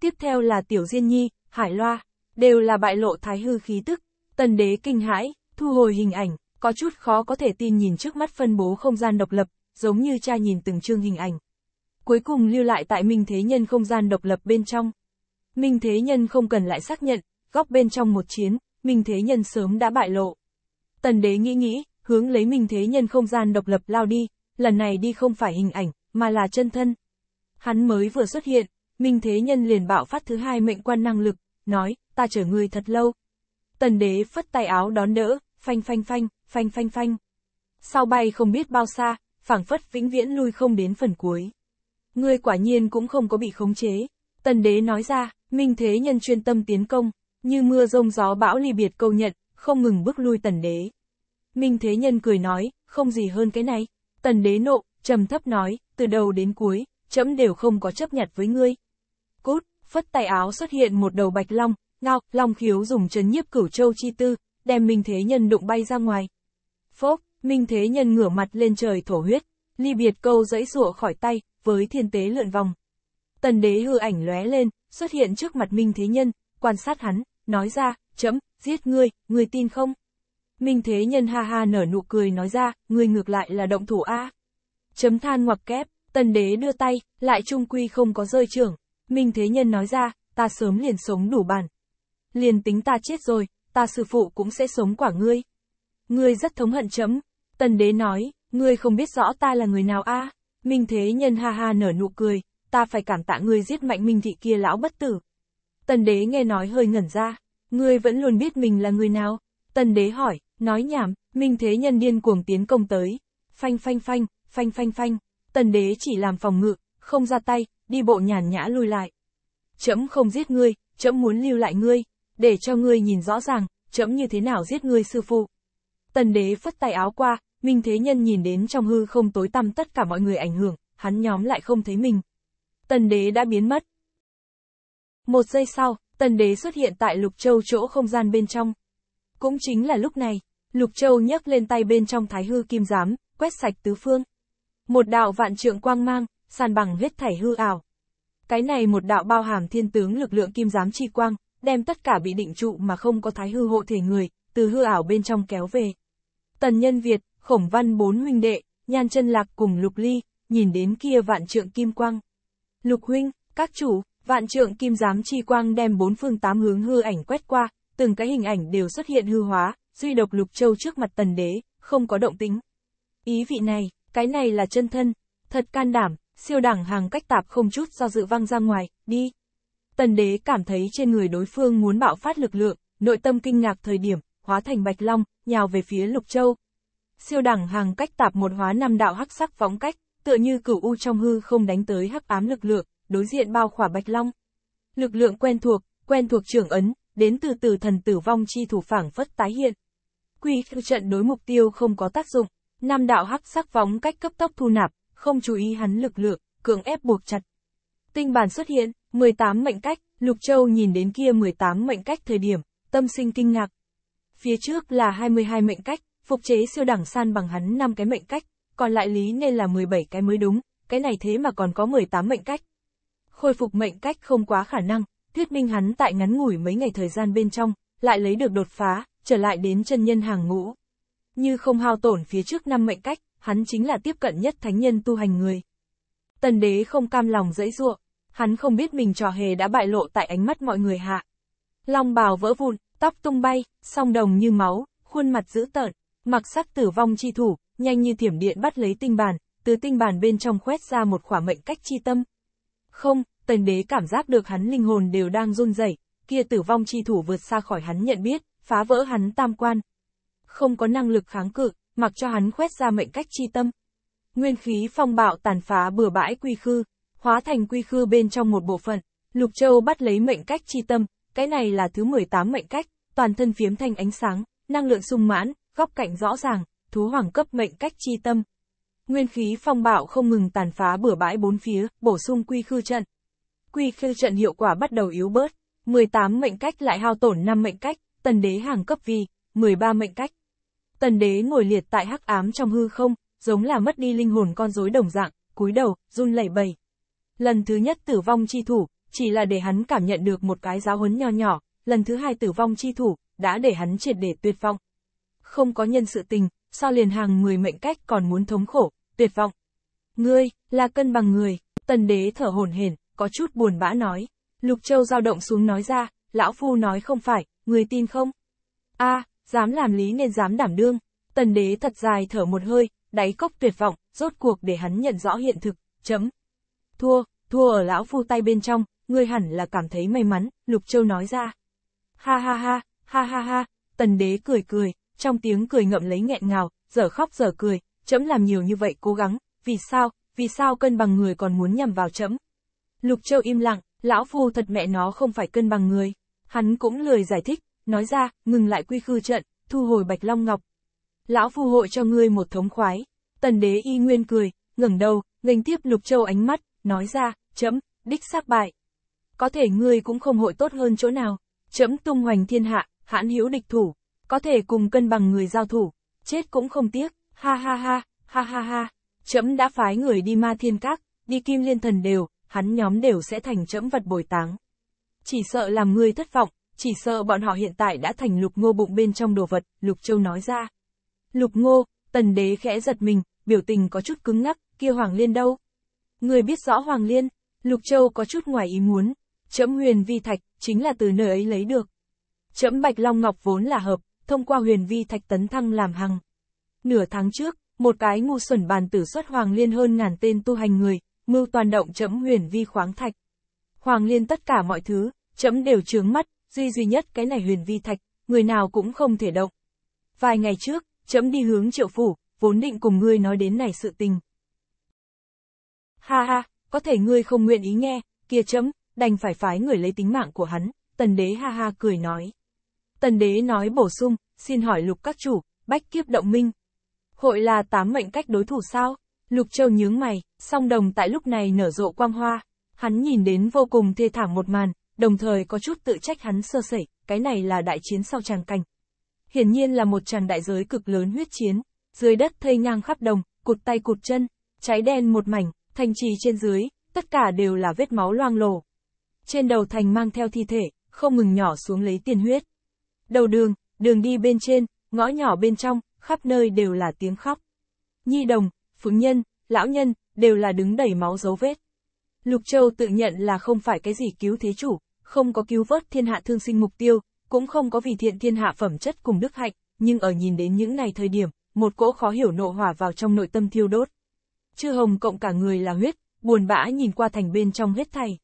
Tiếp theo là tiểu diên nhi, hải loa, đều là bại lộ thái hư khí tức, tần đế kinh hãi, thu hồi hình ảnh, có chút khó có thể tin nhìn trước mắt phân bố không gian độc lập, giống như cha nhìn từng chương hình ảnh. Cuối cùng lưu lại tại minh thế nhân không gian độc lập bên trong. Minh thế nhân không cần lại xác nhận, góc bên trong một chiến, Minh Thế Nhân sớm đã bại lộ. Tần đế nghĩ nghĩ, hướng lấy Minh Thế Nhân không gian độc lập lao đi, lần này đi không phải hình ảnh, mà là chân thân. Hắn mới vừa xuất hiện, Minh Thế Nhân liền bạo phát thứ hai mệnh quan năng lực, nói, ta chở người thật lâu. Tần đế phất tay áo đón đỡ, phanh phanh phanh, phanh phanh phanh. Sau bay không biết bao xa, phảng phất vĩnh viễn lui không đến phần cuối. Ngươi quả nhiên cũng không có bị khống chế. Tần đế nói ra, Minh Thế Nhân chuyên tâm tiến công, như mưa rông gió bão ly biệt câu nhận, không ngừng bước lui tần đế. Minh Thế Nhân cười nói, không gì hơn cái này. Tần đế nộ, trầm thấp nói, từ đầu đến cuối, trẫm đều không có chấp nhặt với ngươi. Cút, phất tay áo xuất hiện một đầu bạch long, ngao, long khiếu dùng chấn nhiếp cửu châu chi tư, đem Minh Thế Nhân đụng bay ra ngoài. Phốc, Minh Thế Nhân ngửa mặt lên trời thổ huyết, ly biệt câu dẫy sụa khỏi tay, với thiên tế lượn vòng. Tần đế hư ảnh lóe lên, xuất hiện trước mặt Minh Thế Nhân, quan sát hắn nói ra, chấm, giết ngươi, ngươi tin không? Minh Thế Nhân ha ha nở nụ cười nói ra, ngươi ngược lại là động thủ A. Chấm than ngoặc kép, tần đế đưa tay, lại trung quy không có rơi trưởng. Minh Thế Nhân nói ra, ta sớm liền sống đủ bản. Liền tính ta chết rồi, ta sư phụ cũng sẽ sống quả ngươi. Ngươi rất thống hận chấm. Tần đế nói, ngươi không biết rõ ta là người nào a? Minh Thế Nhân ha ha nở nụ cười, ta phải cảm tạ ngươi giết mạnh minh thị kia lão bất tử. Tần đế nghe nói hơi ngẩn ra. Ngươi vẫn luôn biết mình là người nào? Tần đế hỏi, nói nhảm, minh thế nhân điên cuồng tiến công tới. Phanh phanh phanh, phanh phanh phanh. Tần đế chỉ làm phòng ngự, không ra tay, đi bộ nhàn nhã lui lại. Chấm không giết ngươi, chấm muốn lưu lại ngươi, để cho ngươi nhìn rõ ràng, chấm như thế nào giết ngươi sư phụ. Tần đế phất tay áo qua, Minh Thế Nhân nhìn đến trong hư không tối tăm tất cả mọi người ảnh hưởng, hắn nhóm lại không thấy mình. Tần đế đã biến mất, một giây sau, tần đế xuất hiện tại Lục Châu chỗ không gian bên trong. Cũng chính là lúc này, Lục Châu nhấc lên tay bên trong thái hư kim giám, quét sạch tứ phương. Một đạo vạn trượng quang mang, sàn bằng huyết thảy hư ảo. Cái này một đạo bao hàm thiên tướng lực lượng kim giám chi quang, đem tất cả bị định trụ mà không có thái hư hộ thể người, từ hư ảo bên trong kéo về. Tần nhân Việt, khổng văn bốn huynh đệ, nhan chân lạc cùng lục ly, nhìn đến kia vạn trượng kim quang. Lục huynh, các chủ, Vạn trượng kim giám chi quang đem bốn phương tám hướng hư ảnh quét qua, từng cái hình ảnh đều xuất hiện hư hóa, duy độc lục châu trước mặt tần đế, không có động tính. Ý vị này, cái này là chân thân, thật can đảm, siêu đẳng hàng cách tạp không chút do dự văng ra ngoài, đi. Tần đế cảm thấy trên người đối phương muốn bạo phát lực lượng, nội tâm kinh ngạc thời điểm, hóa thành bạch long, nhào về phía lục châu. Siêu đẳng hàng cách tạp một hóa năm đạo hắc sắc phóng cách, tựa như cửu u trong hư không đánh tới hắc ám lực lượng, đối diện bao khỏa bạch long. Lực lượng quen thuộc, quen thuộc trưởng ấn, đến từ từ thần tử vong chi thủ phảng phất tái hiện. Quy trận đối mục tiêu không có tác dụng, nam đạo hắc sắc vóng cách cấp tốc thu nạp, không chú ý hắn lực lượng, cưỡng ép buộc chặt. Tinh bản xuất hiện, 18 mệnh cách, Lục Châu nhìn đến kia 18 mệnh cách thời điểm, tâm sinh kinh ngạc. Phía trước là 22 mệnh cách, phục chế siêu đẳng san bằng hắn 5 cái mệnh cách, còn lại lý nên là 17 cái mới đúng, cái này thế mà còn có 18 mệnh cách khôi phục mệnh cách không quá khả năng, thuyết minh hắn tại ngắn ngủi mấy ngày thời gian bên trong, lại lấy được đột phá, trở lại đến chân nhân hàng ngũ. Như không hao tổn phía trước năm mệnh cách, hắn chính là tiếp cận nhất thánh nhân tu hành người. Tần đế không cam lòng dẫy ruộng, hắn không biết mình trò hề đã bại lộ tại ánh mắt mọi người hạ. Long bào vỡ vụn, tóc tung bay, song đồng như máu, khuôn mặt dữ tợn, mặc sắc tử vong chi thủ, nhanh như thiểm điện bắt lấy tinh bàn, từ tinh bàn bên trong khoét ra một khỏa mệnh cách chi tâm, không, tần đế cảm giác được hắn linh hồn đều đang run rẩy, kia tử vong chi thủ vượt xa khỏi hắn nhận biết, phá vỡ hắn tam quan. Không có năng lực kháng cự, mặc cho hắn quét ra mệnh cách chi tâm. Nguyên khí phong bạo tàn phá bừa bãi quy khư, hóa thành quy khư bên trong một bộ phận, Lục Châu bắt lấy mệnh cách chi tâm, cái này là thứ 18 mệnh cách, toàn thân phiếm thành ánh sáng, năng lượng sung mãn, góc cạnh rõ ràng, thú hoàng cấp mệnh cách chi tâm. Nguyên khí phong bạo không ngừng tàn phá bửa bãi bốn phía, bổ sung quy khư trận. Quy khư trận hiệu quả bắt đầu yếu bớt, 18 mệnh cách lại hao tổn 5 mệnh cách, tần đế hàng cấp vi, 13 mệnh cách. Tần đế ngồi liệt tại hắc ám trong hư không, giống là mất đi linh hồn con rối đồng dạng, cúi đầu, run lẩy bẩy. Lần thứ nhất tử vong chi thủ, chỉ là để hắn cảm nhận được một cái giáo huấn nho nhỏ, lần thứ hai tử vong chi thủ, đã để hắn triệt để tuyệt vọng. Không có nhân sự tình, sao liền hàng 10 mệnh cách còn muốn thống khổ, tuyệt vọng. Ngươi, là cân bằng người, tần đế thở hổn hển, có chút buồn bã nói. Lục Châu dao động xuống nói ra, lão phu nói không phải, người tin không? a dám làm lý nên dám đảm đương. Tần đế thật dài thở một hơi, đáy cốc tuyệt vọng, rốt cuộc để hắn nhận rõ hiện thực, chấm. Thua, thua ở lão phu tay bên trong, ngươi hẳn là cảm thấy may mắn, Lục Châu nói ra. Ha ha ha, ha ha ha, tần đế cười cười, trong tiếng cười ngậm lấy nghẹn ngào, giờ khóc giờ cười, chấm làm nhiều như vậy cố gắng, vì sao, vì sao cân bằng người còn muốn nhằm vào chấm Lục Châu im lặng, lão phu thật mẹ nó không phải cân bằng người. Hắn cũng lời giải thích, nói ra, ngừng lại quy khư trận, thu hồi Bạch Long Ngọc. Lão phu hội cho ngươi một thống khoái. Tần đế y nguyên cười, ngẩng đầu, nghênh tiếp Lục Châu ánh mắt, nói ra, chấm, đích xác bại. Có thể ngươi cũng không hội tốt hơn chỗ nào, chấm tung hoành thiên hạ, hãn hữu địch thủ, có thể cùng cân bằng người giao thủ, chết cũng không tiếc. Ha ha ha, ha ha ha, trẫm đã phái người đi ma thiên các, đi kim liên thần đều, hắn nhóm đều sẽ thành trẫm vật bồi táng. Chỉ sợ làm ngươi thất vọng, chỉ sợ bọn họ hiện tại đã thành lục ngô bụng bên trong đồ vật, lục châu nói ra. Lục ngô, tần đế khẽ giật mình, biểu tình có chút cứng ngắc, kia hoàng liên đâu? Người biết rõ hoàng liên, lục châu có chút ngoài ý muốn, trẫm huyền vi thạch, chính là từ nơi ấy lấy được. Trẫm bạch long ngọc vốn là hợp, thông qua huyền vi thạch tấn thăng làm hằng. Nửa tháng trước, một cái ngu xuẩn bàn tử xuất Hoàng Liên hơn ngàn tên tu hành người, mưu toàn động chấm huyền vi khoáng thạch. Hoàng Liên tất cả mọi thứ, chấm đều trướng mắt, duy duy nhất cái này huyền vi thạch, người nào cũng không thể động. Vài ngày trước, chấm đi hướng triệu phủ, vốn định cùng ngươi nói đến này sự tình. Ha ha, có thể ngươi không nguyện ý nghe, kia chấm, đành phải phái người lấy tính mạng của hắn, tần đế ha ha cười nói. Tần đế nói bổ sung, xin hỏi lục các chủ, bách kiếp động minh, Hội là tám mệnh cách đối thủ sao? Lục Châu nhướng mày, song đồng tại lúc này nở rộ quang hoa. Hắn nhìn đến vô cùng thê thảm một màn, đồng thời có chút tự trách hắn sơ sẩy, cái này là đại chiến sau tràng cảnh. Hiển nhiên là một tràng đại giới cực lớn huyết chiến, dưới đất thây ngang khắp đồng, cụt tay cụt chân, cháy đen một mảnh, thành trì trên dưới, tất cả đều là vết máu loang lổ. Trên đầu thành mang theo thi thể, không ngừng nhỏ xuống lấy tiền huyết. Đầu đường, đường đi bên trên, ngõ nhỏ bên trong, khắp nơi đều là tiếng khóc. Nhi đồng, phượng nhân, lão nhân, đều là đứng đầy máu dấu vết. Lục Châu tự nhận là không phải cái gì cứu thế chủ, không có cứu vớt thiên hạ thương sinh mục tiêu, cũng không có vì thiện thiên hạ phẩm chất cùng đức hạnh, nhưng ở nhìn đến những này thời điểm, một cỗ khó hiểu nộ hỏa vào trong nội tâm thiêu đốt. Chư Hồng Cộng cả người là huyết, buồn bã nhìn qua thành bên trong hết thảy.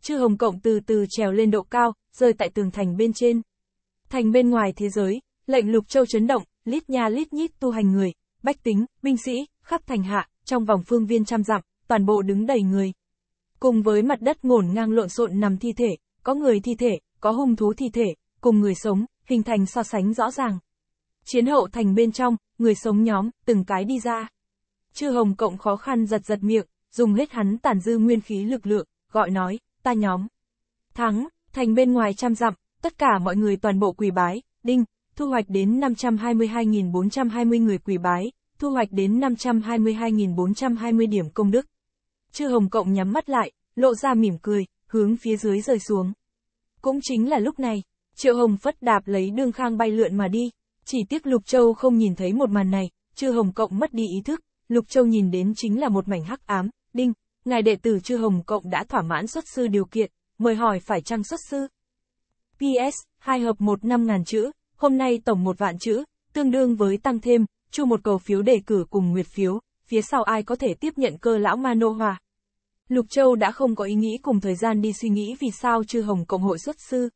Chư Hồng Cộng từ từ trèo lên độ cao, rơi tại tường thành bên trên. Thành bên ngoài thế giới, lệnh Lục Châu chấn động, lít nha lít nhít tu hành người, bách tính, binh sĩ, khắp thành hạ, trong vòng phương viên trăm dặm, toàn bộ đứng đầy người. Cùng với mặt đất ngổn ngang lộn xộn nằm thi thể, có người thi thể, có hung thú thi thể, cùng người sống, hình thành so sánh rõ ràng. Chiến hậu thành bên trong, người sống nhóm, từng cái đi ra. Chư Hồng Cộng khó khăn giật giật miệng, dùng hết hắn tàn dư nguyên khí lực lượng, gọi nói, ta nhóm. Thắng, thành bên ngoài trăm dặm, tất cả mọi người toàn bộ quỳ bái, đinh, thu hoạch đến 522.420 người quỳ bái, thu hoạch đến 522.420 điểm công đức. Chư Hồng Cộng nhắm mắt lại, lộ ra mỉm cười, hướng phía dưới rơi xuống. Cũng chính là lúc này, Triệu Hồng phất đạp lấy đường khang bay lượn mà đi, chỉ tiếc Lục Châu không nhìn thấy một màn này, Chư Hồng Cộng mất đi ý thức, Lục Châu nhìn đến chính là một mảnh hắc ám, đinh, ngài đệ tử Chư Hồng Cộng đã thỏa mãn xuất sư điều kiện, mời hỏi phải chăng xuất sư? PS, hai hợp một năm ngàn chữ, Hôm nay tổng một vạn chữ, tương đương với tăng thêm, chu một cầu phiếu đề cử cùng nguyệt phiếu, phía sau ai có thể tiếp nhận cơ lão ma nô hòa. Lục Châu đã không có ý nghĩ cùng thời gian đi suy nghĩ vì sao chư Hồng Cộng hội xuất sư.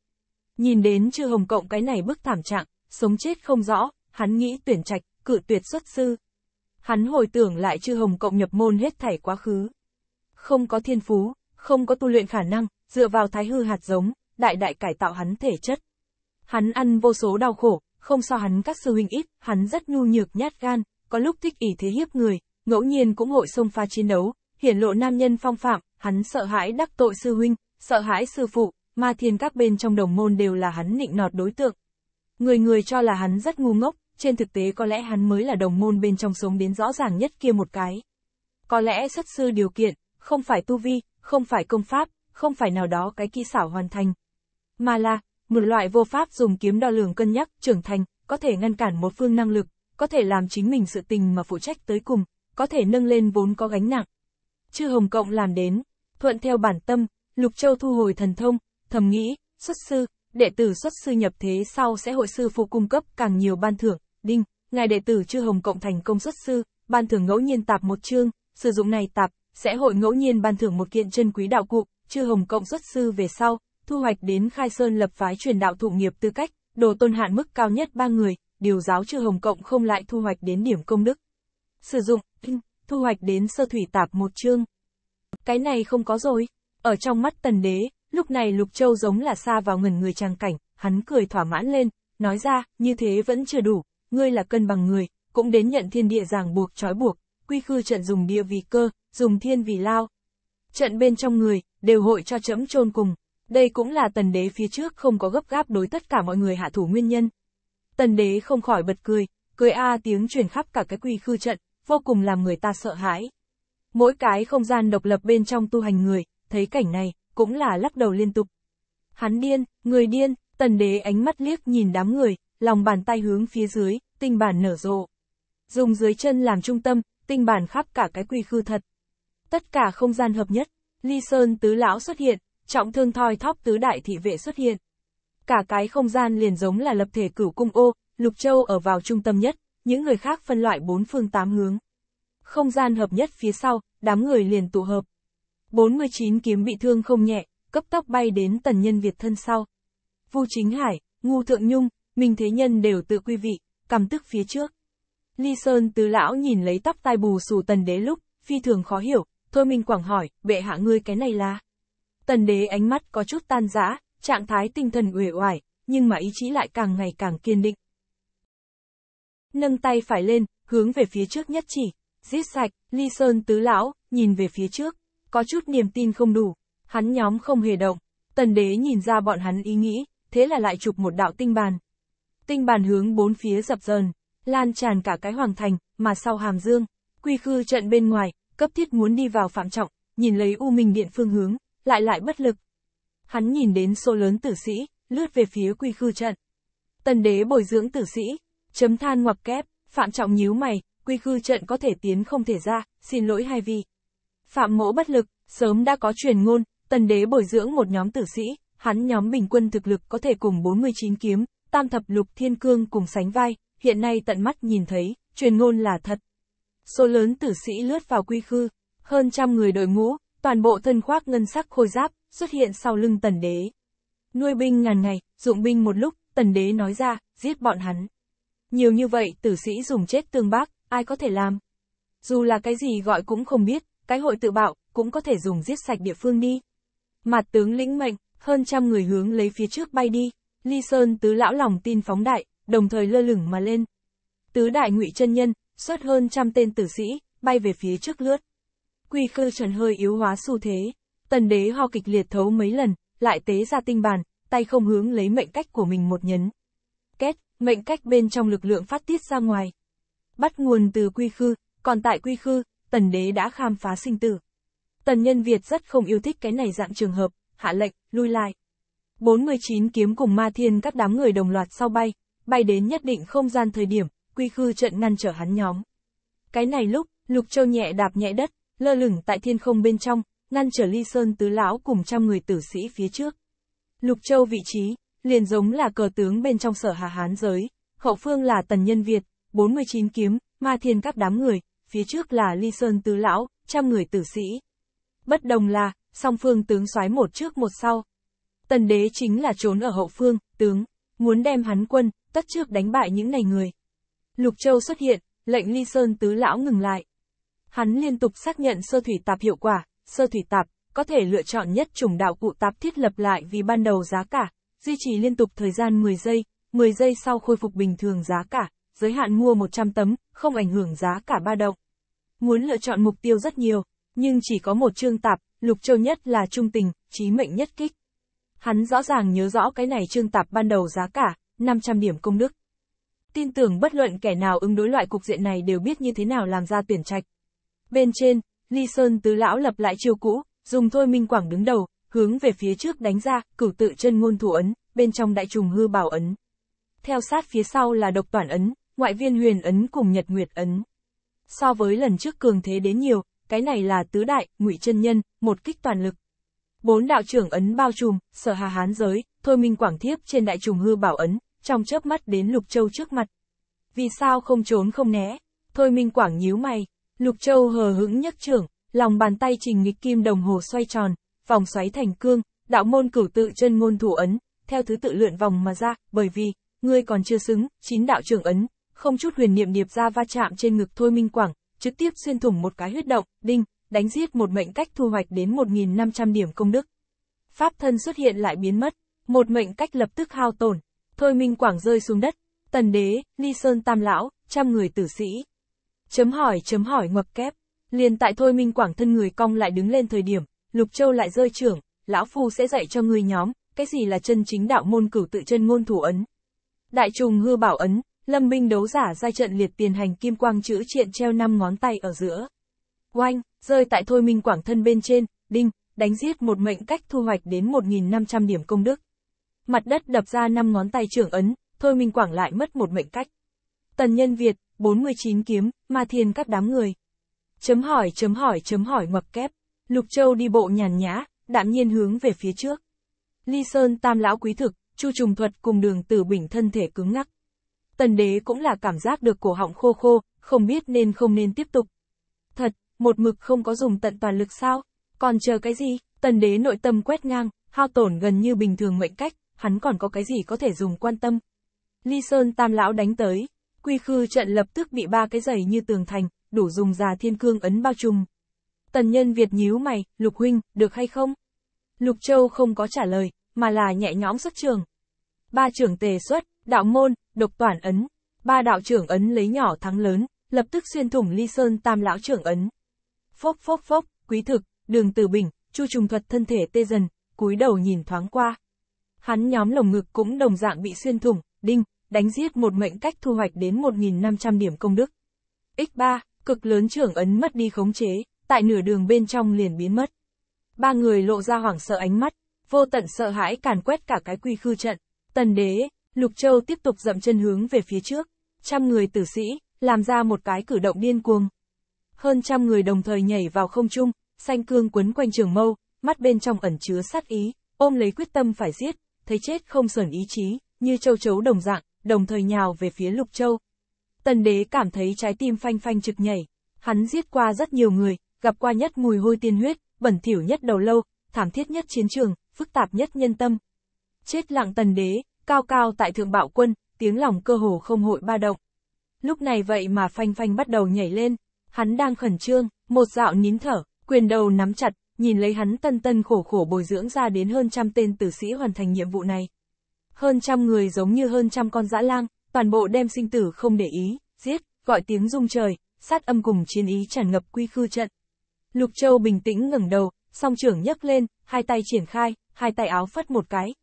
Nhìn đến chư Hồng Cộng cái này bức thảm trạng, sống chết không rõ, hắn nghĩ tuyển trạch, cự tuyệt xuất sư. Hắn hồi tưởng lại chư Hồng Cộng nhập môn hết thảy quá khứ. Không có thiên phú, không có tu luyện khả năng, dựa vào thái hư hạt giống, đại đại cải tạo hắn thể chất. Hắn ăn vô số đau khổ, không so hắn các sư huynh ít, hắn rất nhu nhược nhát gan, có lúc thích ỉ thế hiếp người, ngẫu nhiên cũng hội xông pha chiến đấu, hiển lộ nam nhân phong phạm, hắn sợ hãi đắc tội sư huynh, sợ hãi sư phụ, ma thiên các bên trong đồng môn đều là hắn nịnh nọt đối tượng. Người người cho là hắn rất ngu ngốc, trên thực tế có lẽ hắn mới là đồng môn bên trong sống đến rõ ràng nhất kia một cái. Có lẽ xuất sư điều kiện, không phải tu vi, không phải công pháp, không phải nào đó cái kỹ xảo hoàn thành, mà là, một loại vô pháp dùng kiếm đo lường cân nhắc, trưởng thành, có thể ngăn cản một phương năng lực, có thể làm chính mình sự tình mà phụ trách tới cùng, có thể nâng lên vốn có gánh nặng. Chư Hồng Cộng làm đến, thuận theo bản tâm, Lục Châu thu hồi thần thông, thầm nghĩ, xuất sư, đệ tử xuất sư nhập thế sau sẽ hội sư phụ cung cấp càng nhiều ban thưởng, đinh, ngài đệ tử Chư Hồng Cộng thành công xuất sư, ban thưởng ngẫu nhiên tạp một chương, sử dụng này tạp, sẽ hội ngẫu nhiên ban thưởng một kiện chân quý đạo cụ, Chư Hồng Cộng xuất sư về sau, thu hoạch đến khai sơn lập phái truyền đạo thụ nghiệp tư cách, đồ tôn hạn mức cao nhất ba người, điều giáo chư hồng cộng không lại thu hoạch đến điểm công đức. Sử dụng, thu hoạch đến sơ thủy tạp một chương. Cái này không có rồi. Ở trong mắt tần đế, lúc này Lục Châu giống là xa vào ngần người trang cảnh, hắn cười thỏa mãn lên, nói ra, như thế vẫn chưa đủ, ngươi là cân bằng người, cũng đến nhận thiên địa ràng buộc trói buộc, quy khư trận dùng địa vì cơ, dùng thiên vì lao. Trận bên trong người, đều hội cho chấm trôn cùng, đây cũng là tần đế phía trước không có gấp gáp đối tất cả mọi người hạ thủ nguyên nhân. Tần đế không khỏi bật cười, cười a tiếng truyền khắp cả cái quy khư trận, vô cùng làm người ta sợ hãi. Mỗi cái không gian độc lập bên trong tu hành người, thấy cảnh này, cũng là lắc đầu liên tục. Hắn điên, người điên, tần đế ánh mắt liếc nhìn đám người, lòng bàn tay hướng phía dưới, tinh bản nở rộ. Dùng dưới chân làm trung tâm, tinh bản khắp cả cái quy khư thật. Tất cả không gian hợp nhất, ly sơn tứ lão xuất hiện, trọng thương thoi thóp tứ đại thị vệ xuất hiện. Cả cái không gian liền giống là lập thể cửu cung ô, Lục Châu ở vào trung tâm nhất, những người khác phân loại bốn phương tám hướng. Không gian hợp nhất phía sau, đám người liền tụ hợp. 49 kiếm bị thương không nhẹ, cấp tốc bay đến tần nhân Việt thân sau. Vu Chính Hải, Ngu Thượng Nhung, Minh Thế Nhân đều tự quy vị, cầm tức phía trước. Ly Sơn tứ lão nhìn lấy tóc tai bù xù tần đế lúc, phi thường khó hiểu, thôi Minh Quảng hỏi, bệ hạ ngươi cái này là. Tần đế ánh mắt có chút tan rã, trạng thái tinh thần uể oải, nhưng mà ý chí lại càng ngày càng kiên định. Nâng tay phải lên, hướng về phía trước nhất chỉ, giết sạch, ly sơn tứ lão, nhìn về phía trước, có chút niềm tin không đủ, hắn nhóm không hề động, tần đế nhìn ra bọn hắn ý nghĩ, thế là lại chụp một đạo tinh bàn. Tinh bàn hướng bốn phía dập dờn, lan tràn cả cái hoàng thành, mà sau hàm dương, quy khư trận bên ngoài, cấp thiết muốn đi vào phạm trọng, nhìn lấy u minh điện phương hướng, lại lại bất lực. Hắn nhìn đến số lớn tử sĩ, lướt về phía quy khư trận. Tần đế bồi dưỡng tử sĩ, chấm than ngoặc kép, Phạm Trọng nhíu mày, quy khư trận có thể tiến không thể ra, xin lỗi hai vị. Phạm mỗ bất lực, sớm đã có truyền ngôn, tần đế bồi dưỡng một nhóm tử sĩ, hắn nhóm bình quân thực lực có thể cùng 49 kiếm, tam thập lục thiên cương cùng sánh vai, hiện nay tận mắt nhìn thấy, truyền ngôn là thật. Số lớn tử sĩ lướt vào quy khư, hơn trăm người đội ngũ, toàn bộ thân khoác ngân sắc khôi giáp, xuất hiện sau lưng tần đế. Nuôi binh ngàn ngày, dụng binh một lúc, tần đế nói ra, giết bọn hắn. Nhiều như vậy, tử sĩ dùng chết tương bác, ai có thể làm? Dù là cái gì gọi cũng không biết, cái hội tự bạo, cũng có thể dùng giết sạch địa phương đi. Mặt tướng lĩnh mệnh, hơn trăm người hướng lấy phía trước bay đi, Ly Sơn tứ lão lòng tin phóng đại, đồng thời lơ lửng mà lên. Tứ đại ngụy chân nhân, xuất hơn trăm tên tử sĩ, bay về phía trước lướt quy cơ trần hơi yếu hóa xu thế. Tần đế ho kịch liệt thấu mấy lần, lại tế ra tinh bàn, tay không hướng lấy mệnh cách của mình một nhấn. kết mệnh cách bên trong lực lượng phát tiết ra ngoài. Bắt nguồn từ quy khư, còn tại quy khư, tần đế đã khám phá sinh tử. Tần nhân Việt rất không yêu thích cái này dạng trường hợp, hạ lệnh, lui lại. 49 kiếm cùng ma thiên các đám người đồng loạt sau bay, bay đến nhất định không gian thời điểm, quy khư trận ngăn trở hắn nhóm. Cái này lúc, lục châu nhẹ đạp nhẹ đất, lơ lửng tại thiên không bên trong, ngăn trở ly sơn tứ lão cùng trăm người tử sĩ phía trước. Lục châu vị trí, liền giống là cờ tướng bên trong sở hà hán giới, hậu phương là tần nhân Việt, 49 kiếm, ma thiên các đám người, phía trước là ly sơn tứ lão, trăm người tử sĩ. Bất đồng là, song phương tướng soái một trước một sau. Tần đế chính là trốn ở hậu phương, tướng, muốn đem hắn quân, tất trước đánh bại những này người. Lục Châu xuất hiện, lệnh Ly Sơn tứ lão ngừng lại. Hắn liên tục xác nhận sơ thủy tạp hiệu quả, sơ thủy tạp, có thể lựa chọn nhất chủng đạo cụ tạp thiết lập lại vì ban đầu giá cả, duy trì liên tục thời gian 10 giây, 10 giây sau khôi phục bình thường giá cả, giới hạn mua 100 tấm, không ảnh hưởng giá cả ba động. Muốn lựa chọn mục tiêu rất nhiều, nhưng chỉ có một chương tạp, Lục Châu nhất là trung tình, trí mệnh nhất kích. Hắn rõ ràng nhớ rõ cái này chương tạp ban đầu giá cả, 500 điểm công đức. Tin tưởng bất luận kẻ nào ứng đối loại cục diện này đều biết như thế nào làm ra tuyển trạch. Bên trên, Ly Sơn Tứ Lão lập lại chiêu cũ, dùng thôi minh quảng đứng đầu, hướng về phía trước đánh ra, cửu tự chân ngôn thủ ấn, bên trong đại trùng hư bảo ấn. Theo sát phía sau là độc toàn ấn, ngoại viên huyền ấn cùng nhật nguyệt ấn. So với lần trước cường thế đến nhiều, cái này là tứ đại, ngụy chân nhân, một kích toàn lực. Bốn đạo trưởng ấn bao trùm, sở hà hán giới, thôi minh quảng thiếp trên đại trùng hư bảo ấn, trong chớp mắt đến lục châu trước mặt. Vì sao không trốn không né? Thôi minh quảng nhíu mày, Lục Châu hờ hững nhấc trưởng, lòng bàn tay trình nghịch kim đồng hồ xoay tròn, vòng xoáy thành cương, đạo môn cửu tự chân ngôn thủ ấn, theo thứ tự lượn vòng mà ra, bởi vì, ngươi còn chưa xứng, chín đạo trưởng ấn, không chút huyền niệm điệp ra va chạm trên ngực Thôi Minh Quảng, trực tiếp xuyên thủng một cái huyết động, đinh, đánh giết một mệnh cách thu hoạch đến 1.500 điểm công đức. Pháp thân xuất hiện lại biến mất, một mệnh cách lập tức hao tổn, Thôi Minh Quảng rơi xuống đất, tần đế, ly sơn tam lão, trăm người tử sĩ, Chấm hỏi chấm hỏi ngoặc kép. Liền tại thôi Minh Quảng thân người cong lại đứng lên thời điểm, Lục Châu lại rơi trưởng, lão phu sẽ dạy cho người nhóm, cái gì là chân chính đạo môn cửu tự chân ngôn thủ ấn. Đại trùng hư bảo ấn, lâm minh đấu giả ra trận liệt tiền hành kim quang chữ triện treo năm ngón tay ở giữa. Oanh, rơi tại thôi Minh Quảng thân bên trên, đinh, đánh giết một mệnh cách thu hoạch đến 1.500 điểm công đức. Mặt đất đập ra năm ngón tay trưởng ấn, thôi Minh Quảng lại mất một mệnh cách. Tần Nhân Việt, 49 kiếm, Ma Thiên các đám người. Chấm hỏi chấm hỏi chấm hỏi ngoặc kép, Lục Châu đi bộ nhàn nhã, đạm nhiên hướng về phía trước. Ly Sơn Tam Lão Quý Thực, Chu Trùng Thuật cùng đường tử bình thân thể cứng ngắc. Tần đế cũng là cảm giác được cổ họng khô khô, không biết nên không nên tiếp tục. Thật, một mực không có dùng tận toàn lực sao, còn chờ cái gì, tần đế nội tâm quét ngang, hao tổn gần như bình thường mệnh cách, hắn còn có cái gì có thể dùng quan tâm. Ly Sơn Tam Lão đánh tới, quy khư trận lập tức bị ba cái giày như tường thành, đủ dùng già thiên cương ấn bao trùm. Tần nhân Việt nhíu mày, Lục Huynh, được hay không? Lục Châu không có trả lời, mà là nhẹ nhõm xuất trường. Ba trưởng tề xuất, đạo môn, độc toàn ấn, ba đạo trưởng ấn lấy nhỏ thắng lớn, lập tức xuyên thủng ly sơn tam lão trưởng ấn. Phốc phốc phốc, quý thực, đường từ bình, chu trùng thuật thân thể tê dần, cúi đầu nhìn thoáng qua. Hắn nhóm lồng ngực cũng đồng dạng bị xuyên thủng, đinh, đánh giết một mệnh cách thu hoạch đến 1.500 điểm công đức. X3, cực lớn trưởng ấn mất đi khống chế, tại nửa đường bên trong liền biến mất. Ba người lộ ra hoảng sợ ánh mắt, vô tận sợ hãi càn quét cả cái quy khư trận. Tần đế, Lục Châu tiếp tục dậm chân hướng về phía trước, trăm người tử sĩ, làm ra một cái cử động điên cuồng. Hơn trăm người đồng thời nhảy vào không trung, xanh cương quấn quanh trường mâu, mắt bên trong ẩn chứa sát ý, ôm lấy quyết tâm phải giết, thấy chết không sờn ý chí, như châu chấu đồng dạng, đồng thời nhào về phía Lục Châu. Tần đế cảm thấy trái tim phanh phanh trực nhảy, hắn giết qua rất nhiều người, gặp qua nhất mùi hôi tiên huyết, bẩn thỉu nhất đầu lâu, thảm thiết nhất chiến trường, phức tạp nhất nhân tâm. Chết lặng tần đế, cao cao tại thượng bạo quân, tiếng lòng cơ hồ không hội ba động. Lúc này vậy mà phanh phanh bắt đầu nhảy lên, hắn đang khẩn trương, một dạo nín thở, quyền đầu nắm chặt, nhìn lấy hắn tân tân khổ khổ bồi dưỡng ra đến hơn trăm tên tử sĩ hoàn thành nhiệm vụ này hơn trăm người giống như hơn trăm con dã lang, toàn bộ đem sinh tử không để ý, giết, gọi tiếng rung trời, sát âm cùng chiến ý tràn ngập quy khư trận. Lục Châu bình tĩnh ngẩng đầu, song trưởng nhấc lên, hai tay triển khai, hai tay áo phất một cái.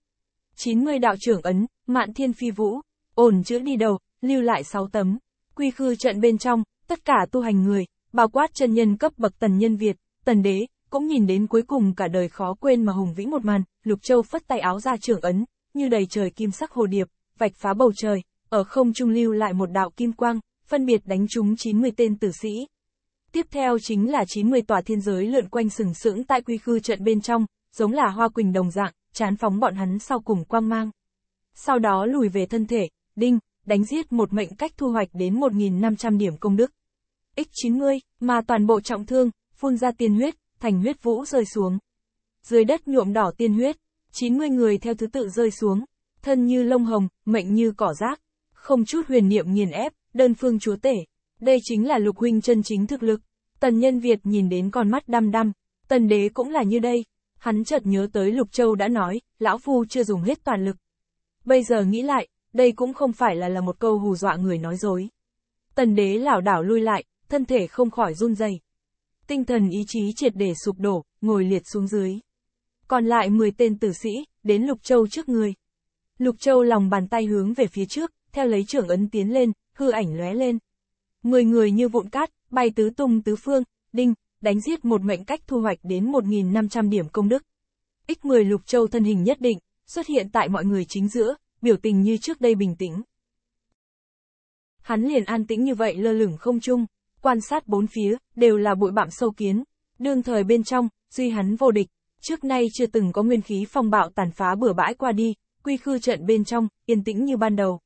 90 đạo trưởng ấn, mạn thiên phi vũ, ổn chữ đi đầu, lưu lại 6 tấm. Quy khư trận bên trong, tất cả tu hành người, bao quát chân nhân cấp bậc tần nhân Việt, tần đế, cũng nhìn đến cuối cùng cả đời khó quên mà hùng vĩ một màn, Lục Châu phất tay áo ra trưởng ấn, như đầy trời kim sắc hồ điệp, vạch phá bầu trời, ở không trung lưu lại một đạo kim quang, phân biệt đánh trúng 90 tên tử sĩ. Tiếp theo chính là 90 tòa thiên giới lượn quanh sừng sững tại quy khư trận bên trong, giống là hoa quỳnh đồng dạng, chán phóng bọn hắn sau cùng quang mang. Sau đó lùi về thân thể, đinh, đánh giết một mệnh cách thu hoạch đến 1.500 điểm công đức. X90, mà toàn bộ trọng thương, phun ra tiên huyết, thành huyết vũ rơi xuống. Dưới đất nhuộm đỏ tiên huyết, 90 người theo thứ tự rơi xuống, thân như lông hồng, mệnh như cỏ rác, không chút huyền niệm nghiền ép, đơn phương chúa tể. Đây chính là lục huynh chân chính thực lực. Tần nhân Việt nhìn đến con mắt đăm đăm, tần đế cũng là như đây. Hắn chợt nhớ tới Lục Châu đã nói, lão phu chưa dùng hết toàn lực. Bây giờ nghĩ lại, đây cũng không phải là là một câu hù dọa người nói dối. Tần đế lảo đảo lui lại, thân thể không khỏi run rẩy. Tinh thần ý chí triệt để sụp đổ, ngồi liệt xuống dưới còn lại 10 tên tử sĩ, đến Lục Châu trước người. Lục Châu lòng bàn tay hướng về phía trước, theo lấy trưởng ấn tiến lên, hư ảnh lóe lên. Mười người như vụn cát, bay tứ tung tứ phương, đinh, đánh giết một mệnh cách thu hoạch đến 1.500 điểm công đức. X10 Lục Châu thân hình nhất định, xuất hiện tại mọi người chính giữa, biểu tình như trước đây bình tĩnh. Hắn liền an tĩnh như vậy lơ lửng không chung, quan sát bốn phía, đều là bụi bặm sâu kiến. Đương thời bên trong, duy hắn vô địch, Trước nay chưa từng có nguyên khí phong bạo tàn phá bừa bãi qua đi, quy khư trận bên trong, yên tĩnh như ban đầu.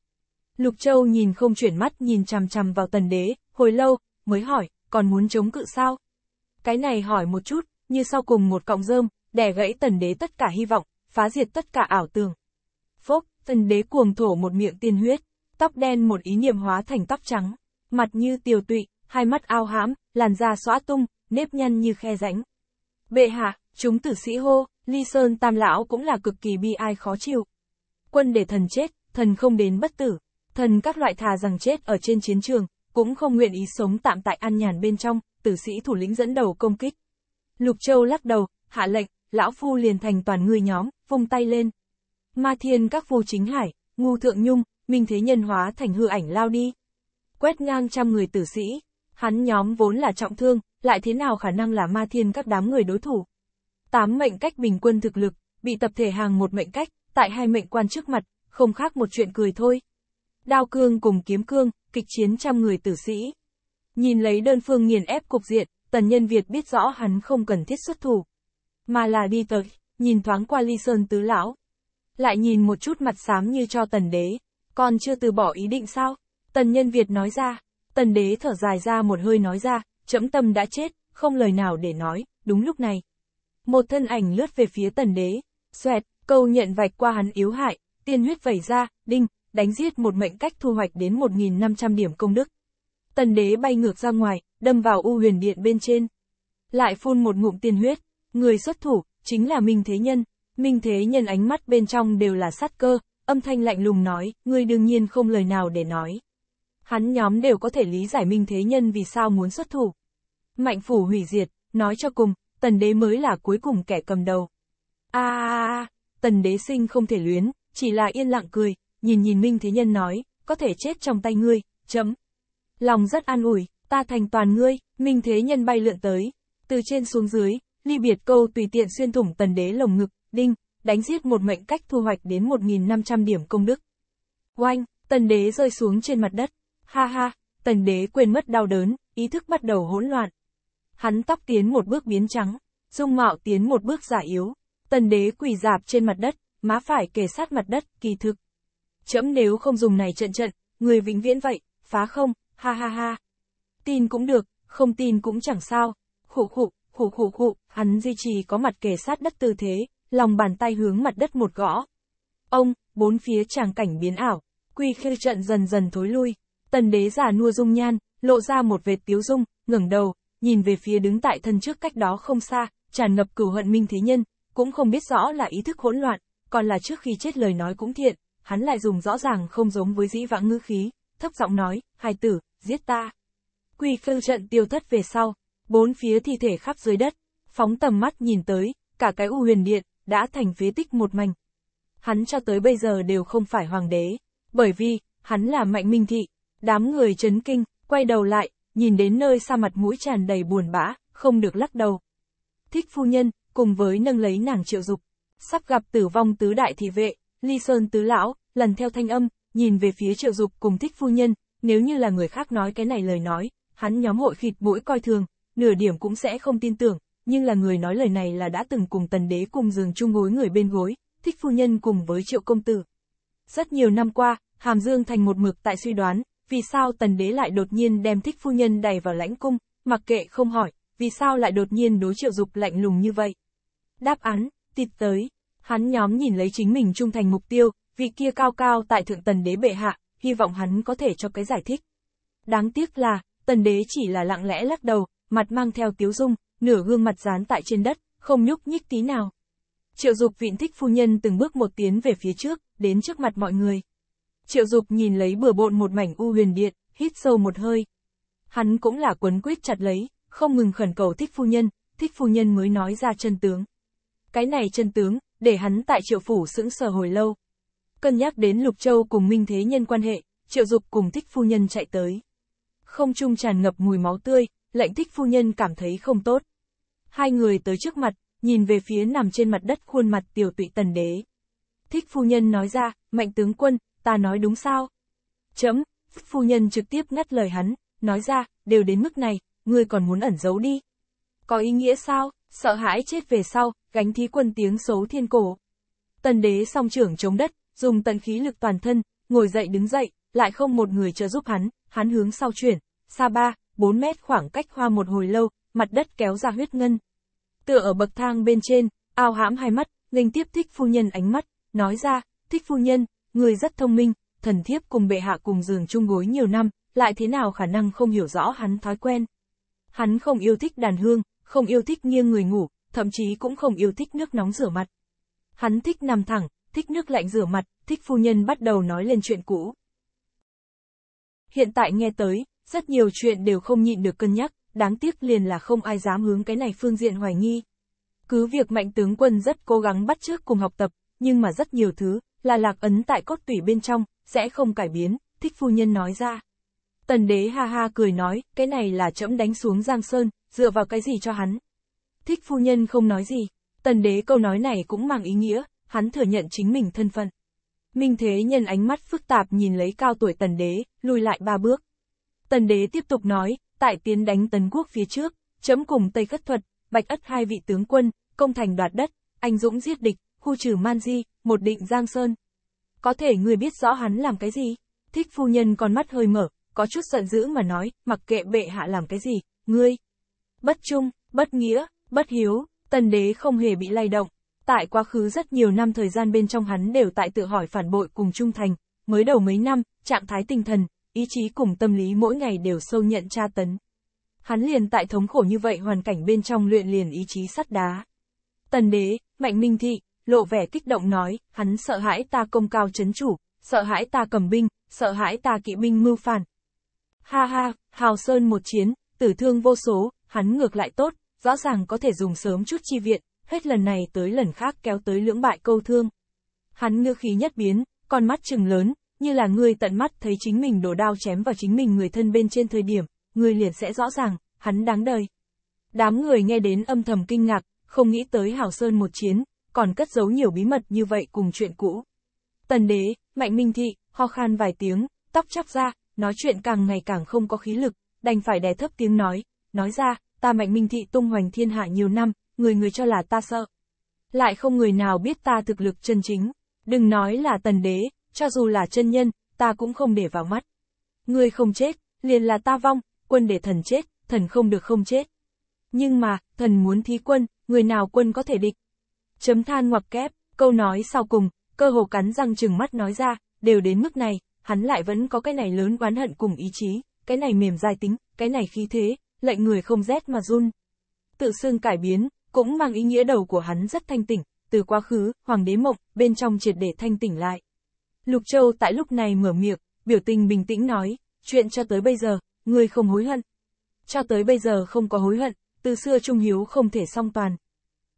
Lục Châu nhìn không chuyển mắt nhìn chằm chằm vào tần đế, hồi lâu, mới hỏi, còn muốn chống cự sao? Cái này hỏi một chút, như sau cùng một cọng rơm, đè gãy tần đế tất cả hy vọng, phá diệt tất cả ảo tưởng. Phốc, tần đế cuồng thổ một miệng tiên huyết, tóc đen một ý niệm hóa thành tóc trắng, mặt như tiều tụy, hai mắt ao hãm, làn da xóa tung, nếp nhăn như khe rãnh. Bệ hạ, Chúng tử sĩ hô, ly sơn tam lão cũng là cực kỳ bi ai khó chịu. Quân để thần chết, thần không đến bất tử. Thần các loại thà rằng chết ở trên chiến trường, cũng không nguyện ý sống tạm tại an nhàn bên trong, tử sĩ thủ lĩnh dẫn đầu công kích. Lục Châu lắc đầu, hạ lệnh, lão phu liền thành toàn người nhóm, vung tay lên. Ma thiên các phu chính hải, ngu thượng nhung, minh thế nhân hóa thành hư ảnh lao đi. Quét ngang trăm người tử sĩ, hắn nhóm vốn là trọng thương, lại thế nào khả năng là ma thiên các đám người đối thủ. Tám mệnh cách bình quân thực lực, bị tập thể hàng một mệnh cách, tại hai mệnh quan trước mặt, không khác một chuyện cười thôi. Đao cương cùng kiếm cương, kịch chiến trăm người tử sĩ. Nhìn lấy đơn phương nghiền ép cục diện, tần nhân Việt biết rõ hắn không cần thiết xuất thủ. Mà là đi tới, nhìn thoáng qua ly sơn tứ lão. Lại nhìn một chút mặt xám như cho tần đế, còn chưa từ bỏ ý định sao? Tần nhân Việt nói ra, tần đế thở dài ra một hơi nói ra, chấm tâm đã chết, không lời nào để nói, đúng lúc này, một thân ảnh lướt về phía tần đế, xoẹt, câu nhận vạch qua hắn yếu hại, tiên huyết vẩy ra, đinh, đánh giết một mệnh cách thu hoạch đến 1.500 điểm công đức. Tần đế bay ngược ra ngoài, đâm vào u huyền điện bên trên. Lại phun một ngụm tiên huyết, người xuất thủ, chính là Minh Thế Nhân. Minh Thế Nhân ánh mắt bên trong đều là sát cơ, âm thanh lạnh lùng nói, người đương nhiên không lời nào để nói. Hắn nhóm đều có thể lý giải Minh Thế Nhân vì sao muốn xuất thủ. Mạnh phủ hủy diệt, nói cho cùng, tần đế mới là cuối cùng kẻ cầm đầu. a à, tần đế sinh không thể luyến, chỉ là yên lặng cười, nhìn nhìn Minh Thế Nhân nói, có thể chết trong tay ngươi, chấm. Lòng rất an ủi, ta thành toàn ngươi, Minh Thế Nhân bay lượn tới, từ trên xuống dưới, ly biệt câu tùy tiện xuyên thủng tần đế lồng ngực, đinh, đánh giết một mệnh cách thu hoạch đến 1.500 điểm công đức. Oanh, tần đế rơi xuống trên mặt đất, ha ha, tần đế quên mất đau đớn, ý thức bắt đầu hỗn loạn, hắn tóc tiến một bước biến trắng, dung mạo tiến một bước giả yếu. Tần đế quỳ dạp trên mặt đất, má phải kề sát mặt đất, kỳ thực. Chấm nếu không dùng này trận trận, người vĩnh viễn vậy, phá không, ha ha ha. Tin cũng được, không tin cũng chẳng sao. Khụ khụ, khụ khụ khụ, hắn duy trì có mặt kề sát đất tư thế, lòng bàn tay hướng mặt đất một gõ. Ông, bốn phía tràng cảnh biến ảo, quy khư trận dần dần thối lui. Tần đế giả nua dung nhan, lộ ra một vệt tiếu dung, ngẩng đầu, nhìn về phía đứng tại thân trước cách đó không xa, tràn ngập cửu hận Minh Thế Nhân, cũng không biết rõ là ý thức hỗn loạn, còn là trước khi chết lời nói cũng thiện, hắn lại dùng rõ ràng không giống với dĩ vãng ngư khí, thấp giọng nói, hài tử, giết ta. Quy khương trận tiêu thất về sau, bốn phía thi thể khắp dưới đất, phóng tầm mắt nhìn tới, cả cái u huyền điện, đã thành phế tích một mảnh. Hắn cho tới bây giờ đều không phải hoàng đế, bởi vì, hắn là mạnh minh thị, đám người chấn kinh, quay đầu lại, nhìn đến nơi xa mặt mũi tràn đầy buồn bã, không được lắc đầu. Thích phu nhân, cùng với nâng lấy nàng triệu dục, sắp gặp tử vong tứ đại thị vệ, ly sơn tứ lão, lần theo thanh âm, nhìn về phía triệu dục cùng thích phu nhân, nếu như là người khác nói cái này lời nói, hắn nhóm hội khịt mũi coi thường, nửa điểm cũng sẽ không tin tưởng, nhưng là người nói lời này là đã từng cùng tần đế cùng giường chung gối người bên gối, thích phu nhân cùng với triệu công tử. Rất nhiều năm qua, Hàm Dương Thành một mực tại suy đoán, vì sao tần đế lại đột nhiên đem thích phu nhân đẩy vào lãnh cung, mặc kệ không hỏi, vì sao lại đột nhiên đối triệu dục lạnh lùng như vậy. Đáp án, tịt tới, hắn nhóm nhìn lấy chính mình trung thành mục tiêu, vị kia cao cao tại thượng tần đế bệ hạ, hy vọng hắn có thể cho cái giải thích. Đáng tiếc là, tần đế chỉ là lặng lẽ lắc đầu, mặt mang theo tiếu dung, nửa gương mặt dán tại trên đất, không nhúc nhích tí nào. Triệu dục vịn thích phu nhân từng bước một tiến về phía trước, đến trước mặt mọi người. Triệu Dục nhìn lấy bừa bộn một mảnh u huyền điện, hít sâu một hơi. Hắn cũng là quấn quyết chặt lấy, không ngừng khẩn cầu thích phu nhân, thích phu nhân mới nói ra chân tướng. Cái này chân tướng, để hắn tại triệu phủ sững sờ hồi lâu. Cân nhắc đến Lục Châu cùng Minh Thế Nhân quan hệ, triệu dục cùng thích phu nhân chạy tới. Không trung tràn ngập mùi máu tươi, lệnh thích phu nhân cảm thấy không tốt. Hai người tới trước mặt, nhìn về phía nằm trên mặt đất khuôn mặt tiểu tụy tần đế. Thích phu nhân nói ra, mạnh tướng quân, ta nói đúng sao? Chấm, phu nhân trực tiếp ngắt lời hắn, nói ra, đều đến mức này, ngươi còn muốn ẩn giấu đi. Có ý nghĩa sao, sợ hãi chết về sau, gánh thí quân tiếng xấu thiên cổ. Tần đế song trưởng chống đất, dùng tần khí lực toàn thân, ngồi dậy đứng dậy, lại không một người trợ giúp hắn, hắn hướng sau chuyển, xa ba, bốn mét khoảng cách hoa một hồi lâu, mặt đất kéo ra huyết ngân. Tựa ở bậc thang bên trên, ao hãm hai mắt, nghênh tiếp thích phu nhân ánh mắt, nói ra, thích phu nhân, người rất thông minh, thần thiếp cùng bệ hạ cùng giường chung gối nhiều năm, lại thế nào khả năng không hiểu rõ hắn thói quen. Hắn không yêu thích đàn hương, không yêu thích nghiêng người ngủ, thậm chí cũng không yêu thích nước nóng rửa mặt. Hắn thích nằm thẳng, thích nước lạnh rửa mặt, thích phu nhân bắt đầu nói lên chuyện cũ. Hiện tại nghe tới, rất nhiều chuyện đều không nhịn được cân nhắc, đáng tiếc liền là không ai dám hướng cái này phương diện hoài nghi. Cứ việc mạnh tướng quân rất cố gắng bắt chước cùng học tập, nhưng mà rất nhiều thứ, là lạc ấn tại cốt tủy bên trong, sẽ không cải biến, thích phu nhân nói ra. Tần đế ha ha cười nói, cái này là trẫm đánh xuống Giang Sơn, dựa vào cái gì cho hắn. Thích phu nhân không nói gì, tần đế câu nói này cũng mang ý nghĩa, hắn thừa nhận chính mình thân phận. Minh thế nhân ánh mắt phức tạp nhìn lấy cao tuổi tần đế, lùi lại ba bước. Tần đế tiếp tục nói, tại tiến đánh Tần quốc phía trước, chấm cùng Tây Khất Thuật, Bạch Ất hai vị tướng quân, công thành đoạt đất, anh dũng giết địch, khu trừ man di, một định Giang Sơn. Có thể người biết rõ hắn làm cái gì? Thích phu nhân con mắt hơi mở, có chút giận dữ mà nói, mặc kệ bệ hạ làm cái gì, ngươi. Bất trung, bất nghĩa, bất hiếu, tần đế không hề bị lay động. Tại quá khứ rất nhiều năm thời gian bên trong hắn đều tại tự hỏi phản bội cùng trung thành, mới đầu mấy năm, trạng thái tinh thần, ý chí cùng tâm lý mỗi ngày đều sâu nhận tra tấn. Hắn liền tại thống khổ như vậy hoàn cảnh bên trong luyện liền ý chí sắt đá. Tần đế, mạnh minh thị, lộ vẻ kích động nói, hắn sợ hãi ta công cao chấn chủ, sợ hãi ta cầm binh, sợ hãi ta kỵ binh mưu phản. Ha ha, Hào Sơn một chiến, tử thương vô số, hắn ngược lại tốt, rõ ràng có thể dùng sớm chút chi viện, hết lần này tới lần khác kéo tới lưỡng bại câu thương. Hắn ngư khí nhất biến, con mắt trừng lớn, như là người tận mắt thấy chính mình đổ đao chém vào chính mình người thân bên trên thời điểm, người liền sẽ rõ ràng, hắn đáng đời. Đám người nghe đến âm thầm kinh ngạc, không nghĩ tới Hảo Sơn một chiến, còn cất giấu nhiều bí mật như vậy cùng chuyện cũ. Tần đế, mạnh minh thị, ho khan vài tiếng, tóc chắp ra, nói chuyện càng ngày càng không có khí lực, đành phải đè thấp tiếng nói, nói ra, ta mạnh minh thị tung hoành thiên hạ nhiều năm, người người cho là ta sợ. Lại không người nào biết ta thực lực chân chính, đừng nói là tần đế, cho dù là chân nhân, ta cũng không để vào mắt. Ngươi không chết, liền là ta vong, quân để thần chết, thần không được không chết. Nhưng mà, thần muốn thí quân, người nào quân có thể địch chấm than ngoặc kép, câu nói sau cùng, cơ hồ cắn răng chừng mắt nói ra, đều đến mức này, hắn lại vẫn có cái này lớn oán hận cùng ý chí, cái này mềm dai tính, cái này khí thế, lệnh người không rét mà run. Tự xương cải biến, cũng mang ý nghĩa đầu của hắn rất thanh tỉnh, từ quá khứ, hoàng đế mộng, bên trong triệt để thanh tỉnh lại. Lục Châu tại lúc này mở miệng, biểu tình bình tĩnh nói, chuyện cho tới bây giờ, người không hối hận. Cho tới bây giờ không có hối hận, từ xưa trung hiếu không thể song toàn,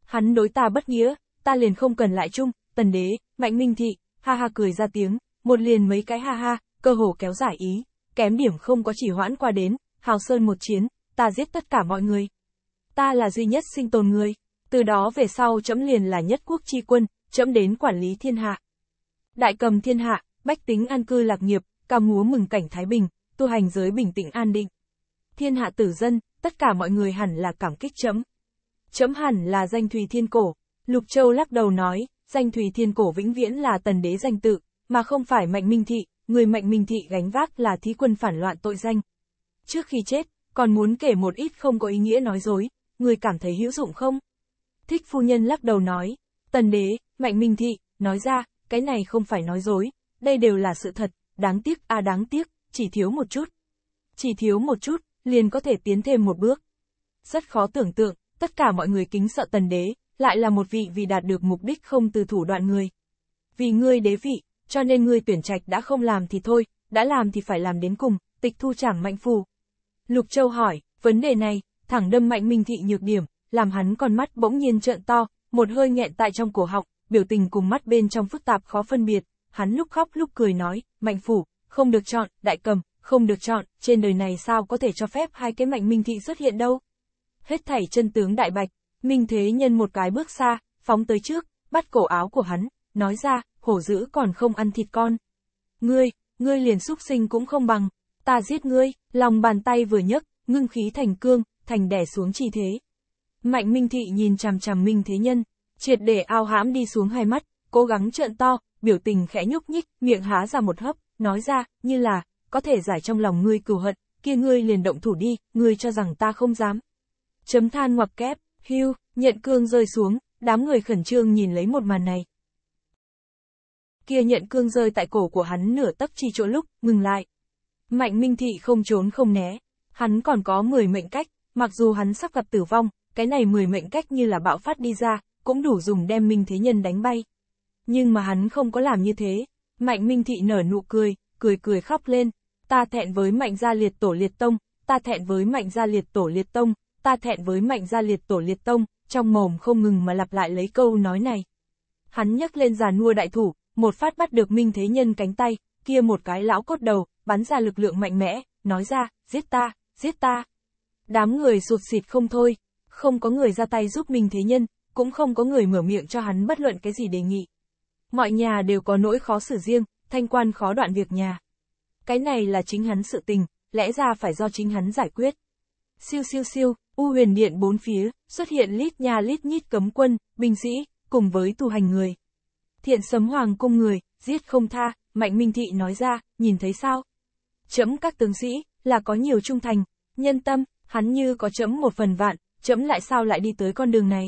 hắn đối ta bất nghĩa, ta liền không cần lại chung, tần đế, mạnh minh thị, ha ha cười ra tiếng, một liền mấy cái ha ha, cơ hồ kéo giải ý, kém điểm không có chỉ hoãn qua đến, hào sơn một chiến, ta giết tất cả mọi người. Ta là duy nhất sinh tồn người, từ đó về sau chấm liền là nhất quốc chi quân, chấm đến quản lý thiên hạ. Đại cầm thiên hạ, bách tính an cư lạc nghiệp, ca múa mừng cảnh Thái Bình, tu hành giới bình tĩnh an định. Thiên hạ tử dân, tất cả mọi người hẳn là cảm kích chấm chấm hẳn là danh Thùy Thiên Cổ. Lục Châu lắc đầu nói, danh Thùy Thiên Cổ vĩnh viễn là tần đế danh tự, mà không phải Mạnh Minh Thị, người Mạnh Minh Thị gánh vác là thí quân phản loạn tội danh. Trước khi chết, còn muốn kể một ít không có ý nghĩa nói dối, người cảm thấy hữu dụng không? Thích phu nhân lắc đầu nói, tần đế, Mạnh Minh Thị, nói ra, cái này không phải nói dối, đây đều là sự thật, đáng tiếc à đáng tiếc, chỉ thiếu một chút. Chỉ thiếu một chút, liền có thể tiến thêm một bước. Rất khó tưởng tượng, tất cả mọi người kính sợ tần đế, lại là một vị vì đạt được mục đích không từ thủ đoạn người. Vì ngươi đế vị, cho nên ngươi tuyển trạch đã không làm thì thôi, đã làm thì phải làm đến cùng, tịch thu chẳng mạnh phù. Lục Châu hỏi, vấn đề này, thẳng đâm mạnh minh thị nhược điểm, làm hắn còn mắt bỗng nhiên trợn to, một hơi nghẹn tại trong cổ họng, biểu tình cùng mắt bên trong phức tạp khó phân biệt, hắn lúc khóc lúc cười nói, mạnh phủ, không được chọn, đại cầm, không được chọn, trên đời này sao có thể cho phép hai cái mạnh minh thị xuất hiện đâu hết thảy chân tướng đại bạch, Minh Thế Nhân một cái bước xa, phóng tới trước, bắt cổ áo của hắn, nói ra, hổ dữ còn không ăn thịt con. Ngươi, ngươi liền xúc sinh cũng không bằng, ta giết ngươi, lòng bàn tay vừa nhấc, ngưng khí thành cương, thành đẻ xuống chi thế. Mạnh Minh Thị nhìn chằm chằm Minh Thế Nhân, triệt để ao hãm đi xuống hai mắt, cố gắng trợn to, biểu tình khẽ nhúc nhích, miệng há ra một hấp, nói ra, như là, có thể giải trong lòng ngươi cửu hận, kia ngươi liền động thủ đi, ngươi cho rằng ta không dám chấm than ngoặc kép, hưu, nhận cương rơi xuống, đám người khẩn trương nhìn lấy một màn này. Kia nhận cương rơi tại cổ của hắn nửa tấc chi chỗ lúc, ngừng lại. Mạnh Minh Thị không trốn không né, hắn còn có 10 mệnh cách, mặc dù hắn sắp gặp tử vong, cái này 10 mệnh cách như là bạo phát đi ra, cũng đủ dùng đem Minh Thế Nhân đánh bay. Nhưng mà hắn không có làm như thế, Mạnh Minh Thị nở nụ cười, cười cười khóc lên, ta thẹn với Mạnh gia liệt tổ liệt tông, ta thẹn với Mạnh gia liệt tổ liệt tông, ta thẹn với mạnh gia liệt tổ liệt tông, trong mồm không ngừng mà lặp lại lấy câu nói này. Hắn nhấc lên giàn nua đại thủ, một phát bắt được Minh Thế Nhân cánh tay, kia một cái lão cốt đầu, bắn ra lực lượng mạnh mẽ, nói ra, giết ta, giết ta. Đám người sụt xịt không thôi, không có người ra tay giúp Minh Thế Nhân, cũng không có người mở miệng cho hắn bất luận cái gì đề nghị. Mọi nhà đều có nỗi khó xử riêng, thanh quan khó đoạn việc nhà. Cái này là chính hắn sự tình, lẽ ra phải do chính hắn giải quyết. Siêu siêu siêu, u huyền điện bốn phía, xuất hiện lít nhà lít nhít cấm quân, binh sĩ, cùng với tu hành người. Thiện sấm hoàng cung người, giết không tha, Mạnh Minh Thị nói ra, nhìn thấy sao? Chấm các tướng sĩ, là có nhiều trung thành, nhân tâm, hắn như có chấm một phần vạn, chấm lại sao lại đi tới con đường này?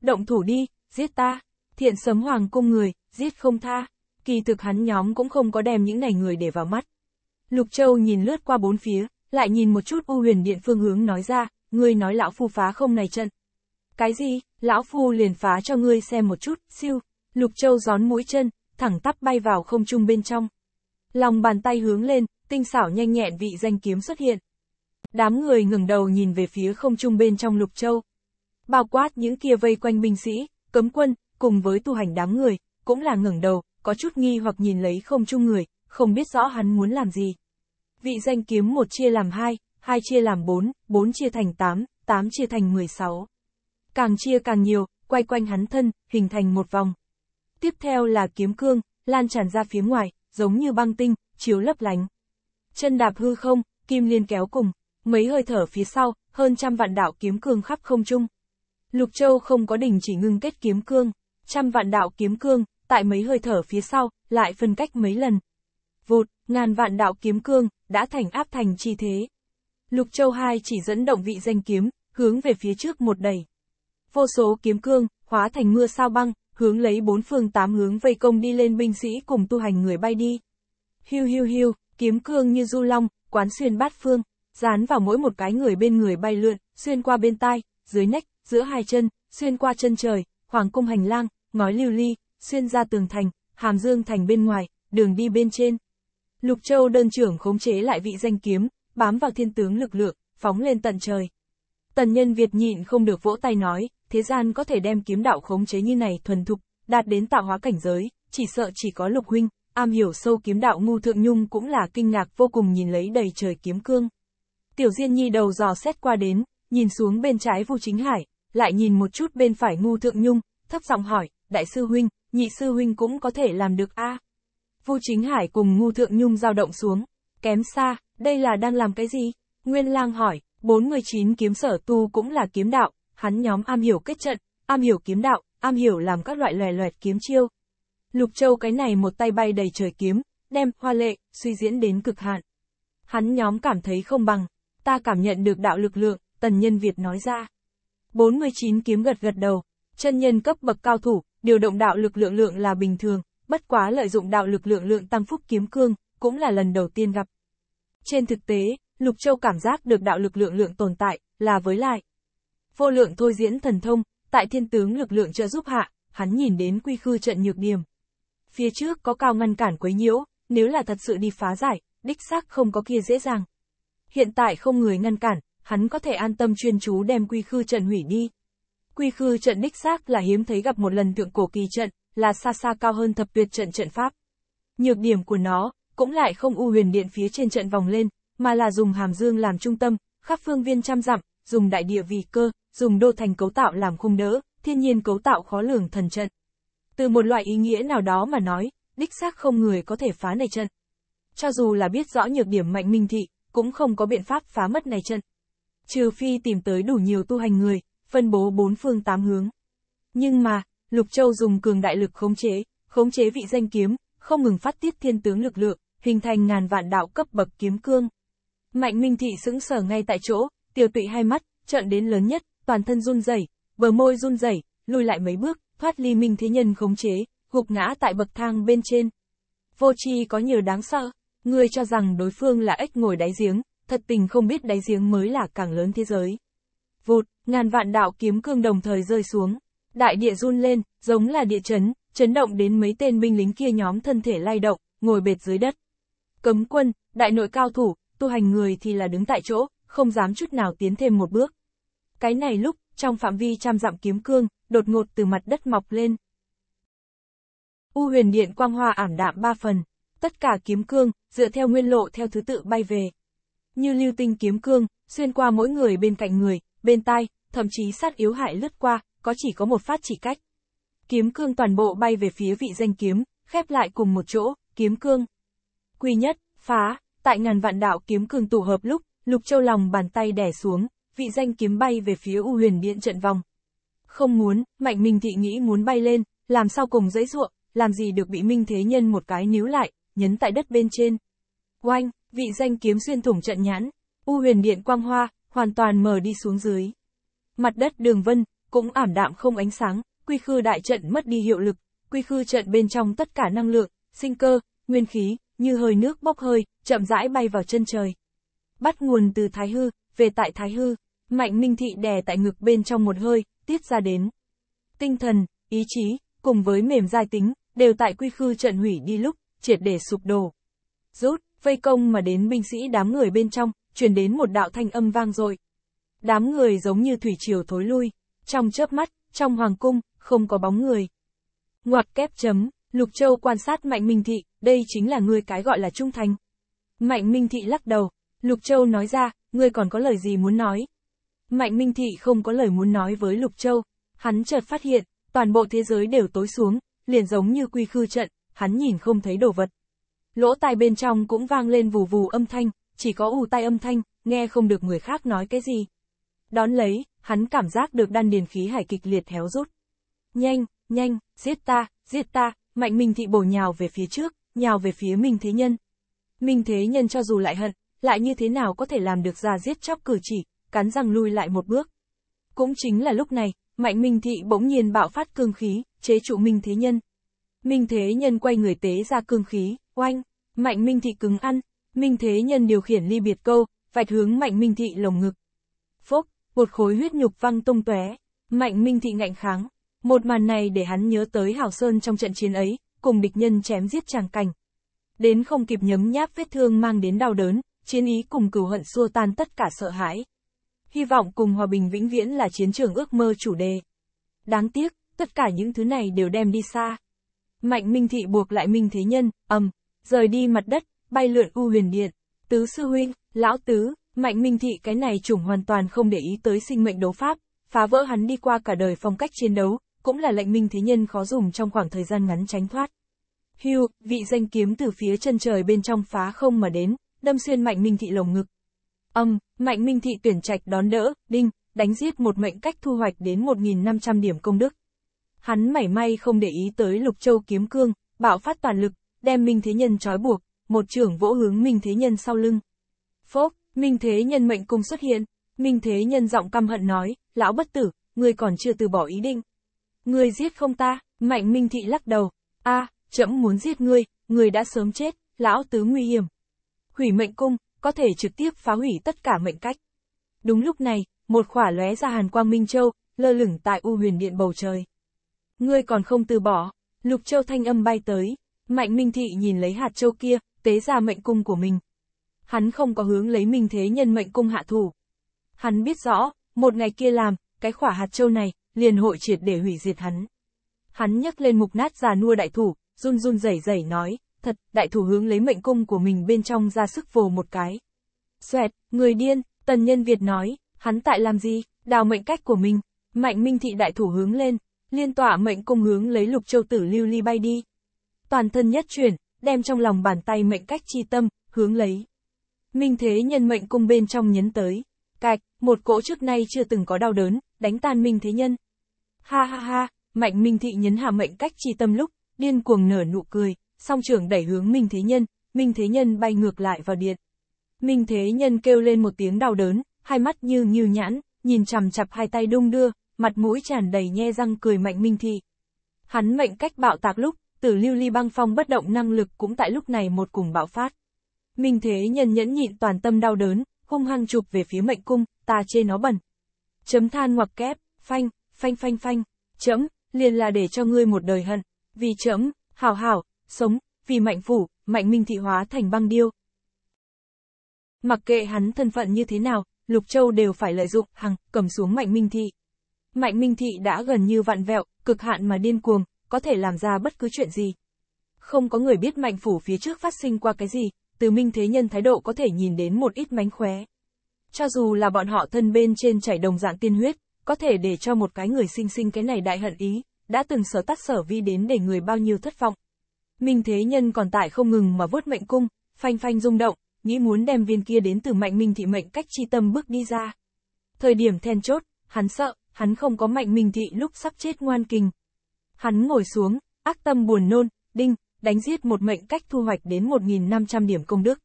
Động thủ đi, giết ta, thiện sấm hoàng cung người, giết không tha. Kỳ thực hắn nhóm cũng không có đem những này người để vào mắt. Lục Châu nhìn lướt qua bốn phía, lại nhìn một chút U huyền điện phương hướng nói ra, ngươi nói lão phu phá không này trận. Cái gì, lão phu liền phá cho ngươi xem một chút, siêu, lục châu gión mũi chân, thẳng tắp bay vào không trung bên trong. Lòng bàn tay hướng lên, tinh xảo nhanh nhẹn vị danh kiếm xuất hiện. Đám người ngừng đầu nhìn về phía không trung bên trong lục châu. Bao quát những kia vây quanh binh sĩ, cấm quân, cùng với tu hành đám người, cũng là ngừng đầu, có chút nghi hoặc nhìn lấy không trung người, không biết rõ hắn muốn làm gì. Vị danh kiếm một chia làm hai, hai chia làm bốn, bốn chia thành tám, tám chia thành mười sáu, Càng chia càng nhiều, quay quanh hắn thân, hình thành một vòng. Tiếp theo là kiếm cương, lan tràn ra phía ngoài, giống như băng tinh, chiếu lấp lánh. Chân đạp hư không, kim liên kéo cùng, mấy hơi thở phía sau, hơn trăm vạn đạo kiếm cương khắp không trung. Lục Châu không có đỉnh chỉ ngưng kết kiếm cương, trăm vạn đạo kiếm cương, tại mấy hơi thở phía sau, lại phân cách mấy lần. Vụt, ngàn vạn đạo kiếm cương, đã thành áp thành chi thế. Lục Châu hai chỉ dẫn động vị danh kiếm, hướng về phía trước một đẩy. Vô số kiếm cương, hóa thành mưa sao băng, hướng lấy bốn phương tám hướng vây công đi lên binh sĩ cùng tu hành người bay đi. Hiu hiu hiu, kiếm cương như du long, quán xuyên bát phương, dán vào mỗi một cái người bên người bay lượn, xuyên qua bên tai, dưới nách, giữa hai chân, xuyên qua chân trời, hoàng cung hành lang, ngói lưu ly, xuyên ra tường thành, hàm dương thành bên ngoài, đường đi bên trên, Lục Châu đơn trưởng khống chế lại vị danh kiếm, bám vào thiên tướng lực lượng, phóng lên tận trời. Tần nhân Việt nhịn không được vỗ tay nói, thế gian có thể đem kiếm đạo khống chế như này thuần thục, đạt đến tạo hóa cảnh giới, chỉ sợ chỉ có lục huynh, am hiểu sâu kiếm đạo ngu thượng nhung cũng là kinh ngạc vô cùng nhìn lấy đầy trời kiếm cương. Tiểu Diên Nhi đầu dò xét qua đến, nhìn xuống bên trái Vu Chính Hải, lại nhìn một chút bên phải ngu thượng nhung, thấp giọng hỏi, đại sư huynh, nhị sư huynh cũng có thể làm được a à? Vu Chính Hải cùng Ngu Thượng Nhung giao động xuống. Kém xa, đây là đang làm cái gì? Nguyên Lang hỏi, 49 kiếm sở tu cũng là kiếm đạo, hắn nhóm am hiểu kết trận, am hiểu kiếm đạo, am hiểu làm các loại loè loẹt kiếm chiêu. Lục Châu cái này một tay bay đầy trời kiếm, đem hoa lệ, suy diễn đến cực hạn. Hắn nhóm cảm thấy không bằng, ta cảm nhận được đạo lực lượng, tần nhân Việt nói ra. 49 kiếm gật gật đầu, chân nhân cấp bậc cao thủ, điều động đạo lực lượng lượng là bình thường, bất quá lợi dụng đạo lực lượng lượng tăng phúc kiếm cương, cũng là lần đầu tiên gặp. Trên thực tế, Lục Châu cảm giác được đạo lực lượng lượng tồn tại, là với lại. Vô lượng thôi diễn thần thông, tại thiên tướng lực lượng trợ giúp hạ, hắn nhìn đến quy khư trận nhược điểm. Phía trước có cao ngăn cản quấy nhiễu, nếu là thật sự đi phá giải, đích xác không có kia dễ dàng. Hiện tại không người ngăn cản, hắn có thể an tâm chuyên chú đem quy khư trận hủy đi. Quy khư trận đích xác là hiếm thấy gặp một lần thượng cổ kỳ trận, là xa xa cao hơn thập tuyệt trận trận pháp. Nhược điểm của nó, cũng lại không u huyền điện phía trên trận vòng lên, mà là dùng hàm dương làm trung tâm, khắp phương viên trăm dặm, dùng đại địa vì cơ, dùng đô thành cấu tạo làm khung đỡ, thiên nhiên cấu tạo khó lường thần trận. Từ một loại ý nghĩa nào đó mà nói, đích xác không người có thể phá này trận. Cho dù là biết rõ nhược điểm mạnh minh thị, cũng không có biện pháp phá mất này trận. Trừ phi tìm tới đủ nhiều tu hành người, phân bố bốn phương tám hướng. Nhưng mà, Lục Châu dùng cường đại lực khống chế, khống chế vị danh kiếm, không ngừng phát tiết thiên tướng lực lượng, hình thành ngàn vạn đạo cấp bậc kiếm cương. Mạnh Minh Thị sững sờ ngay tại chỗ, tiểu tụy hai mắt, trợn đến lớn nhất, toàn thân run rẩy, bờ môi run rẩy, lùi lại mấy bước, thoát ly Minh Thế Nhân khống chế, gục ngã tại bậc thang bên trên. Vô chi có nhiều đáng sợ, người cho rằng đối phương là ếch ngồi đáy giếng, thật tình không biết đáy giếng mới là càng lớn thế giới. Vụt, ngàn vạn đạo kiếm cương đồng thời rơi xuống. Đại địa run lên, giống là địa chấn, chấn động đến mấy tên binh lính kia nhóm thân thể lay động, ngồi bệt dưới đất. Cấm quân, đại nội cao thủ, tu hành người thì là đứng tại chỗ, không dám chút nào tiến thêm một bước. Cái này lúc, trong phạm vi trăm dặm kiếm cương, đột ngột từ mặt đất mọc lên. U huyền điện quang hoa ảm đạm ba phần, tất cả kiếm cương, dựa theo nguyên lộ theo thứ tự bay về. Như lưu tinh kiếm cương, xuyên qua mỗi người bên cạnh người, bên tai, thậm chí sát yếu hại lướt qua, có chỉ có một phát chỉ cách. Kiếm cương toàn bộ bay về phía vị danh kiếm, khép lại cùng một chỗ, kiếm cương. Quy nhất, phá, tại ngàn vạn đạo kiếm cương tụ hợp lúc, Lục Châu lòng bàn tay đè xuống, vị danh kiếm bay về phía U Huyền Điện trận vòng. Không muốn, Mạnh Minh Thị nghĩ muốn bay lên, làm sao cùng dễ ruộng, làm gì được bị Minh Thế Nhân một cái níu lại, nhấn tại đất bên trên. Oanh, vị danh kiếm xuyên thủng trận nhãn, U Huyền Điện quang hoa, hoàn toàn mở đi xuống dưới. Mặt đất đường vân, cũng ảm đạm không ánh sáng, quy khư đại trận mất đi hiệu lực, quy khư trận bên trong tất cả năng lượng, sinh cơ, nguyên khí, như hơi nước bốc hơi, chậm rãi bay vào chân trời. Bắt nguồn từ Thái Hư, về tại Thái Hư, Mạnh Minh Thị đè tại ngực bên trong một hơi, tiết ra đến. Tinh thần, ý chí, cùng với mềm dai tính, đều tại quy khư trận hủy đi lúc, triệt để sụp đổ. Rút, vây công mà đến binh sĩ đám người bên trong, truyền đến một đạo thanh âm vang dội, Đám người giống như thủy triều thối lui trong chớp mắt, trong hoàng cung, không có bóng người. Ngoặc kép chấm, Lục Châu quan sát Mạnh Minh Thị, đây chính là người cái gọi là trung thành. Mạnh Minh Thị lắc đầu, Lục Châu nói ra, ngươi còn có lời gì muốn nói. Mạnh Minh Thị không có lời muốn nói với Lục Châu, hắn chợt phát hiện, toàn bộ thế giới đều tối xuống, liền giống như quy khư trận, hắn nhìn không thấy đồ vật. Lỗ tai bên trong cũng vang lên vù vù âm thanh, chỉ có ù tai âm thanh, nghe không được người khác nói cái gì. Đón lấy, hắn cảm giác được đan điền khí hải kịch liệt héo rút. Nhanh, nhanh, giết ta, giết ta, mạnh minh thị bổ nhào về phía trước, nhào về phía Minh Thế Nhân. Minh Thế Nhân cho dù lại hận, lại như thế nào có thể làm được ra giết chóc cử chỉ, cắn răng lui lại một bước. Cũng chính là lúc này, Mạnh Minh Thị bỗng nhiên bạo phát cương khí, chế trụ Minh Thế Nhân. Minh Thế Nhân quay người tế ra cương khí, oanh, Mạnh Minh Thị cứng ăn, Minh Thế Nhân điều khiển ly biệt câu, vạch hướng Mạnh Minh Thị lồng ngực. Phốc, một khối huyết nhục văng tung tóe. Mạnh Minh Thị ngạnh kháng, một màn này để hắn nhớ tới hào Sơn trong trận chiến ấy, cùng địch nhân chém giết chàng cảnh. Đến không kịp nhấm nháp vết thương mang đến đau đớn, chiến ý cùng cửu hận xua tan tất cả sợ hãi. Hy vọng cùng hòa bình vĩnh viễn là chiến trường ước mơ chủ đề. Đáng tiếc, tất cả những thứ này đều đem đi xa. Mạnh Minh Thị buộc lại Minh Thế Nhân, ầm, rời đi mặt đất, bay lượn U huyền điện. Tứ sư huynh, lão tứ, Mạnh Minh Thị cái này chủng hoàn toàn không để ý tới sinh mệnh đấu pháp, phá vỡ hắn đi qua cả đời phong cách chiến đấu, cũng là lệnh minh thế nhân khó dùng trong khoảng thời gian ngắn tránh thoát. Hưu, vị danh kiếm từ phía chân trời bên trong phá không mà đến, đâm xuyên Mạnh Minh Thị lồng ngực. Âm, Mạnh Minh Thị tuyển trạch đón đỡ, đinh, đánh giết một mệnh cách thu hoạch đến 1.500 điểm công đức. Hắn mảy may không để ý tới lục châu kiếm cương, bạo phát toàn lực, đem Minh Thế Nhân trói buộc, một trưởng vỗ hướng Minh Thế Nhân sau lưng. Phốc, Minh Thế Nhân mệnh cung xuất hiện, Minh Thế Nhân giọng căm hận nói, lão bất tử, người còn chưa từ bỏ ý định. người giết không ta, Mạnh Minh Thị lắc đầu, a, à, chậm muốn giết ngươi, ngươi đã sớm chết, lão tứ nguy hiểm. Hủy mệnh cung, có thể trực tiếp phá hủy tất cả mệnh cách. Đúng lúc này, một khỏa lóe ra hàn quang Minh Châu, lơ lửng tại U huyền điện bầu trời. Ngươi còn không từ bỏ, Lục Châu thanh âm bay tới, Mạnh Minh Thị nhìn lấy hạt châu kia, tế ra mệnh cung của mình hắn không có hướng lấy mình thế nhân mệnh cung hạ thủ. Hắn biết rõ, một ngày kia làm, cái khỏa hạt châu này, liền hội triệt để hủy diệt hắn. Hắn nhấc lên mục nát già nua đại thủ, run run rẩy rẩy nói, thật, đại thủ hướng lấy mệnh cung của mình bên trong ra sức vồ một cái. Xoẹt, người điên, tần nhân Việt nói, hắn tại làm gì, đào mệnh cách của mình, mạnh minh thị đại thủ hướng lên, liên tọa mệnh cung hướng lấy lục châu tử lưu ly bay đi. Toàn thân nhất chuyển, đem trong lòng bàn tay mệnh cách chi tâm, hướng lấy. Minh thế nhân mệnh cung bên trong nhấn tới. Cạch, một cỗ trước nay chưa từng có đau đớn, đánh tan Minh thế nhân. Ha ha ha, mạnh Minh thị nhấn hạ mệnh cách chi tâm lúc, điên cuồng nở nụ cười, song trưởng đẩy hướng Minh thế nhân, Minh thế nhân bay ngược lại vào điện. Minh thế nhân kêu lên một tiếng đau đớn, hai mắt như như nhãn, nhìn chằm chặp hai tay đung đưa, mặt mũi tràn đầy nhe răng cười mạnh Minh thị. Hắn mệnh cách bạo tạc lúc, tử lưu ly băng phong bất động năng lực cũng tại lúc này một cùng bạo phát. Minh Thế Nhân nhẫn nhịn toàn tâm đau đớn, hung hăng chụp về phía mệnh cung, ta chê nó bẩn. Chấm than ngoặc kép, phanh, phanh phanh phanh, chấm, liền là để cho ngươi một đời hận, vì chấm, hảo hảo, sống, vì mạnh phủ, mạnh minh thị hóa thành băng điêu. Mặc kệ hắn thân phận như thế nào, Lục Châu đều phải lợi dụng, hằng, cầm xuống mạnh minh thị. Mạnh minh thị đã gần như vạn vẹo, cực hạn mà điên cuồng, có thể làm ra bất cứ chuyện gì. Không có người biết mạnh phủ phía trước phát sinh qua cái gì, từ Minh Thế Nhân thái độ có thể nhìn đến một ít mánh khóe. Cho dù là bọn họ thân bên trên chảy đồng dạng tiên huyết, có thể để cho một cái người sinh sinh cái này đại hận ý, đã từng sở tắt sở vi đến để người bao nhiêu thất vọng. Minh Thế Nhân còn tại không ngừng mà vuốt mệnh cung, phanh phanh rung động, nghĩ muốn đem viên kia đến từ mạnh minh thị mệnh cách chi tâm bước đi ra. Thời điểm then chốt, hắn sợ, hắn không có mạnh minh thị lúc sắp chết ngoan kình. Hắn ngồi xuống, ác tâm buồn nôn, đinh, đánh giết một mệnh cách thu hoạch đến 1.500 điểm công đức.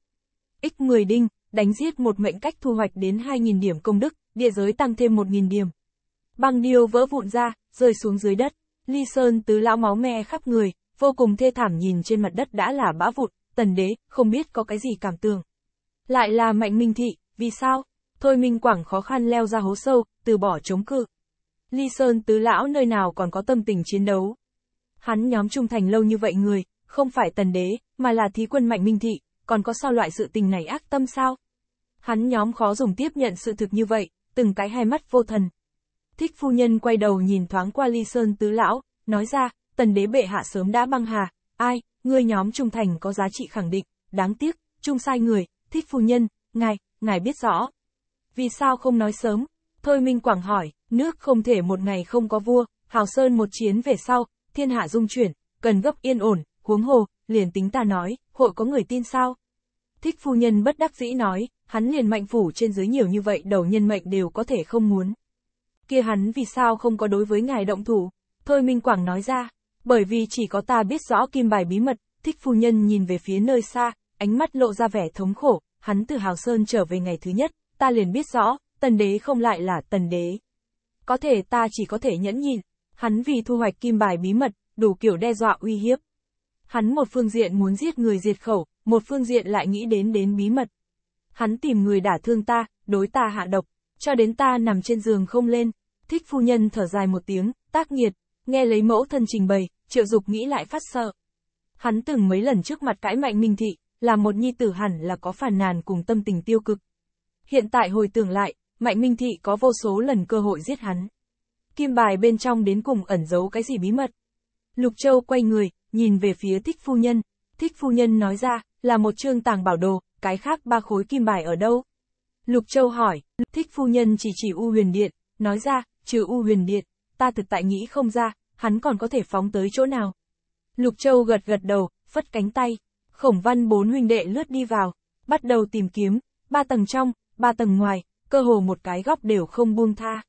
X10 đinh, đánh giết một mệnh cách thu hoạch đến 2.000 điểm công đức, địa giới tăng thêm 1.000 điểm. Băng điêu vỡ vụn ra, rơi xuống dưới đất, ly sơn tứ lão máu me khắp người, vô cùng thê thảm nhìn trên mặt đất đã là bã vụn, tần đế, không biết có cái gì cảm tưởng. Lại là mạnh minh thị, vì sao? Thôi minh quảng khó khăn leo ra hố sâu, từ bỏ chống cự. Ly Sơn tứ lão nơi nào còn có tâm tình chiến đấu. Hắn nhóm trung thành lâu như vậy người, không phải tần đế, mà là thí quân mạnh minh thị, còn có sao loại sự tình này ác tâm sao? Hắn nhóm khó dùng tiếp nhận sự thực như vậy, từng cái hai mắt vô thần. Thích phu nhân quay đầu nhìn thoáng qua ly sơn tứ lão, nói ra, tần đế bệ hạ sớm đã băng hà, ai, ngươi nhóm trung thành có giá trị khẳng định, đáng tiếc, trung sai người, thích phu nhân, ngài, ngài biết rõ. Vì sao không nói sớm? Thôi Minh Quảng hỏi, nước không thể một ngày không có vua, Hào Sơn một chiến về sau, thiên hạ dung chuyển, cần gấp yên ổn, huống hồ, liền tính ta nói, hội có người tin sao? Thích phu nhân bất đắc dĩ nói, hắn liền mạnh phủ trên dưới nhiều như vậy đầu nhân mệnh đều có thể không muốn. Kia hắn vì sao không có đối với ngài động thủ? Thôi Minh Quảng nói ra, bởi vì chỉ có ta biết rõ kim bài bí mật, thích phu nhân nhìn về phía nơi xa, ánh mắt lộ ra vẻ thống khổ, hắn từ Hào Sơn trở về ngày thứ nhất, ta liền biết rõ, tần đế không lại là tần đế. Có thể ta chỉ có thể nhẫn nhịn, hắn vì thu hoạch kim bài bí mật, đủ kiểu đe dọa uy hiếp. Hắn một phương diện muốn giết người diệt khẩu, một phương diện lại nghĩ đến đến bí mật. Hắn tìm người đả thương ta, đối ta hạ độc, cho đến ta nằm trên giường không lên. Thích phu nhân thở dài một tiếng, tác nghiệt, nghe lấy mẫu thân trình bày, triệu dục nghĩ lại phát sợ. Hắn từng mấy lần trước mặt cãi mạnh minh thị, là một nhi tử hẳn là có phản nàn cùng tâm tình tiêu cực. Hiện tại hồi tưởng lại, Mạnh Minh Thị có vô số lần cơ hội giết hắn. Kim bài bên trong đến cùng ẩn giấu cái gì bí mật. Lục Châu quay người, nhìn về phía thích phu nhân. Thích phu nhân nói ra, là một trương tàng bảo đồ, cái khác ba khối kim bài ở đâu? Lục Châu hỏi, thích phu nhân chỉ chỉ U huyền điện, nói ra, trừ U huyền điện, ta thực tại nghĩ không ra, hắn còn có thể phóng tới chỗ nào. Lục Châu gật gật đầu, phất cánh tay, khổng văn bốn huynh đệ lướt đi vào, bắt đầu tìm kiếm, ba tầng trong, ba tầng ngoài, cơ hồ một cái góc đều không buông tha.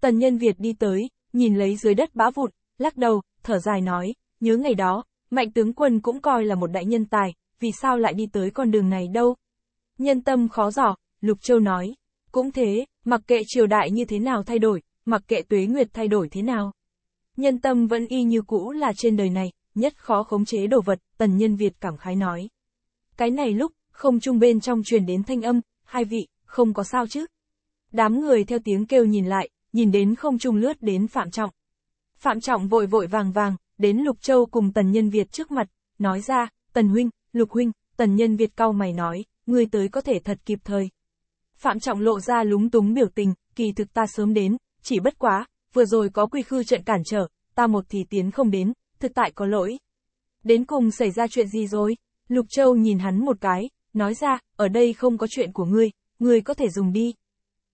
Tần nhân Việt đi tới, nhìn lấy dưới đất bã vụt, lắc đầu, thở dài nói, Nhớ ngày đó, mạnh tướng quân cũng coi là một đại nhân tài, vì sao lại đi tới con đường này đâu? Nhân tâm khó giỏ, Lục Châu nói. Cũng thế, mặc kệ triều đại như thế nào thay đổi, mặc kệ tuế nguyệt thay đổi thế nào. Nhân tâm vẫn y như cũ là trên đời này, nhất khó khống chế đồ vật, tần nhân Việt cảm khái nói. Cái này lúc, không trung bên trong truyền đến thanh âm, hai vị, không có sao chứ. Đám người theo tiếng kêu nhìn lại, nhìn đến không trung lướt đến Phạm Trọng. Phạm Trọng vội vội vàng vàng, đến Lục Châu cùng Tần Nhân Việt trước mặt, nói ra, Tần Huynh, Lục Huynh, Tần Nhân Việt cau mày nói, ngươi tới có thể thật kịp thời. Phạm Trọng lộ ra lúng túng biểu tình, kỳ thực ta sớm đến, chỉ bất quá, vừa rồi có quy khư trận cản trở, ta một thì tiến không đến, thực tại có lỗi. Đến cùng xảy ra chuyện gì rồi? Lục Châu nhìn hắn một cái, nói ra, ở đây không có chuyện của ngươi, ngươi có thể dùng đi.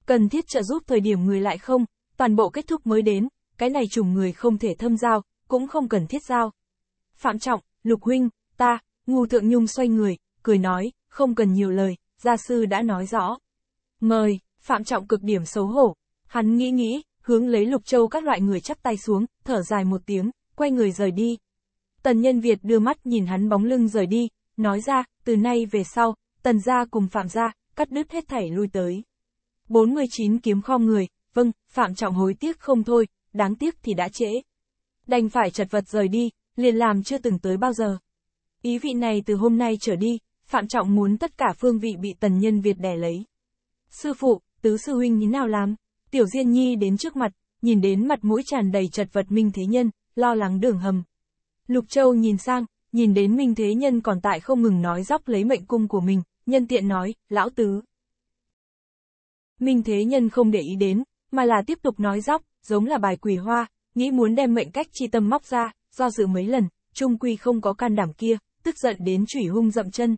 Cần thiết trợ giúp thời điểm người lại không, toàn bộ kết thúc mới đến, cái này trùng người không thể thâm giao, cũng không cần thiết giao. Phạm Trọng, Lục Huynh, ta, Ngu Thượng Nhung xoay người, cười nói, không cần nhiều lời, gia sư đã nói rõ. Mời, Phạm Trọng cực điểm xấu hổ, hắn nghĩ nghĩ, hướng lấy Lục Châu các loại người chắp tay xuống, thở dài một tiếng, quay người rời đi. Tần Nhân Việt đưa mắt nhìn hắn bóng lưng rời đi, nói ra, từ nay về sau, Tần gia cùng Phạm gia, cắt đứt hết thảy lui tới. 49 kiếm kho người, vâng, Phạm Trọng hối tiếc không thôi, đáng tiếc thì đã trễ đành phải chật vật rời đi, liền làm chưa từng tới bao giờ. Ý vị này từ hôm nay trở đi, Phạm Trọng muốn tất cả phương vị bị tần nhân Việt đè lấy. Sư phụ, tứ sư huynh như nào làm? Tiểu Diên Nhi đến trước mặt, nhìn đến mặt mũi tràn đầy chật vật Minh Thế Nhân, lo lắng đường hầm. Lục Châu nhìn sang, nhìn đến Minh Thế Nhân còn tại không ngừng nói dóc lấy mệnh cung của mình, nhân tiện nói, lão tứ. Minh Thế Nhân không để ý đến, mà là tiếp tục nói dóc, giống là bài quỷ hoa, nghĩ muốn đem mệnh cách chi tâm móc ra, do dự mấy lần, trung quy không có can đảm kia, tức giận đến chửi hung dậm chân.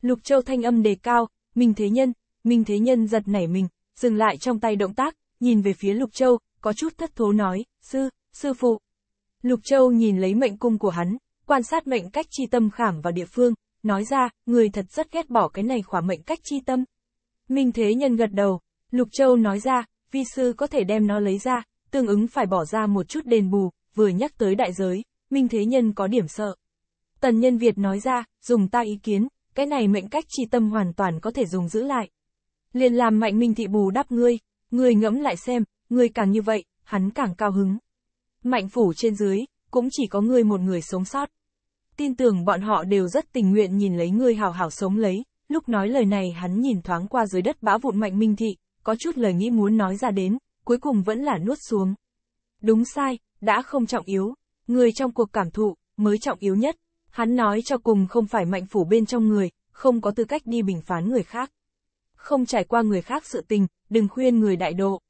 Lục Châu thanh âm đề cao, Minh Thế Nhân, Minh Thế Nhân giật nảy mình, dừng lại trong tay động tác, nhìn về phía Lục Châu, có chút thất thố nói, sư, sư phụ. Lục Châu nhìn lấy mệnh cung của hắn, quan sát mệnh cách chi tâm khảm vào địa phương, nói ra, người thật rất ghét bỏ cái này khỏa mệnh cách chi tâm. Minh Thế Nhân gật đầu, Lục Châu nói ra, vi sư có thể đem nó lấy ra, tương ứng phải bỏ ra một chút đền bù, vừa nhắc tới đại giới, Minh Thế Nhân có điểm sợ. Tần Nhân Việt nói ra, dùng ta ý kiến, cái này mệnh cách chi tâm hoàn toàn có thể dùng giữ lại. Liền làm mạnh Minh Thị bù đáp ngươi, ngươi ngẫm lại xem, ngươi càng như vậy, hắn càng cao hứng. Mạnh phủ trên dưới, cũng chỉ có ngươi một người sống sót. Tin tưởng bọn họ đều rất tình nguyện nhìn lấy ngươi hào hảo sống lấy, lúc nói lời này hắn nhìn thoáng qua dưới đất bão vụn mạnh Minh Thị, có chút lời nghĩ muốn nói ra đến, cuối cùng vẫn là nuốt xuống. Đúng sai, đã không trọng yếu, người trong cuộc cảm thụ, mới trọng yếu nhất. Hắn nói cho cùng không phải mạnh phủ bên trong người, không có tư cách đi bình phán người khác. Không trải qua người khác sự tình, đừng khuyên người đại độ.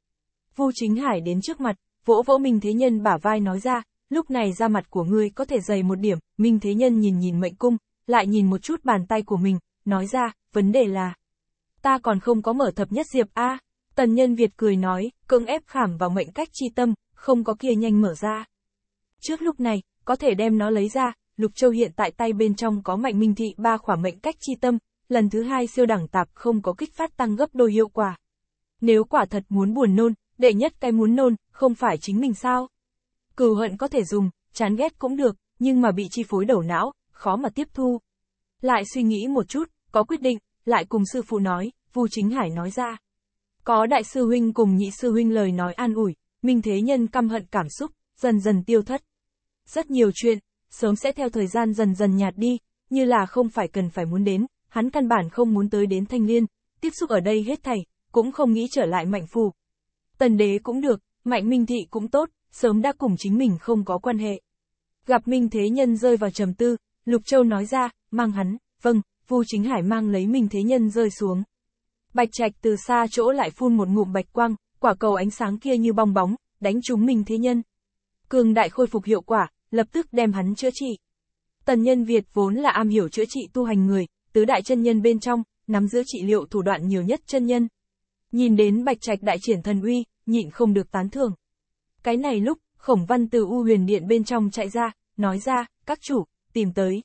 Vu Chính Hải đến trước mặt, vỗ vỗ mình Thế Nhân bả vai nói ra, lúc này ra mặt của ngươi có thể dày một điểm, Minh Thế Nhân nhìn nhìn mệnh cung, lại nhìn một chút bàn tay của mình, nói ra, vấn đề là. Ta còn không có mở thập nhất diệp A. À? Tần nhân Việt cười nói, cưỡng ép khảm vào mệnh cách chi tâm, không có kia nhanh mở ra. Trước lúc này, có thể đem nó lấy ra, Lục Châu hiện tại tay bên trong có mạnh minh thị ba khỏa mệnh cách chi tâm, lần thứ hai siêu đẳng tạp không có kích phát tăng gấp đôi hiệu quả. Nếu quả thật muốn buồn nôn, đệ nhất cái muốn nôn, không phải chính mình sao? Cừu hận có thể dùng, chán ghét cũng được, nhưng mà bị chi phối đầu não, khó mà tiếp thu. Lại suy nghĩ một chút, có quyết định, lại cùng sư phụ nói, Vu Chính Hải nói ra. Có đại sư huynh cùng nhị sư huynh lời nói an ủi, Minh Thế Nhân căm hận cảm xúc, dần dần tiêu thất. Rất nhiều chuyện, sớm sẽ theo thời gian dần dần nhạt đi, như là không phải cần phải muốn đến, hắn căn bản không muốn tới đến thanh liên, tiếp xúc ở đây hết thảy, cũng không nghĩ trở lại mạnh phù. Tần đế cũng được, mạnh minh thị cũng tốt, sớm đã cùng chính mình không có quan hệ. Gặp minh thế nhân rơi vào trầm tư, Lục Châu nói ra, mang hắn, vâng, Vu Chính Hải mang lấy minh thế nhân rơi xuống. Bạch Trạch từ xa chỗ lại phun một ngụm bạch quang, quả cầu ánh sáng kia như bong bóng, đánh trúng mình thế nhân. Cường đại khôi phục hiệu quả, lập tức đem hắn chữa trị. Tần nhân Việt vốn là am hiểu chữa trị tu hành người, tứ đại chân nhân bên trong, nắm giữ trị liệu thủ đoạn nhiều nhất chân nhân. Nhìn đến bạch trạch đại triển thần uy, nhịn không được tán thưởng. Cái này lúc, khổng văn từ u huyền điện bên trong chạy ra, nói ra, các chủ, tìm tới.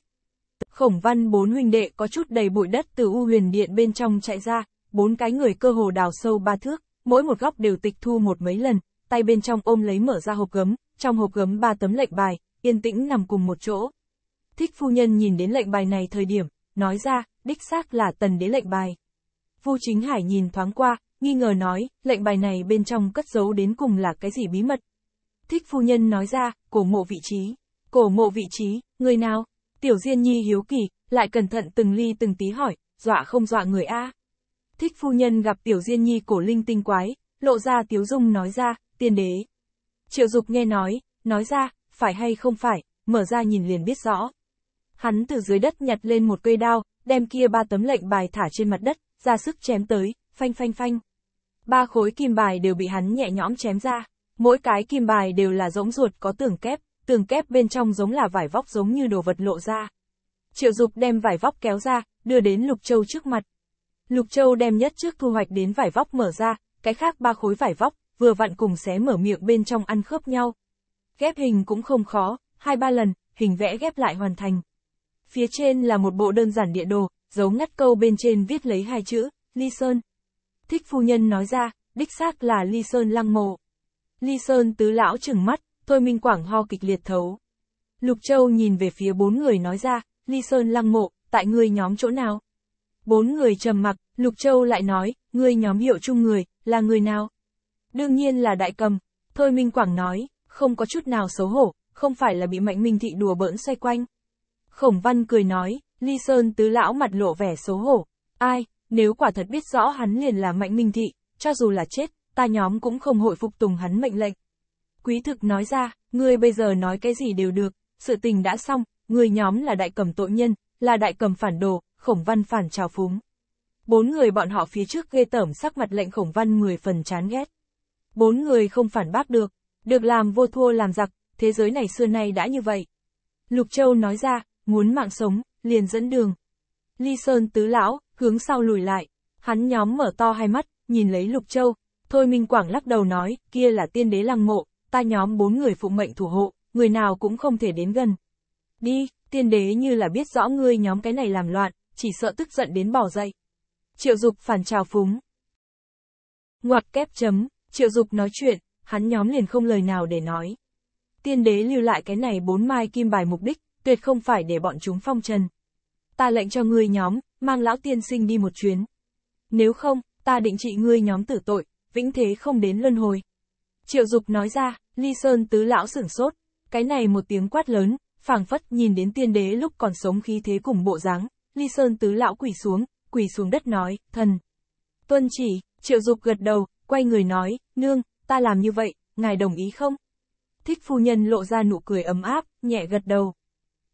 Khổng văn bốn huynh đệ có chút đầy bụi đất từ u huyền điện bên trong chạy ra, bốn cái người cơ hồ đào sâu ba thước, mỗi một góc đều tịch thu một mấy lần, tay bên trong ôm lấy mở ra hộp gấm, trong hộp gấm ba tấm lệnh bài, yên tĩnh nằm cùng một chỗ. Thích phu nhân nhìn đến lệnh bài này thời điểm, nói ra, đích xác là tần đế lệnh bài. Vu Chính Hải nhìn thoáng qua, nghi ngờ nói, lệnh bài này bên trong cất giấu đến cùng là cái gì bí mật. Thích phu nhân nói ra, cổ mộ vị trí, cổ mộ vị trí, người nào? Tiểu Diên Nhi hiếu kỳ, lại cẩn thận từng ly từng tí hỏi, dọa không dọa người a? thích phu nhân gặp tiểu diên nhi cổ linh tinh quái, lộ ra tiếu dung nói ra, tiên đế. Triệu dục nghe nói, nói ra, phải hay không phải, mở ra nhìn liền biết rõ. Hắn từ dưới đất nhặt lên một cây đao, đem kia ba tấm lệnh bài thả trên mặt đất, ra sức chém tới, phanh phanh phanh. Ba khối kim bài đều bị hắn nhẹ nhõm chém ra, mỗi cái kim bài đều là rỗng ruột có tường kép, tường kép bên trong giống là vải vóc giống như đồ vật lộ ra. Triệu dục đem vải vóc kéo ra, đưa đến Lục Châu trước mặt. Lục Châu đem nhất trước thu hoạch đến vải vóc mở ra, cái khác ba khối vải vóc, vừa vặn cùng xé mở miệng bên trong ăn khớp nhau. Ghép hình cũng không khó, hai ba lần, hình vẽ ghép lại hoàn thành. Phía trên là một bộ đơn giản địa đồ, dấu ngắt câu bên trên viết lấy hai chữ, Ly Sơn. Thích phu nhân nói ra, đích xác là Ly Sơn lăng mộ. Ly Sơn tứ lão chừng mắt, thôi minh quảng ho kịch liệt thấu. Lục Châu nhìn về phía bốn người nói ra, Ly Sơn lăng mộ, tại người nhóm chỗ nào? Bốn người trầm mặc, Lục Châu lại nói, ngươi nhóm hiệu chung người, là người nào? Đương nhiên là đại cầm. Thôi Minh Quảng nói, không có chút nào xấu hổ, không phải là bị mạnh minh thị đùa bỡn xoay quanh. Khổng Văn cười nói, Ly Sơn tứ lão mặt lộ vẻ xấu hổ. Ai, nếu quả thật biết rõ hắn liền là mạnh minh thị, cho dù là chết, ta nhóm cũng không hội phục tùng hắn mệnh lệnh. Quý thực nói ra, ngươi bây giờ nói cái gì đều được, sự tình đã xong, người nhóm là đại cầm tội nhân, là đại cầm phản đồ, khổng văn phản trào phúng. Bốn người bọn họ phía trước ghê tởm sắc mặt lệnh khổng văn 10 phần chán ghét. Bốn người không phản bác được, được làm vô thua làm giặc, thế giới này xưa nay đã như vậy. Lục Châu nói ra, muốn mạng sống, liền dẫn đường. Ly Sơn tứ lão, hướng sau lùi lại, hắn nhóm mở to hai mắt, nhìn lấy Lục Châu. Thôi Minh Quảng lắc đầu nói, kia là tiên đế lăng mộ, ta nhóm bốn người phụ mệnh thủ hộ, người nào cũng không thể đến gần. Đi, tiên đế như là biết rõ ngươi nhóm cái này làm loạn, chỉ sợ tức giận đến bỏ dậy. Triệu Dục phản trào phúng. Ngoặc kép chấm, Triệu Dục nói chuyện, hắn nhóm liền không lời nào để nói. Tiên đế lưu lại cái này bốn mai kim bài mục đích, tuyệt không phải để bọn chúng phong trần. Ta lệnh cho ngươi nhóm, mang lão tiên sinh đi một chuyến. Nếu không, ta định trị ngươi nhóm tử tội, vĩnh thế không đến luân hồi. Triệu Dục nói ra, Ly Sơn tứ lão sửng sốt, cái này một tiếng quát lớn, phảng phất nhìn đến tiên đế lúc còn sống khí thế cùng bộ dáng, Ly Sơn tứ lão quỳ xuống, quỳ xuống đất nói, thần. Tuân chỉ, triệu dục gật đầu, quay người nói, nương, ta làm như vậy, ngài đồng ý không? Thích phu nhân lộ ra nụ cười ấm áp, nhẹ gật đầu.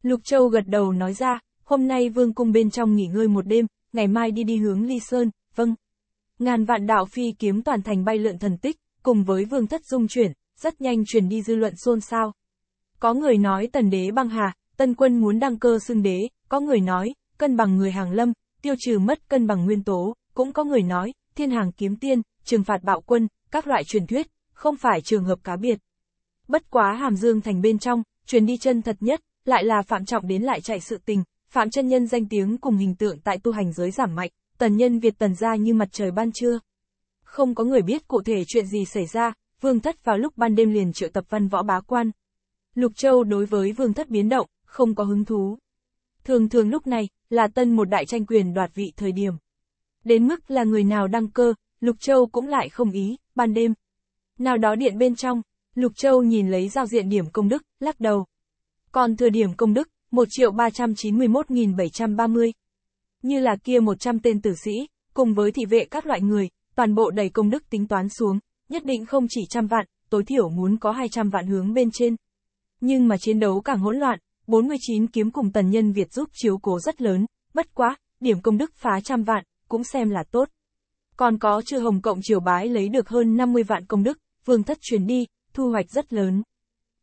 Lục Châu gật đầu nói ra, hôm nay vương cung bên trong nghỉ ngơi một đêm, ngày mai đi đi hướng Ly Sơn, vâng. Ngàn vạn đạo phi kiếm toàn thành bay lượn thần tích, cùng với vương thất dung chuyển, rất nhanh chuyển đi dư luận xôn xao. Có người nói tần đế băng hà, tân quân muốn đăng cơ xưng đế, có người nói, cân bằng người hàng lâm, tiêu trừ mất cân bằng nguyên tố, cũng có người nói, thiên hàng kiếm tiên, trừng phạt bạo quân, các loại truyền thuyết, không phải trường hợp cá biệt. Bất quá hàm dương thành bên trong, truyền đi chân thật nhất, lại là Phạm Trọng đến lại chạy sự tình, Phạm chân nhân danh tiếng cùng hình tượng tại tu hành giới giảm mạnh, tần nhân Việt tần ra như mặt trời ban trưa. Không có người biết cụ thể chuyện gì xảy ra, vương thất vào lúc ban đêm liền triệu tập văn võ bá quan. Lục Châu đối với vương thất biến động, không có hứng thú. Thường thường lúc này, là tân một đại tranh quyền đoạt vị thời điểm. Đến mức là người nào đăng cơ, Lục Châu cũng lại không ý, ban đêm. Nào đó điện bên trong, Lục Châu nhìn lấy giao diện điểm công đức, lắc đầu. Còn thừa điểm công đức, 1 triệu 391.730. Như là kia 100 tên tử sĩ, cùng với thị vệ các loại người, toàn bộ đầy công đức tính toán xuống, nhất định không chỉ trăm vạn, tối thiểu muốn có 200 vạn hướng bên trên. Nhưng mà chiến đấu càng hỗn loạn, 49 kiếm cùng tần nhân Việt giúp chiếu cố rất lớn, bất quá, điểm công đức phá trăm vạn, cũng xem là tốt. Còn có chư hồng cộng triều bái lấy được hơn 50 vạn công đức, vương thất truyền đi, thu hoạch rất lớn.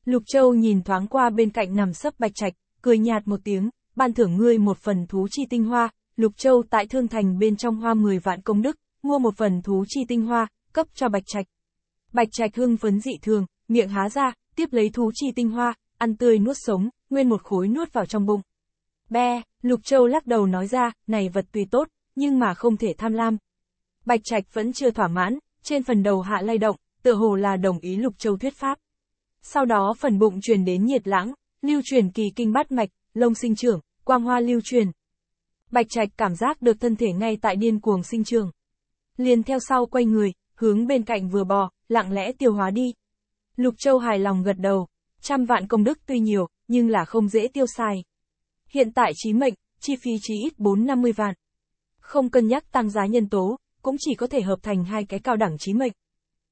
Lục Châu nhìn thoáng qua bên cạnh nằm sấp bạch trạch, cười nhạt một tiếng, ban thưởng ngươi một phần thú chi tinh hoa, Lục Châu tại Thương Thành bên trong hoa 10 vạn công đức, mua một phần thú chi tinh hoa, cấp cho bạch trạch. Bạch trạch hương phấn dị thường, miệng há ra, tiếp lấy thú chi tinh hoa, ăn tươi nuốt sống, nguyên một khối nuốt vào trong bụng. Be, Lục Châu lắc đầu nói ra, này vật tuy tốt, nhưng mà không thể tham lam. Bạch Trạch vẫn chưa thỏa mãn, trên phần đầu hạ lay động, tựa hồ là đồng ý Lục Châu thuyết pháp. Sau đó phần bụng truyền đến nhiệt lãng, lưu truyền kỳ kinh bát mạch, lông sinh trưởng, quang hoa lưu truyền. Bạch Trạch cảm giác được thân thể ngay tại điên cuồng sinh trưởng. Liền theo sau quay người, hướng bên cạnh vừa bò, lặng lẽ tiêu hóa đi. Lục Châu hài lòng gật đầu, trăm vạn công đức tuy nhiều, nhưng là không dễ tiêu xài. Hiện tại trí mệnh, chi phí chỉ ít 450 vạn. Không cân nhắc tăng giá nhân tố, cũng chỉ có thể hợp thành hai cái cao đẳng trí mệnh.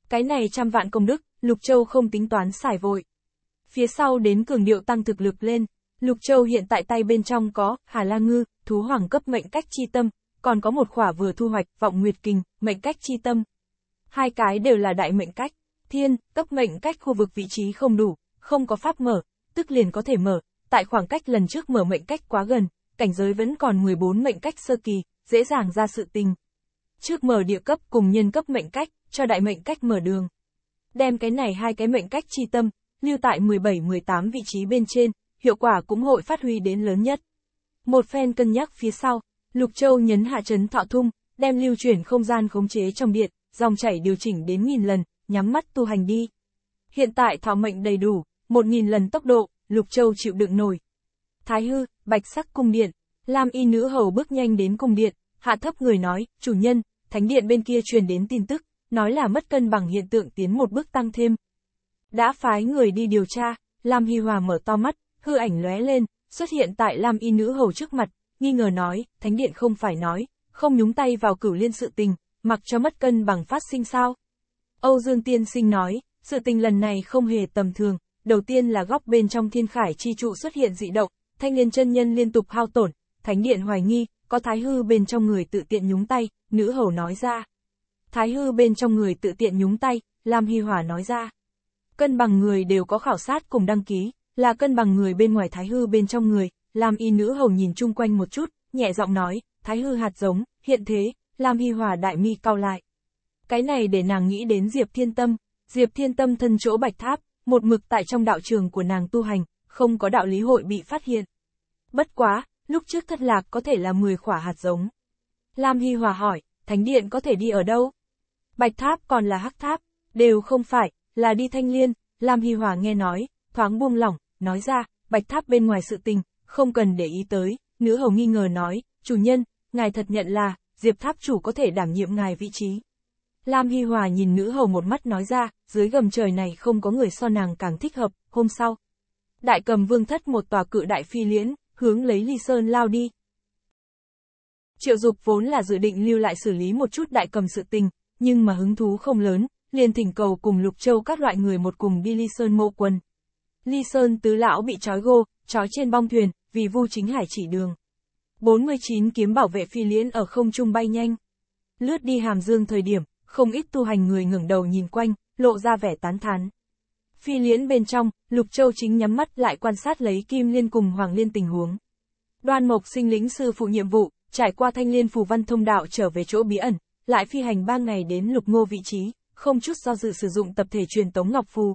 Cái này trăm vạn công đức, Lục Châu không tính toán xài vội. Phía sau đến cường điệu tăng thực lực lên, Lục Châu hiện tại tay bên trong có Hà La Ngư, Thú Hoàng cấp mệnh cách chi tâm, còn có một khỏa vừa thu hoạch Vọng Nguyệt Kình, mệnh cách chi tâm. Hai cái đều là đại mệnh cách, thiên, cấp mệnh cách khu vực vị trí không đủ, không có pháp mở, tức liền có thể mở, tại khoảng cách lần trước mở mệnh cách quá gần, cảnh giới vẫn còn 14 mệnh cách sơ kỳ, dễ dàng ra sự tình. Trước mở địa cấp cùng nhân cấp mệnh cách, cho đại mệnh cách mở đường. Đem cái này hai cái mệnh cách chi tâm, lưu tại 17-18 vị trí bên trên, hiệu quả cũng hội phát huy đến lớn nhất. Một phen cân nhắc phía sau, Lục Châu nhấn hạ trấn thọ thung, đem lưu chuyển không gian khống chế trong điện, dòng chảy điều chỉnh đến nghìn lần, nhắm mắt tu hành đi. Hiện tại thọ mệnh đầy đủ, một nghìn lần tốc độ, Lục Châu chịu đựng nổi. Thái hư, bạch sắc cung điện, Lam y nữ hầu bước nhanh đến cung điện, hạ thấp người nói, chủ nhân, thánh điện bên kia truyền đến tin tức, nói là mất cân bằng hiện tượng tiến một bước tăng thêm. Đã phái người đi điều tra, Lam Hy Hòa mở to mắt, hư ảnh lóe lên, xuất hiện tại Lam y nữ hầu trước mặt, nghi ngờ nói, thánh điện không phải nói, không nhúng tay vào cửu liên sự tình, mặc cho mất cân bằng phát sinh sao. Âu Dương Tiên Sinh nói, sự tình lần này không hề tầm thường, đầu tiên là góc bên trong thiên khải chi trụ xuất hiện dị động, thanh liên chân nhân liên tục hao tổn, thánh điện hoài nghi, có thái hư bên trong người tự tiện nhúng tay, nữ hầu nói ra. Thái hư bên trong người tự tiện nhúng tay, Lam Hy Hòa nói ra. Cân bằng người đều có khảo sát cùng đăng ký, là cân bằng người bên ngoài thái hư bên trong người, Lam Y nữ hầu nhìn chung quanh một chút, nhẹ giọng nói, thái hư hạt giống, hiện thế, Lam Hy Hòa đại mi cao lại. Cái này để nàng nghĩ đến Diệp Thiên Tâm, Diệp Thiên Tâm thân chỗ bạch tháp, một mực tại trong đạo trường của nàng tu hành, không có đạo lý hội bị phát hiện. Bất quá, lúc trước thất lạc có thể là 10 khỏa hạt giống. Lam Hy Hòa hỏi, Thánh Điện có thể đi ở đâu? Bạch Tháp còn là Hắc Tháp, đều không phải, là đi Thanh Liên, Lam Hy Hòa nghe nói, thoáng buông lỏng, nói ra, Bạch Tháp bên ngoài sự tình, không cần để ý tới, nữ hầu nghi ngờ nói, chủ nhân, ngài thật nhận là, Diệp Tháp chủ có thể đảm nhiệm ngài vị trí. Lam Hy Hòa nhìn nữ hầu một mắt nói ra, dưới gầm trời này không có người so nàng càng thích hợp, hôm sau. Đại cầm vương thất một tòa cự đại phi liễn, hướng lấy ly sơn lao đi. Triệu dục vốn là dự định lưu lại xử lý một chút đại cầm sự tình, nhưng mà hứng thú không lớn, liền thỉnh cầu cùng lục châu các loại người một cùng đi ly sơn mộ quân. Ly sơn tứ lão bị trói gô, trói trên bong thuyền, vì vu chính hải chỉ đường. 49 kiếm bảo vệ phi liễn ở không trung bay nhanh. Lướt đi hàm dương thời điểm, không ít tu hành người ngẩng đầu nhìn quanh, lộ ra vẻ tán thán. Phi liễn bên trong, Lục Châu chính nhắm mắt lại quan sát lấy Kim Liên cùng Hoàng Liên tình huống. Đoan Mộc sinh lính sư phụ nhiệm vụ, trải qua thanh liên phù văn thông đạo trở về chỗ bí ẩn, lại phi hành ba ngày đến Lục Ngô vị trí, không chút do dự sử dụng tập thể truyền tống Ngọc Phù.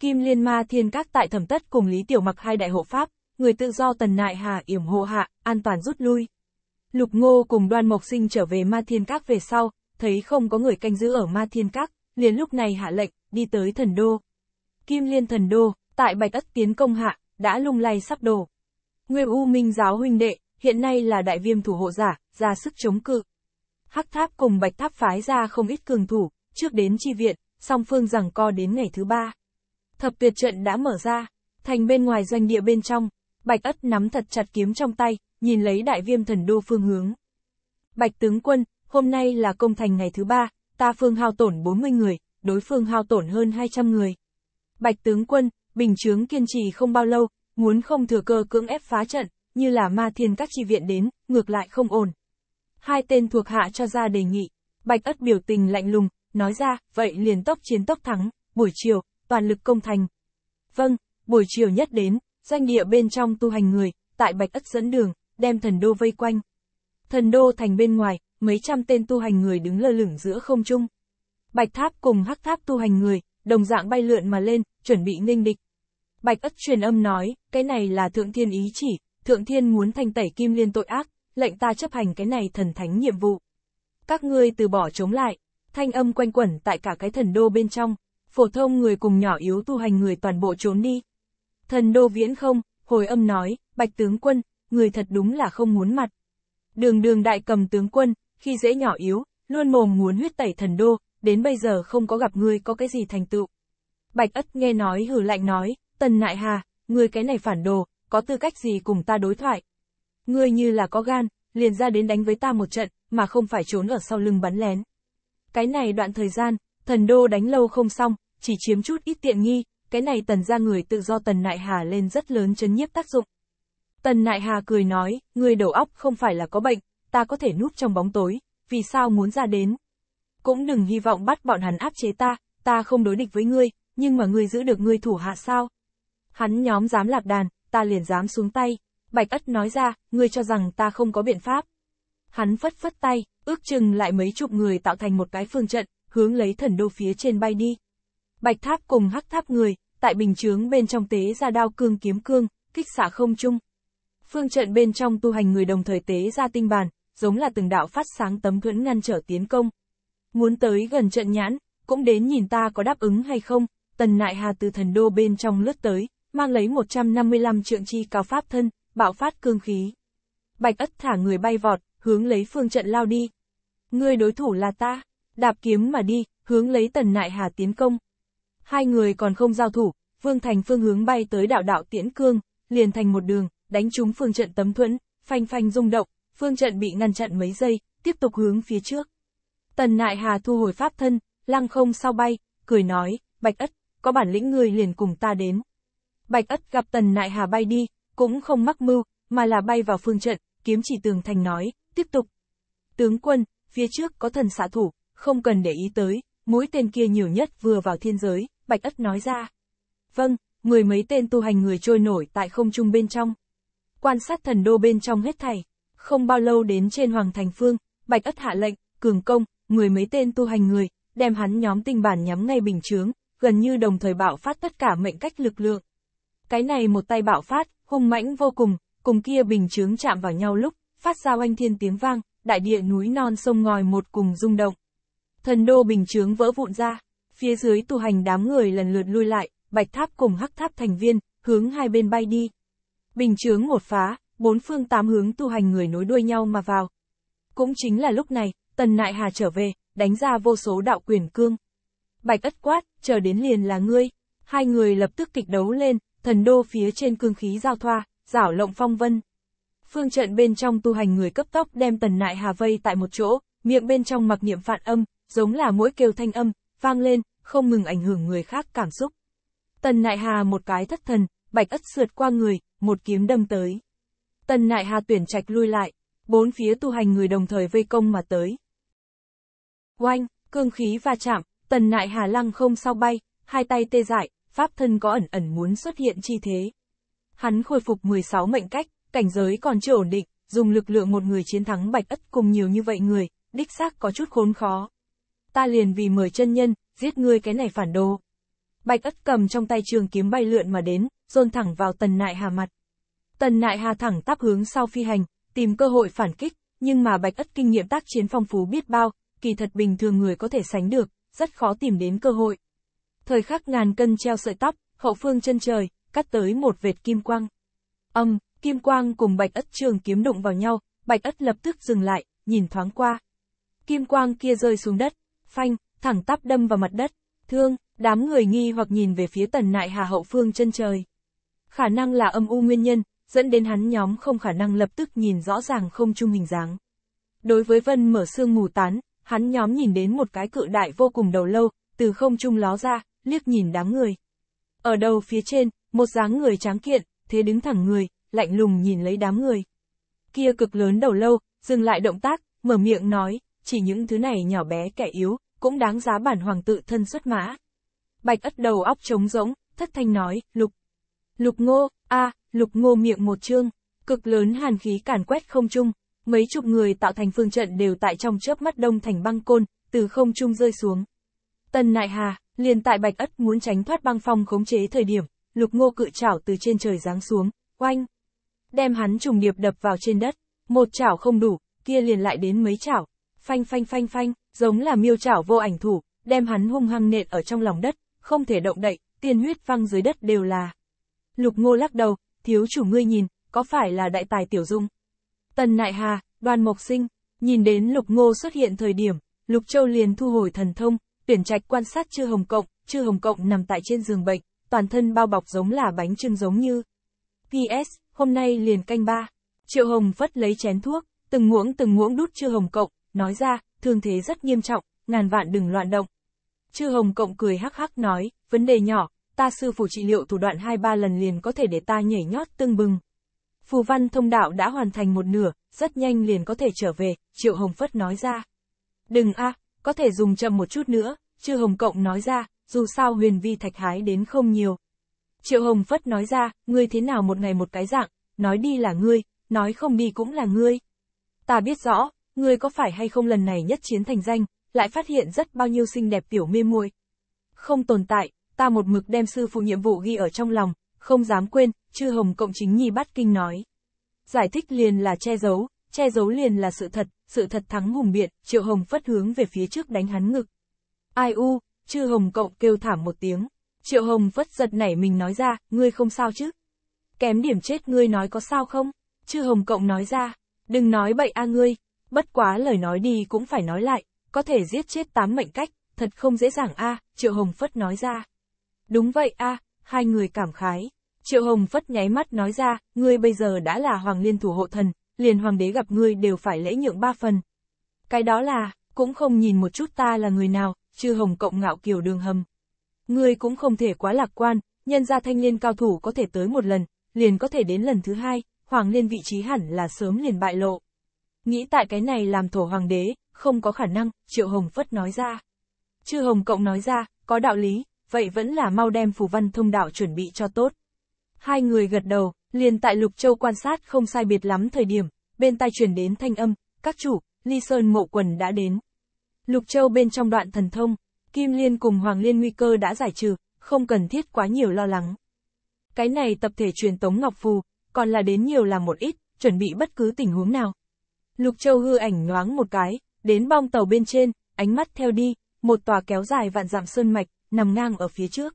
Kim Liên Ma Thiên Các tại thẩm tất cùng Lý Tiểu Mặc hai đại hộ pháp, người tự do tần nại hà yểm hộ hạ, an toàn rút lui. Lục Ngô cùng Đoan Mộc Sinh trở về Ma Thiên Các về sau, thấy không có người canh giữ ở Ma Thiên Các, liền lúc này hạ lệnh, đi tới thần đô. Kim liên thần đô, tại bạch ất tiến công hạ, đã lung lay sắp đổ. Nguyên U Minh giáo huynh đệ, hiện nay là đại viêm thủ hộ giả, ra sức chống cự. Hắc tháp cùng bạch tháp phái ra không ít cường thủ, trước đến chi viện, song phương rằng co đến ngày thứ ba. Thập tuyệt trận đã mở ra, thành bên ngoài doanh địa bên trong, bạch ất nắm thật chặt kiếm trong tay, nhìn lấy đại viêm thần đô phương hướng. Bạch tướng quân, hôm nay là công thành ngày thứ ba, ta phương hao tổn 40 người, đối phương hao tổn hơn 200 người. Bạch tướng quân, bình chướng kiên trì không bao lâu, muốn không thừa cơ cưỡng ép phá trận, như là ma thiên các tri viện đến, ngược lại không ổn. Hai tên thuộc hạ cho ra đề nghị, Bạch ất biểu tình lạnh lùng, nói ra, vậy liền tốc chiến tốc thắng, buổi chiều, toàn lực công thành. Vâng, buổi chiều nhất đến, doanh địa bên trong tu hành người, tại Bạch ất dẫn đường, đem thần đô vây quanh. Thần đô thành bên ngoài, mấy trăm tên tu hành người đứng lơ lửng giữa không trung. Bạch tháp cùng hắc tháp tu hành người, đồng dạng bay lượn mà lên, chuẩn bị nghênh địch. Bạch ất truyền âm nói, cái này là thượng thiên ý chỉ, thượng thiên muốn thanh tẩy kim liên tội ác, lệnh ta chấp hành cái này thần thánh nhiệm vụ. Các ngươi từ bỏ chống lại, thanh âm quanh quẩn tại cả cái thần đô bên trong, phổ thông người cùng nhỏ yếu tu hành người toàn bộ trốn đi. Thần đô viễn không, hồi âm nói, bạch tướng quân, người thật đúng là không muốn mặt. Đường đường đại cầm tướng quân, khi dễ nhỏ yếu, luôn mồm muốn huyết tẩy thần đô, đến bây giờ không có gặp ngươi có cái gì thành tựu. Bạch Ất nghe nói hừ lạnh nói, Tần Nại Hà, ngươi cái này phản đồ, có tư cách gì cùng ta đối thoại. Ngươi như là có gan, liền ra đến đánh với ta một trận, mà không phải trốn ở sau lưng bắn lén. Cái này đoạn thời gian, thần đô đánh lâu không xong, chỉ chiếm chút ít tiện nghi, cái này tần ra người tự do tần nại hà lên rất lớn chấn nhiếp tác dụng. Tần nại hà cười nói, ngươi đầu óc không phải là có bệnh, ta có thể núp trong bóng tối, vì sao muốn ra đến? Cũng đừng hy vọng bắt bọn hắn áp chế ta, ta không đối địch với ngươi, nhưng mà ngươi giữ được ngươi thủ hạ sao? Hắn nhóm dám lạc đàn, ta liền dám xuống tay. Bạch Ất nói ra, ngươi cho rằng ta không có biện pháp. Hắn phất phất tay, ước chừng lại mấy chục người tạo thành một cái phương trận, hướng lấy thần đô phía trên bay đi. Bạch Tháp cùng Hắc Tháp người, tại bình chướng bên trong tế ra đao cương kiếm cương, kích xạ không chung. Phương trận bên trong tu hành người đồng thời tế ra tinh bàn, giống là từng đạo phát sáng tấm thuẫn ngăn trở tiến công. Muốn tới gần trận nhãn, cũng đến nhìn ta có đáp ứng hay không, tần nại hà từ thần đô bên trong lướt tới, mang lấy 155 trượng chi cao pháp thân, bạo phát cương khí. Bạch ất thả người bay vọt, hướng lấy phương trận lao đi. Ngươi đối thủ là ta, đạp kiếm mà đi, hướng lấy tần nại hà tiến công. Hai người còn không giao thủ, vương thành phương hướng bay tới đạo đạo tiễn cương, liền thành một đường, đánh trúng phương trận tấm thuẫn, phanh phanh rung động, phương trận bị ngăn chặn mấy giây, tiếp tục hướng phía trước. Tần Nại Hà thu hồi pháp thân, lăng không sao bay, cười nói, Bạch Ất, có bản lĩnh người liền cùng ta đến. Bạch Ất gặp Tần Nại Hà bay đi, cũng không mắc mưu, mà là bay vào phương trận, kiếm chỉ tường thành nói, tiếp tục. Tướng quân, phía trước có thần xạ thủ, không cần để ý tới, mũi tên kia nhiều nhất vừa vào thiên giới, Bạch Ất nói ra. Vâng, mười mấy tên tu hành người trôi nổi tại không trung bên trong. Quan sát thần đô bên trong hết thảy, không bao lâu đến trên Hoàng Thành Phương, Bạch Ất hạ lệnh, cường công, người mấy tên tu hành người, đem hắn nhóm tinh bản nhắm ngay bình chướng, gần như đồng thời bạo phát tất cả mệnh cách lực lượng. Cái này một tay bạo phát, hung mãnh vô cùng, cùng kia bình chướng chạm vào nhau lúc, phát ra oanh thiên tiếng vang, đại địa núi non sông ngòi một cùng rung động. Thần đô bình chướng vỡ vụn ra, phía dưới tu hành đám người lần lượt lui lại, bạch tháp cùng hắc tháp thành viên, hướng hai bên bay đi. Bình chướng một phá, bốn phương tám hướng tu hành người nối đuôi nhau mà vào. Cũng chính là lúc này, Tần Nại Hà trở về, đánh ra vô số đạo quyền cương. Bạch ất quát, chờ đến liền là ngươi. Hai người lập tức kịch đấu lên, thần đô phía trên cương khí giao thoa, rảo lộng phong vân. Phương trận bên trong tu hành người cấp tốc đem Tần Nại Hà vây tại một chỗ, miệng bên trong mặc niệm phản âm, giống là mỗi kêu thanh âm, vang lên, không ngừng ảnh hưởng người khác cảm xúc. Tần Nại Hà một cái thất thần, bạch ất sượt qua người, một kiếm đâm tới. Tần nại hà tuyển trạch lui lại, bốn phía tu hành người đồng thời vây công mà tới. Oanh, cương khí va chạm, tần nại hà lăng không sao bay, hai tay tê dại, pháp thân có ẩn ẩn muốn xuất hiện chi thế. Hắn khôi phục 16 mệnh cách, cảnh giới còn chưa ổn định, dùng lực lượng một người chiến thắng bạch ất cùng nhiều như vậy người, đích xác có chút khốn khó. Ta liền vì mời chân nhân, giết ngươi cái này phản đồ. Bạch ất cầm trong tay trường kiếm bay lượn mà đến, dồn thẳng vào tần nại hà mặt. Tần Nại Hà thẳng tắp hướng sau phi hành, tìm cơ hội phản kích, nhưng mà Bạch Ất kinh nghiệm tác chiến phong phú biết bao, kỳ thật bình thường người có thể sánh được, rất khó tìm đến cơ hội. Thời khắc ngàn cân treo sợi tóc, hậu phương chân trời, cắt tới một vệt kim quang. Âm, kim quang cùng Bạch Ất trường kiếm đụng vào nhau, Bạch Ất lập tức dừng lại, nhìn thoáng qua. Kim quang kia rơi xuống đất, phanh, thẳng tắp đâm vào mặt đất, thương, đám người nghi hoặc nhìn về phía tần nại hà hậu phương chân trời. Khả năng là âm u nguyên nhân, dẫn đến hắn nhóm không khả năng lập tức nhìn rõ ràng không chung hình dáng. Đối với vân mở sương mù tán, hắn nhóm nhìn đến một cái cự đại vô cùng đầu lâu, từ không trung ló ra, liếc nhìn đám người. Ở đầu phía trên, một dáng người tráng kiện, thế đứng thẳng người, lạnh lùng nhìn lấy đám người. Kia cực lớn đầu lâu, dừng lại động tác, mở miệng nói, chỉ những thứ này nhỏ bé kẻ yếu, cũng đáng giá bản hoàng tự thân xuất mã. Bạch ất đầu óc trống rỗng, thất thanh nói, lục. Lục ngô, a lục ngô miệng một chương, cực lớn hàn khí càn quét không trung, mấy chục người tạo thành phương trận đều tại trong chớp mắt đông thành băng côn, từ không trung rơi xuống. tần Nại Hà, liền tại Bạch Ất muốn tránh thoát băng phong khống chế thời điểm, lục ngô cự chảo từ trên trời giáng xuống, oanh. Đem hắn trùng điệp đập vào trên đất, một chảo không đủ, kia liền lại đến mấy chảo, phanh phanh phanh phanh, giống là miêu chảo vô ảnh thủ, đem hắn hung hăng nện ở trong lòng đất, không thể động đậy, tiên huyết văng dưới đất đều là. Lục ngô lắc đầu, thiếu chủ ngươi nhìn, có phải là đại tài tiểu dung? Tần Nại Hà, đoàn mộc sinh, nhìn đến Lục Ngô xuất hiện thời điểm, Lục Châu liền thu hồi thần thông, tuyển trạch quan sát chư Hồng Cộng, chư Hồng Cộng nằm tại trên giường bệnh, toàn thân bao bọc giống là bánh trưng giống như. p.s hôm nay liền canh ba. Triệu Hồng phất lấy chén thuốc, từng muỗng từng muỗng đút chư Hồng Cộng, nói ra, thương thế rất nghiêm trọng, ngàn vạn đừng loạn động. Chư Hồng Cộng cười hắc hắc nói, vấn đề nhỏ, ta sư phù trị liệu thủ đoạn hai ba lần liền có thể để ta nhảy nhót tương bừng. Phù văn thông đạo đã hoàn thành một nửa, rất nhanh liền có thể trở về, Triệu Hồng Phất nói ra. Đừng a, có thể dùng chậm một chút nữa, Chư Hồng Cộng nói ra, dù sao huyền vi thạch hái đến không nhiều. Triệu Hồng Phất nói ra, ngươi thế nào một ngày một cái dạng, nói đi là ngươi, nói không đi cũng là ngươi. Ta biết rõ, ngươi có phải hay không lần này nhất chiến thành danh, lại phát hiện rất bao nhiêu xinh đẹp tiểu mê muội. Không tồn tại, ta một mực đem sư phụ nhiệm vụ ghi ở trong lòng, không dám quên, chư hồng cộng chính nhi bắt kinh nói. Giải thích liền là che giấu, che giấu liền là sự thật, sự thật thắng hùng biện, triệu hồng phất hướng về phía trước đánh hắn ngực. Ai u, chư hồng cộng kêu thảm một tiếng. Triệu hồng phất giật nảy mình nói ra, ngươi không sao chứ? Kém điểm chết ngươi nói có sao không? Chư hồng cộng nói ra, đừng nói bậy a ngươi, bất quá lời nói đi cũng phải nói lại, có thể giết chết tám mệnh cách, thật không dễ dàng a triệu hồng phất nói ra. Đúng vậy a, à, hai người cảm khái. Triệu Hồng phất nháy mắt nói ra, ngươi bây giờ đã là hoàng liên thủ hộ thần, liền hoàng đế gặp ngươi đều phải lễ nhượng ba phần. Cái đó là, cũng không nhìn một chút ta là người nào, chư Hồng cộng ngạo kiểu đường hầm. Ngươi cũng không thể quá lạc quan, nhân gia thanh liên cao thủ có thể tới một lần, liền có thể đến lần thứ hai, hoàng liên vị trí hẳn là sớm liền bại lộ. Nghĩ tại cái này làm thổ hoàng đế, không có khả năng, Triệu Hồng phất nói ra. Chư Hồng cộng nói ra, có đạo lý, vậy vẫn là mau đem phù văn thông đạo chuẩn bị cho tốt. Hai người gật đầu, liền tại Lục Châu quan sát không sai biệt lắm thời điểm, bên tai chuyển đến thanh âm, các chủ, Ly Sơn mộ quần đã đến. Lục Châu bên trong đoạn thần thông, Kim Liên cùng Hoàng Liên nguy cơ đã giải trừ, không cần thiết quá nhiều lo lắng. Cái này tập thể truyền tống Ngọc Phù, còn là đến nhiều là một ít, chuẩn bị bất cứ tình huống nào. Lục Châu hư ảnh nhoáng một cái, đến bong tàu bên trên, ánh mắt theo đi, một tòa kéo dài vạn dặm sơn mạch, nằm ngang ở phía trước.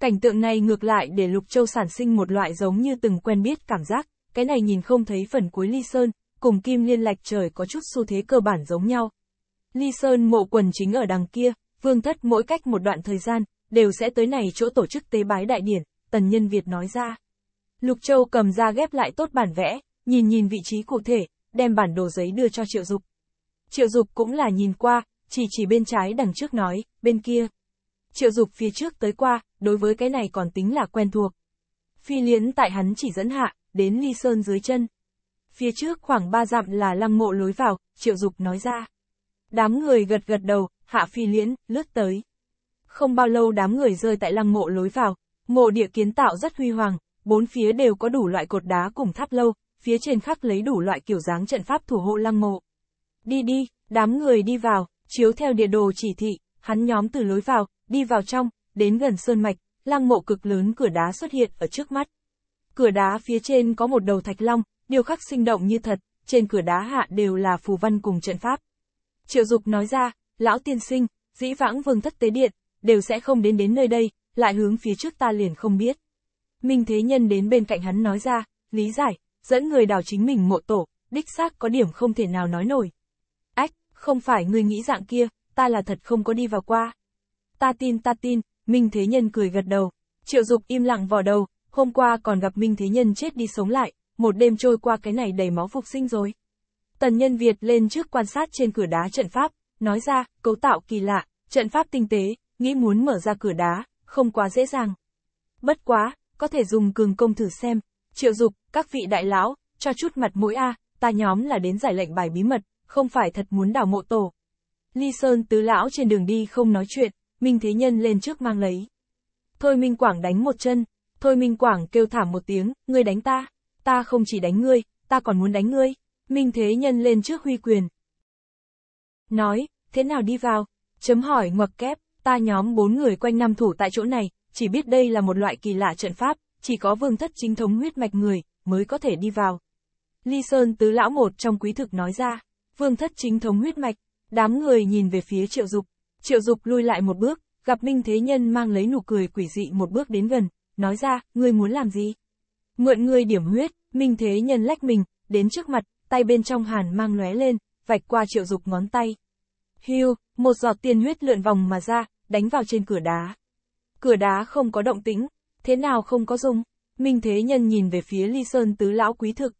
Cảnh tượng này ngược lại để Lục Châu sản sinh một loại giống như từng quen biết cảm giác, cái này nhìn không thấy phần cuối ly sơn, cùng kim liên lạch trời có chút xu thế cơ bản giống nhau. Ly sơn mộ quần chính ở đằng kia, vương thất mỗi cách một đoạn thời gian, đều sẽ tới này chỗ tổ chức tế bái đại điển, tần nhân Việt nói ra. Lục Châu cầm ra ghép lại tốt bản vẽ, nhìn nhìn vị trí cụ thể, đem bản đồ giấy đưa cho Triệu Dục. Triệu Dục cũng là nhìn qua, chỉ chỉ bên trái đằng trước nói, bên kia. Triệu dục phía trước tới qua, đối với cái này còn tính là quen thuộc. Phi liến tại hắn chỉ dẫn hạ, đến ly sơn dưới chân. Phía trước khoảng ba dặm là lăng mộ lối vào, triệu dục nói ra. Đám người gật gật đầu, hạ phi liễn, lướt tới. Không bao lâu đám người rơi tại lăng mộ lối vào, mộ địa kiến tạo rất huy hoàng, bốn phía đều có đủ loại cột đá cùng tháp lâu, phía trên khắc lấy đủ loại kiểu dáng trận pháp thủ hộ lăng mộ. Đi đi, đám người đi vào, chiếu theo địa đồ chỉ thị, hắn nhóm từ lối vào, đi vào trong, đến gần sơn mạch, lăng mộ cực lớn cửa đá xuất hiện ở trước mắt. Cửa đá phía trên có một đầu thạch long, điều khắc sinh động như thật, trên cửa đá hạ đều là phù văn cùng trận pháp. Triệu Dục nói ra, lão tiên sinh, dĩ vãng vương thất tế điện, đều sẽ không đến đến nơi đây, lại hướng phía trước ta liền không biết. Minh Thế Nhân đến bên cạnh hắn nói ra, lý giải, dẫn người đào chính mình mộ tổ, đích xác có điểm không thể nào nói nổi. Ách, không phải người nghĩ dạng kia, ta là thật không có đi vào qua ta tin ta tin, Minh Thế Nhân cười gật đầu. Triệu Dục im lặng vò đầu, hôm qua còn gặp Minh Thế Nhân chết đi sống lại, một đêm trôi qua cái này đầy máu phục sinh rồi. Tần Nhân Việt lên trước quan sát trên cửa đá trận pháp, nói ra, cấu tạo kỳ lạ, trận pháp tinh tế, nghĩ muốn mở ra cửa đá, không quá dễ dàng. Bất quá, có thể dùng cường công thử xem, triệu dục, các vị đại lão, cho chút mặt mũi a, ta nhóm là đến giải lệnh bài bí mật, không phải thật muốn đào mộ tổ. Ly Sơn tứ lão trên đường đi không nói chuyện, Minh Thế Nhân lên trước mang lấy. Thôi Minh Quảng đánh một chân, Thôi Minh Quảng kêu thảm một tiếng, ngươi đánh ta, ta không chỉ đánh ngươi, ta còn muốn đánh ngươi. Minh Thế Nhân lên trước huy quyền. Nói, thế nào đi vào? Chấm hỏi ngoặc kép, ta nhóm bốn người quanh năm thủ tại chỗ này, chỉ biết đây là một loại kỳ lạ trận pháp, chỉ có vương thất chính thống huyết mạch người, mới có thể đi vào. Ly Sơn tứ lão một trong quý thực nói ra, vương thất chính thống huyết mạch, đám người nhìn về phía triệu dục, Triệu Dục lui lại một bước, gặp Minh Thế Nhân mang lấy nụ cười quỷ dị một bước đến gần, nói ra, ngươi muốn làm gì? Mượn ngươi điểm huyết, Minh Thế Nhân lách mình, đến trước mặt, tay bên trong hàn mang lóe lên, vạch qua Triệu Dục ngón tay. Hưu, một giọt tiên huyết lượn vòng mà ra, đánh vào trên cửa đá. Cửa đá không có động tĩnh, thế nào không có dung Minh Thế Nhân nhìn về phía Ly Sơn tứ lão quý thực.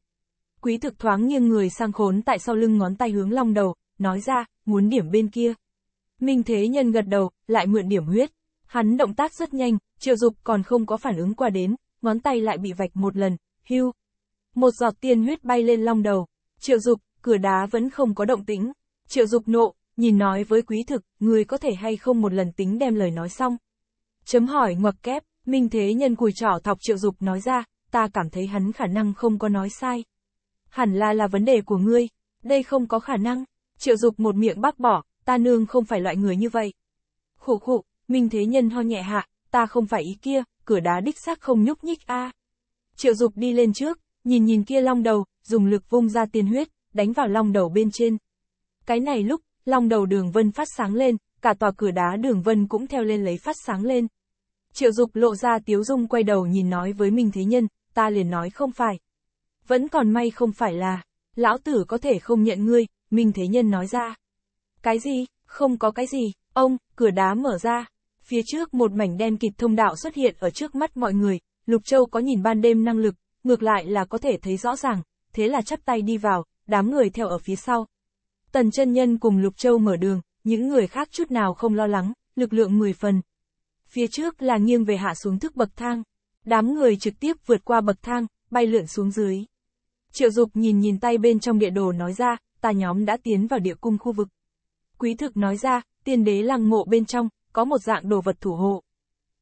Quý thực thoáng nghiêng người sang khốn tại sau lưng ngón tay hướng long đầu, nói ra, muốn điểm bên kia. Minh Thế Nhân gật đầu, lại mượn điểm huyết. Hắn động tác rất nhanh, triệu dục còn không có phản ứng qua đến, ngón tay lại bị vạch một lần, hưu. Một giọt tiên huyết bay lên long đầu. Triệu dục, cửa đá vẫn không có động tĩnh. Triệu dục nộ, nhìn nói với quý thực, người có thể hay không một lần tính đem lời nói xong. Chấm hỏi ngoặc kép, Minh Thế Nhân cùi trỏ thọc triệu dục nói ra, ta cảm thấy hắn khả năng không có nói sai. Hẳn là là vấn đề của ngươi, đây không có khả năng. Triệu dục một miệng bác bỏ, ta nương không phải loại người như vậy. Khổ khụ, Minh Thế Nhân ho nhẹ hạ, ta không phải ý kia, cửa đá đích xác không nhúc nhích a. Triệu Dục đi lên trước, nhìn nhìn kia long đầu, dùng lực vung ra tiên huyết, đánh vào long đầu bên trên. Cái này lúc, long đầu đường vân phát sáng lên, cả tòa cửa đá đường vân cũng theo lên lấy phát sáng lên. Triệu Dục lộ ra tiếu dung quay đầu nhìn nói với Minh Thế Nhân, ta liền nói không phải. Vẫn còn may không phải là, lão tử có thể không nhận ngươi, Minh Thế Nhân nói ra. Cái gì? Không có cái gì. Ông, cửa đá mở ra. Phía trước một mảnh đen kịt thông đạo xuất hiện ở trước mắt mọi người, Lục Châu có nhìn ban đêm năng lực, ngược lại là có thể thấy rõ ràng, thế là chắp tay đi vào, đám người theo ở phía sau. Tần chân nhân cùng Lục Châu mở đường, những người khác chút nào không lo lắng, lực lượng 10 phần. Phía trước là nghiêng về hạ xuống thức bậc thang, đám người trực tiếp vượt qua bậc thang, bay lượn xuống dưới. Triệu Dục nhìn nhìn tay bên trong địa đồ nói ra, ta nhóm đã tiến vào địa cung khu vực. Quý thực nói ra, tiền đế làng mộ bên trong, có một dạng đồ vật thủ hộ.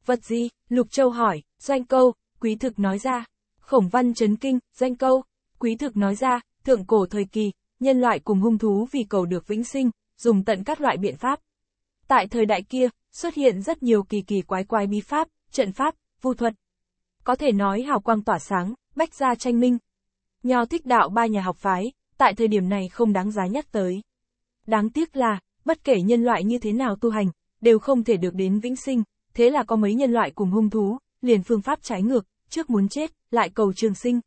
Vật gì? Lục Châu hỏi, doanh câu, quý thực nói ra. Khổng văn chấn kinh, doanh câu, quý thực nói ra, thượng cổ thời kỳ, nhân loại cùng hung thú vì cầu được vĩnh sinh, dùng tận các loại biện pháp. Tại thời đại kia, xuất hiện rất nhiều kỳ kỳ quái quái bí pháp, trận pháp, vu thuật. Có thể nói hào quang tỏa sáng, bách gia tranh minh. Nho thích đạo ba nhà học phái, tại thời điểm này không đáng giá nhắc tới. Đáng tiếc là, bất kể nhân loại như thế nào tu hành, đều không thể được đến vĩnh sinh, thế là có mấy nhân loại cùng hung thú, liền phương pháp trái ngược, trước muốn chết, lại cầu trường sinh.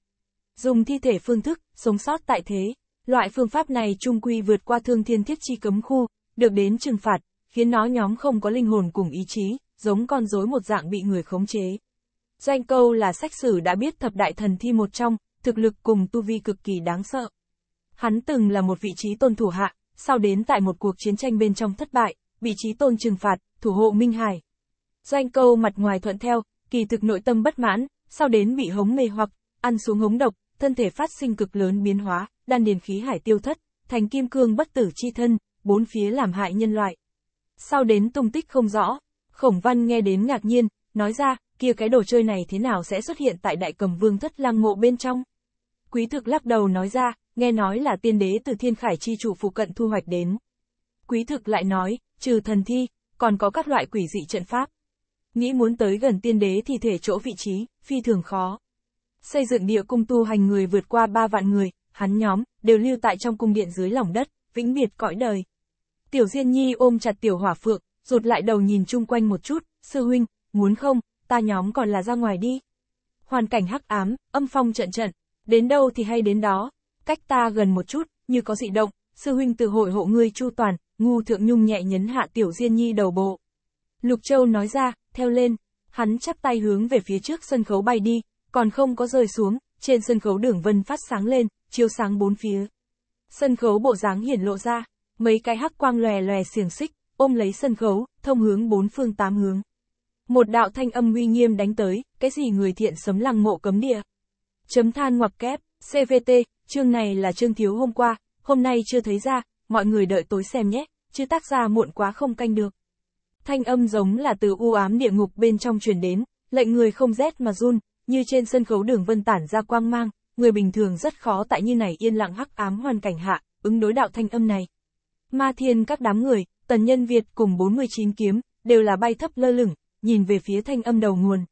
Dùng thi thể phương thức, sống sót tại thế, loại phương pháp này trung quy vượt qua thương thiên thiết chi cấm khu, được đến trừng phạt, khiến nó nhóm không có linh hồn cùng ý chí, giống con rối một dạng bị người khống chế. Doanh câu là sách sử đã biết thập đại thần thi một trong, thực lực cùng tu vi cực kỳ đáng sợ. Hắn từng là một vị trí tôn thủ hạ, sau đến tại một cuộc chiến tranh bên trong thất bại, bị trí tôn trừng phạt, thủ hộ Minh Hải. Doanh câu mặt ngoài thuận theo, kỳ thực nội tâm bất mãn, sau đến bị hống mê hoặc, ăn xuống hống độc, thân thể phát sinh cực lớn biến hóa, đan điền khí hải tiêu thất, thành kim cương bất tử chi thân, bốn phía làm hại nhân loại. Sau đến tung tích không rõ, khổng văn nghe đến ngạc nhiên, nói ra, kia cái đồ chơi này thế nào sẽ xuất hiện tại đại cầm vương thất lang mộ bên trong. Quý thực lắc đầu nói ra, nghe nói là tiên đế từ thiên khải chi chủ phụ cận thu hoạch đến. Quý thực lại nói, trừ thần thi, còn có các loại quỷ dị trận pháp. Nghĩ muốn tới gần tiên đế thì thể chỗ vị trí, phi thường khó. Xây dựng địa cung tu hành người vượt qua ba vạn người, hắn nhóm, đều lưu tại trong cung điện dưới lòng đất, vĩnh biệt cõi đời. Tiểu Diên Nhi ôm chặt Tiểu Hỏa Phượng, rụt lại đầu nhìn chung quanh một chút, sư huynh, muốn không, ta nhóm còn là ra ngoài đi. Hoàn cảnh hắc ám, âm phong trận trận, đến đâu thì hay đến đó, cách ta gần một chút, như có dị động, sư huynh từ hội hộ ngươi chu toàn, ngu thượng nhung nhẹ nhấn hạ tiểu diên nhi đầu bộ. Lục Châu nói ra, theo lên, hắn chắp tay hướng về phía trước sân khấu bay đi, còn không có rơi xuống, trên sân khấu đường vân phát sáng lên, chiếu sáng bốn phía. Sân khấu bộ dáng hiển lộ ra, mấy cái hắc quang lòe lòe xiềng xích, ôm lấy sân khấu, thông hướng bốn phương tám hướng. Một đạo thanh âm uy nghiêm đánh tới, cái gì người thiện sấm lăng mộ cấm địa. Chấm than ngoặc kép, CVT, chương này là chương thiếu hôm qua, hôm nay chưa thấy ra, mọi người đợi tối xem nhé, chứ tác ra muộn quá không canh được. Thanh âm giống là từ u ám địa ngục bên trong truyền đến, lệnh người không rét mà run, như trên sân khấu đường vân tản ra quang mang, người bình thường rất khó tại như này yên lặng hắc ám hoàn cảnh hạ, ứng đối đạo thanh âm này. Ma thiên các đám người, tần nhân Việt cùng 49 kiếm, đều là bay thấp lơ lửng, nhìn về phía thanh âm đầu nguồn.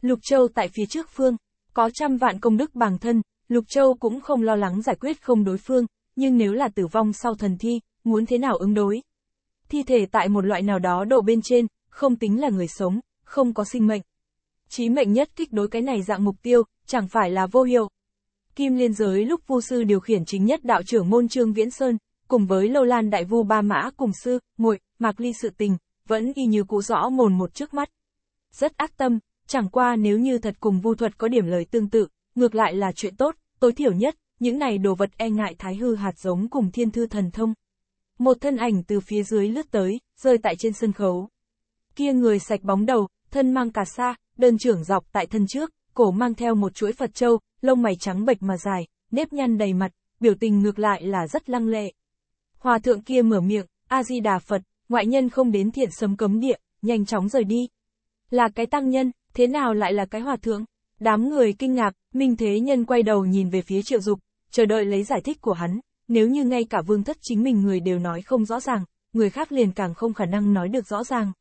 Lục Châu tại phía trước phương, có trăm vạn công đức bằng thân, Lục Châu cũng không lo lắng giải quyết không đối phương, nhưng nếu là tử vong sau thần thi, muốn thế nào ứng đối? Thi thể tại một loại nào đó độ bên trên, không tính là người sống, không có sinh mệnh. Chí mệnh nhất kích đối cái này dạng mục tiêu, chẳng phải là vô hiệu. Kim liên giới lúc vu sư điều khiển chính nhất đạo trưởng môn Trương Viễn Sơn, cùng với Lâu Lan Đại Vu Ba Mã cùng sư, muội Mạc Ly sự tình, vẫn y như cũ rõ mồn một trước mắt. Rất ác tâm, chẳng qua nếu như thật cùng vu thuật có điểm lời tương tự, ngược lại là chuyện tốt, tối thiểu nhất, những này đồ vật e ngại thái hư hạt giống cùng thiên thư thần thông. Một thân ảnh từ phía dưới lướt tới, rơi tại trên sân khấu. Kia người sạch bóng đầu, thân mang cà sa, đơn trưởng dọc tại thân trước, cổ mang theo một chuỗi Phật châu, lông mày trắng bệch mà dài, nếp nhăn đầy mặt, biểu tình ngược lại là rất lăng lệ. Hòa thượng kia mở miệng, A-di-đà Phật, ngoại nhân không đến thiện sấm cấm địa, nhanh chóng rời đi. Là cái tăng nhân, thế nào lại là cái hòa thượng? Đám người kinh ngạc, Minh Thế Nhân quay đầu nhìn về phía Triệu Dục, chờ đợi lấy giải thích của hắn, nếu như ngay cả vương thất chính mình người đều nói không rõ ràng, người khác liền càng không khả năng nói được rõ ràng.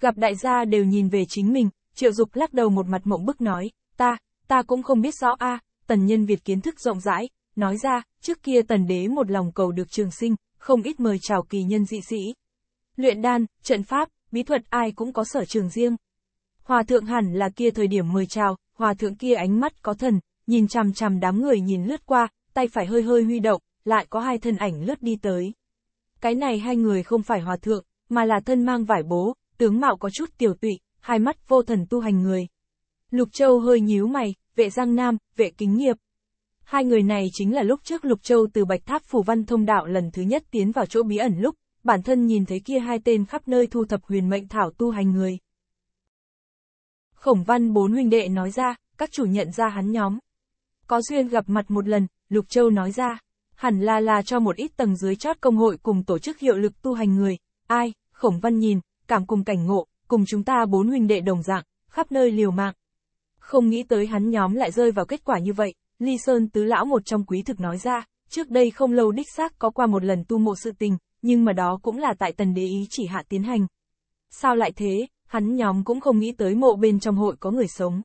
Gặp đại gia đều nhìn về chính mình, Triệu Dục lắc đầu một mặt mộng bức nói, ta, ta cũng không biết rõ a à, tần nhân Việt kiến thức rộng rãi, nói ra, trước kia tần đế một lòng cầu được trường sinh, không ít mời chào kỳ nhân dị sĩ. Luyện đan, trận pháp, bí thuật ai cũng có sở trường riêng. Hòa thượng hẳn là kia thời điểm mời chào, hòa thượng kia ánh mắt có thần, nhìn chằm chằm đám người nhìn lướt qua, tay phải hơi hơi huy động, lại có hai thân ảnh lướt đi tới. Cái này hai người không phải hòa thượng, mà là thân mang vải bố, tướng mạo có chút tiểu tụy, hai mắt vô thần tu hành người. Lục Châu hơi nhíu mày, vệ Giang Nam, vệ Kính Nghiệp. Hai người này chính là lúc trước Lục Châu từ Bạch Tháp Phù Văn Thông Đạo lần thứ nhất tiến vào chỗ bí ẩn lúc, bản thân nhìn thấy kia hai tên khắp nơi thu thập huyền mệnh thảo tu hành người. Khổng Văn bốn huynh đệ nói ra, các chủ nhận ra hắn nhóm. Có duyên gặp mặt một lần, Lục Châu nói ra, hẳn là là cho một ít tầng dưới chót công hội cùng tổ chức hiệu lực tu hành người. Ai, Khổng Văn nhìn, cảm cùng cảnh ngộ, cùng chúng ta bốn huynh đệ đồng dạng, khắp nơi liều mạng. Không nghĩ tới hắn nhóm lại rơi vào kết quả như vậy, Ly Sơn tứ lão một trong quý thực nói ra, trước đây không lâu đích xác có qua một lần tu mộ sự tình, nhưng mà đó cũng là tại tần đế ý chỉ hạ tiến hành. Sao lại thế, Hắn nhóm cũng không nghĩ tới mộ bên trong hội có người sống.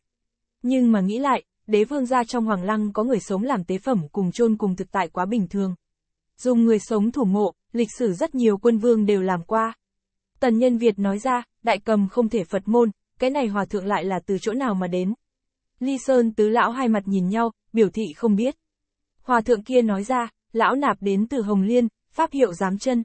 Nhưng mà nghĩ lại, đế vương gia trong hoàng lăng có người sống làm tế phẩm cùng chôn cùng thực tại quá bình thường. Dùng người sống thủ mộ, lịch sử rất nhiều quân vương đều làm qua. Tần nhân Việt nói ra, đại cầm không thể Phật môn, cái này hòa thượng lại là từ chỗ nào mà đến. Ly Sơn tứ lão hai mặt nhìn nhau, biểu thị không biết. Hòa thượng kia nói ra, lão nạp đến từ Hồng Liên, pháp hiệu giám chân.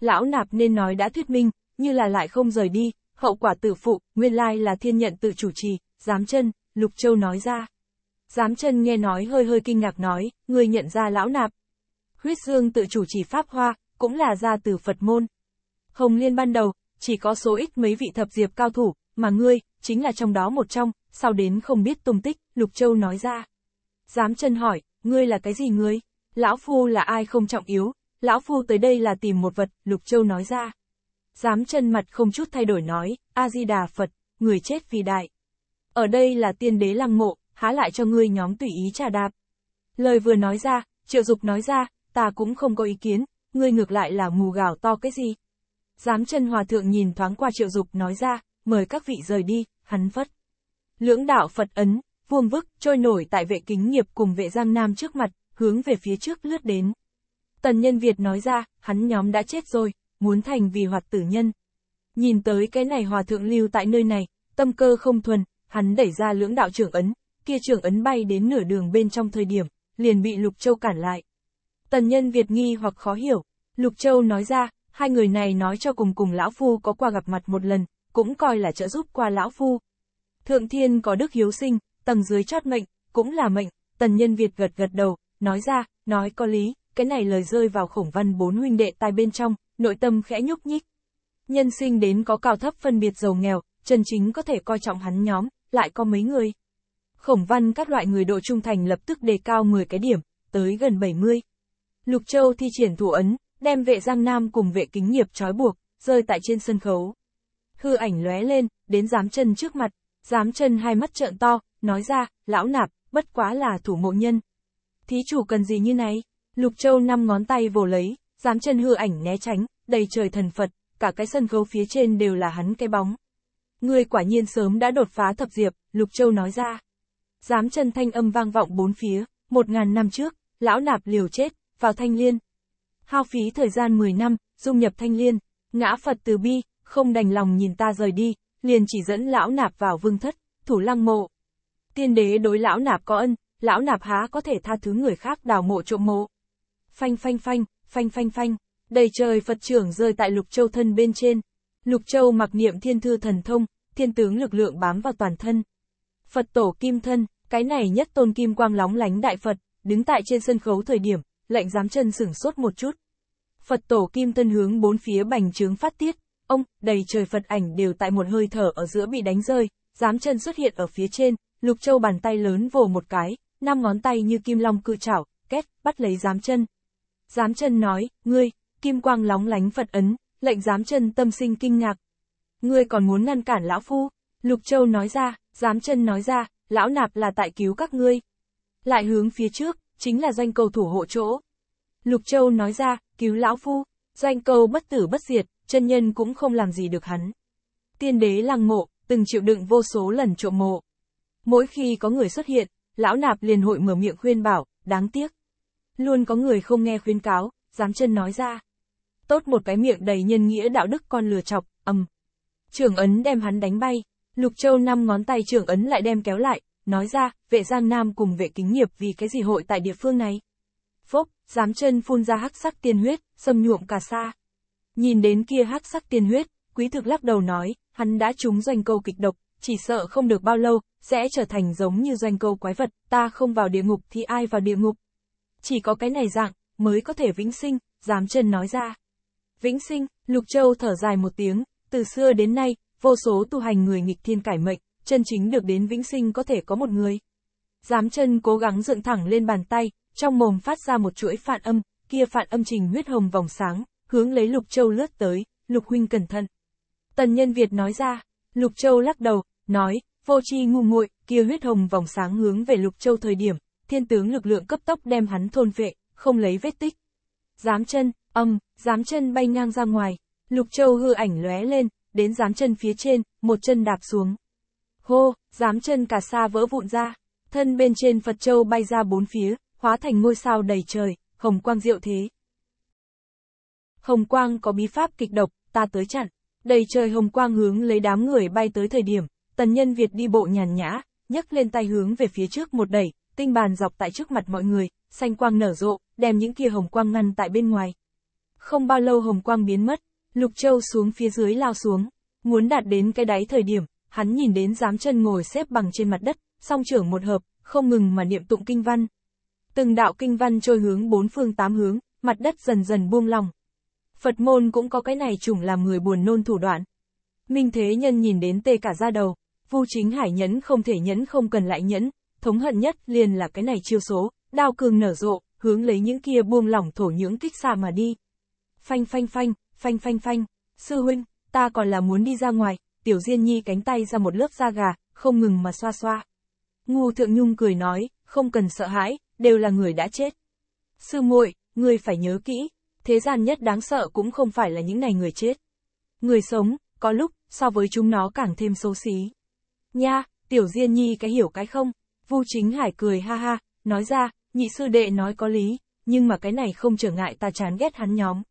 Lão nạp nên nói đã thuyết minh, như là lại không rời đi, hậu quả tử phụ, nguyên lai là thiên nhận tự chủ trì, giám chân, Lục Châu nói ra. Giám chân nghe nói hơi hơi kinh ngạc nói, người nhận ra lão nạp. Huyết Dương tự chủ trì Pháp Hoa, cũng là ra từ Phật môn. Hồng Liên ban đầu, chỉ có số ít mấy vị thập diệp cao thủ, mà ngươi, chính là trong đó một trong, sau đến không biết tung tích, Lục Châu nói ra. Giám chân hỏi, ngươi là cái gì ngươi? Lão Phu là ai không trọng yếu, Lão Phu tới đây là tìm một vật, Lục Châu nói ra dám chân mặt không chút thay đổi nói, A-di-đà Phật, người chết vì đại. Ở đây là tiên đế lăng mộ, há lại cho ngươi nhóm tùy ý trà đạp. Lời vừa nói ra, triệu dục nói ra, ta cũng không có ý kiến, ngươi ngược lại là mù gào to cái gì. Dám chân hòa thượng nhìn thoáng qua triệu dục nói ra, mời các vị rời đi, hắn phất. Lưỡng đạo Phật ấn, vuông vức, trôi nổi tại vệ kính nghiệp cùng vệ giang nam trước mặt, hướng về phía trước lướt đến. Tần nhân Việt nói ra, hắn nhóm đã chết rồi, muốn thành vì hoạt tử nhân. Nhìn tới cái này hòa thượng lưu tại nơi này, tâm cơ không thuần, hắn đẩy ra lưỡng đạo trưởng ấn, kia trưởng ấn bay đến nửa đường bên trong thời điểm, liền bị Lục Châu cản lại. Tần nhân Việt nghi hoặc khó hiểu, Lục Châu nói ra, hai người này nói cho cùng cùng Lão Phu có qua gặp mặt một lần, cũng coi là trợ giúp qua Lão Phu. Thượng thiên có đức hiếu sinh, tầng dưới chót mệnh, cũng là mệnh, tần nhân Việt gật gật đầu, nói ra, nói có lý, cái này lời rơi vào khổng văn bốn huynh đệ tai bên trong, nội tâm khẽ nhúc nhích. Nhân sinh đến có cao thấp phân biệt giàu nghèo, Trần Chính có thể coi trọng hắn nhóm, lại có mấy người. Khổng văn các loại người độ trung thành lập tức đề cao 10 cái điểm, tới gần 70. Lục Châu thi triển thủ ấn, đem vệ Giang Nam cùng vệ kính nghiệp trói buộc, rơi tại trên sân khấu. Hư ảnh lóe lên, đến giám chân trước mặt, giám chân hai mắt trợn to, nói ra, lão nạp, bất quá là thủ mộ nhân. Thí chủ cần gì như này? Lục Châu năm ngón tay vồ lấy, dám chân hư ảnh né tránh, đầy trời thần Phật, cả cái sân khấu phía trên đều là hắn cái bóng. Ngươi quả nhiên sớm đã đột phá thập diệp, Lục Châu nói ra. Dám chân thanh âm vang vọng bốn phía, một ngàn năm trước, lão nạp liều chết, vào thanh liên. Hao phí thời gian 10 năm, dung nhập thanh liên, ngã Phật từ bi, không đành lòng nhìn ta rời đi, liền chỉ dẫn lão nạp vào vương thất, thủ lăng mộ. Tiên đế đối lão nạp có ân, lão nạp há có thể tha thứ người khác đào mộ trộm mộ. Phanh phanh phanh, phanh phanh phanh, đầy trời Phật trưởng rơi tại Lục Châu thân bên trên. Lục Châu mặc niệm thiên thư thần thông, thiên tướng lực lượng bám vào toàn thân. Phật tổ kim thân, cái này nhất tôn kim quang lóng lánh đại Phật, đứng tại trên sân khấu thời điểm, lệnh giám chân sửng sốt một chút. Phật tổ kim thân hướng bốn phía bành trướng phát tiết, ông, đầy trời Phật ảnh đều tại một hơi thở ở giữa bị đánh rơi, giám chân xuất hiện ở phía trên, lục châu bàn tay lớn vồ một cái, năm ngón tay như kim long cự chảo, két, bắt lấy giám chân, Giám chân nói, ngươi, kim quang lóng lánh Phật ấn, lệnh giám chân tâm sinh kinh ngạc. Ngươi còn muốn ngăn cản lão phu? Lục Châu nói ra, giám chân nói ra, lão nạp là tại cứu các ngươi. Lại hướng phía trước, chính là doanh cầu thủ hộ chỗ. Lục Châu nói ra, cứu lão phu, doanh cầu bất tử bất diệt, chân nhân cũng không làm gì được hắn. Tiên đế lăng mộ, từng chịu đựng vô số lần trộm mộ. Mỗi khi có người xuất hiện, lão nạp liền hội mở miệng khuyên bảo, đáng tiếc. Luôn có người không nghe khuyến cáo, dám chân nói ra. Tốt một cái miệng đầy nhân nghĩa đạo đức con lừa chọc, ầm. Trưởng ấn đem hắn đánh bay, Lục Châu năm ngón tay trưởng ấn lại đem kéo lại, nói ra, vệ Giang Nam cùng vệ kính nghiệp vì cái gì hội tại địa phương này. Phốc, dám chân phun ra hắc sắc tiên huyết, xâm nhuộm cả xa. Nhìn đến kia hắc sắc tiên huyết, quý thực lắc đầu nói, hắn đã trúng doanh câu kịch độc, chỉ sợ không được bao lâu, sẽ trở thành giống như doanh câu quái vật, ta không vào địa ngục thì ai vào địa ngục chỉ có cái này dạng, mới có thể vĩnh sinh, dám chân nói ra. Vĩnh sinh, Lục Châu thở dài một tiếng, từ xưa đến nay, vô số tu hành người nghịch thiên cải mệnh, chân chính được đến vĩnh sinh có thể có một người. Dám chân cố gắng dựng thẳng lên bàn tay, trong mồm phát ra một chuỗi phản âm, kia phản âm trình huyết hồng vòng sáng, hướng lấy Lục Châu lướt tới, Lục Huynh cẩn thận. Tần nhân Việt nói ra, Lục Châu lắc đầu, nói, vô chi ngu muội kia huyết hồng vòng sáng hướng về Lục Châu thời điểm, thiên tướng lực lượng cấp tốc đem hắn thôn vệ, không lấy vết tích. Giám chân, âm, giám chân bay ngang ra ngoài, lục châu hư ảnh lóe lên, đến giám chân phía trên, một chân đạp xuống. Hô, giám chân cả xa vỡ vụn ra, thân bên trên Phật châu bay ra bốn phía, hóa thành ngôi sao đầy trời, hồng quang diệu thế. Hồng quang có bí pháp kịch độc, ta tới chặn, đầy trời hồng quang hướng lấy đám người bay tới thời điểm, tần nhân Việt đi bộ nhàn nhã, nhấc lên tay hướng về phía trước một đẩy, tinh bàn dọc tại trước mặt mọi người, xanh quang nở rộ, đem những kia hồng quang ngăn tại bên ngoài. Không bao lâu hồng quang biến mất, Lục Châu xuống phía dưới lao xuống, muốn đạt đến cái đáy thời điểm, hắn nhìn đến dám chân ngồi xếp bằng trên mặt đất, song trưởng một hợp, không ngừng mà niệm tụng kinh văn. Từng đạo kinh văn trôi hướng bốn phương tám hướng, mặt đất dần dần buông lòng. Phật môn cũng có cái này chủng làm người buồn nôn thủ đoạn. Minh Thế Nhân nhìn đến tê cả da đầu, Vu Chính Hải nhẫn không thể nhẫn không cần lại nhẫn, thống hận nhất liền là cái này chiêu số, đao cường nở rộ, hướng lấy những kia buông lỏng thổ nhưỡng kích xa mà đi. Phanh phanh phanh, phanh phanh phanh, sư huynh, ta còn là muốn đi ra ngoài, tiểu diên nhi cánh tay ra một lớp da gà, không ngừng mà xoa xoa. Ngô Thượng Nhung cười nói, không cần sợ hãi, đều là người đã chết. Sư muội, người phải nhớ kỹ, thế gian nhất đáng sợ cũng không phải là những này người chết. Người sống, có lúc, so với chúng nó càng thêm xấu xí. Nha, tiểu diên nhi cái hiểu cái không, Vu Chính Hải cười ha ha, nói ra, nhị sư đệ nói có lý, nhưng mà cái này không trở ngại ta chán ghét hắn nhóm.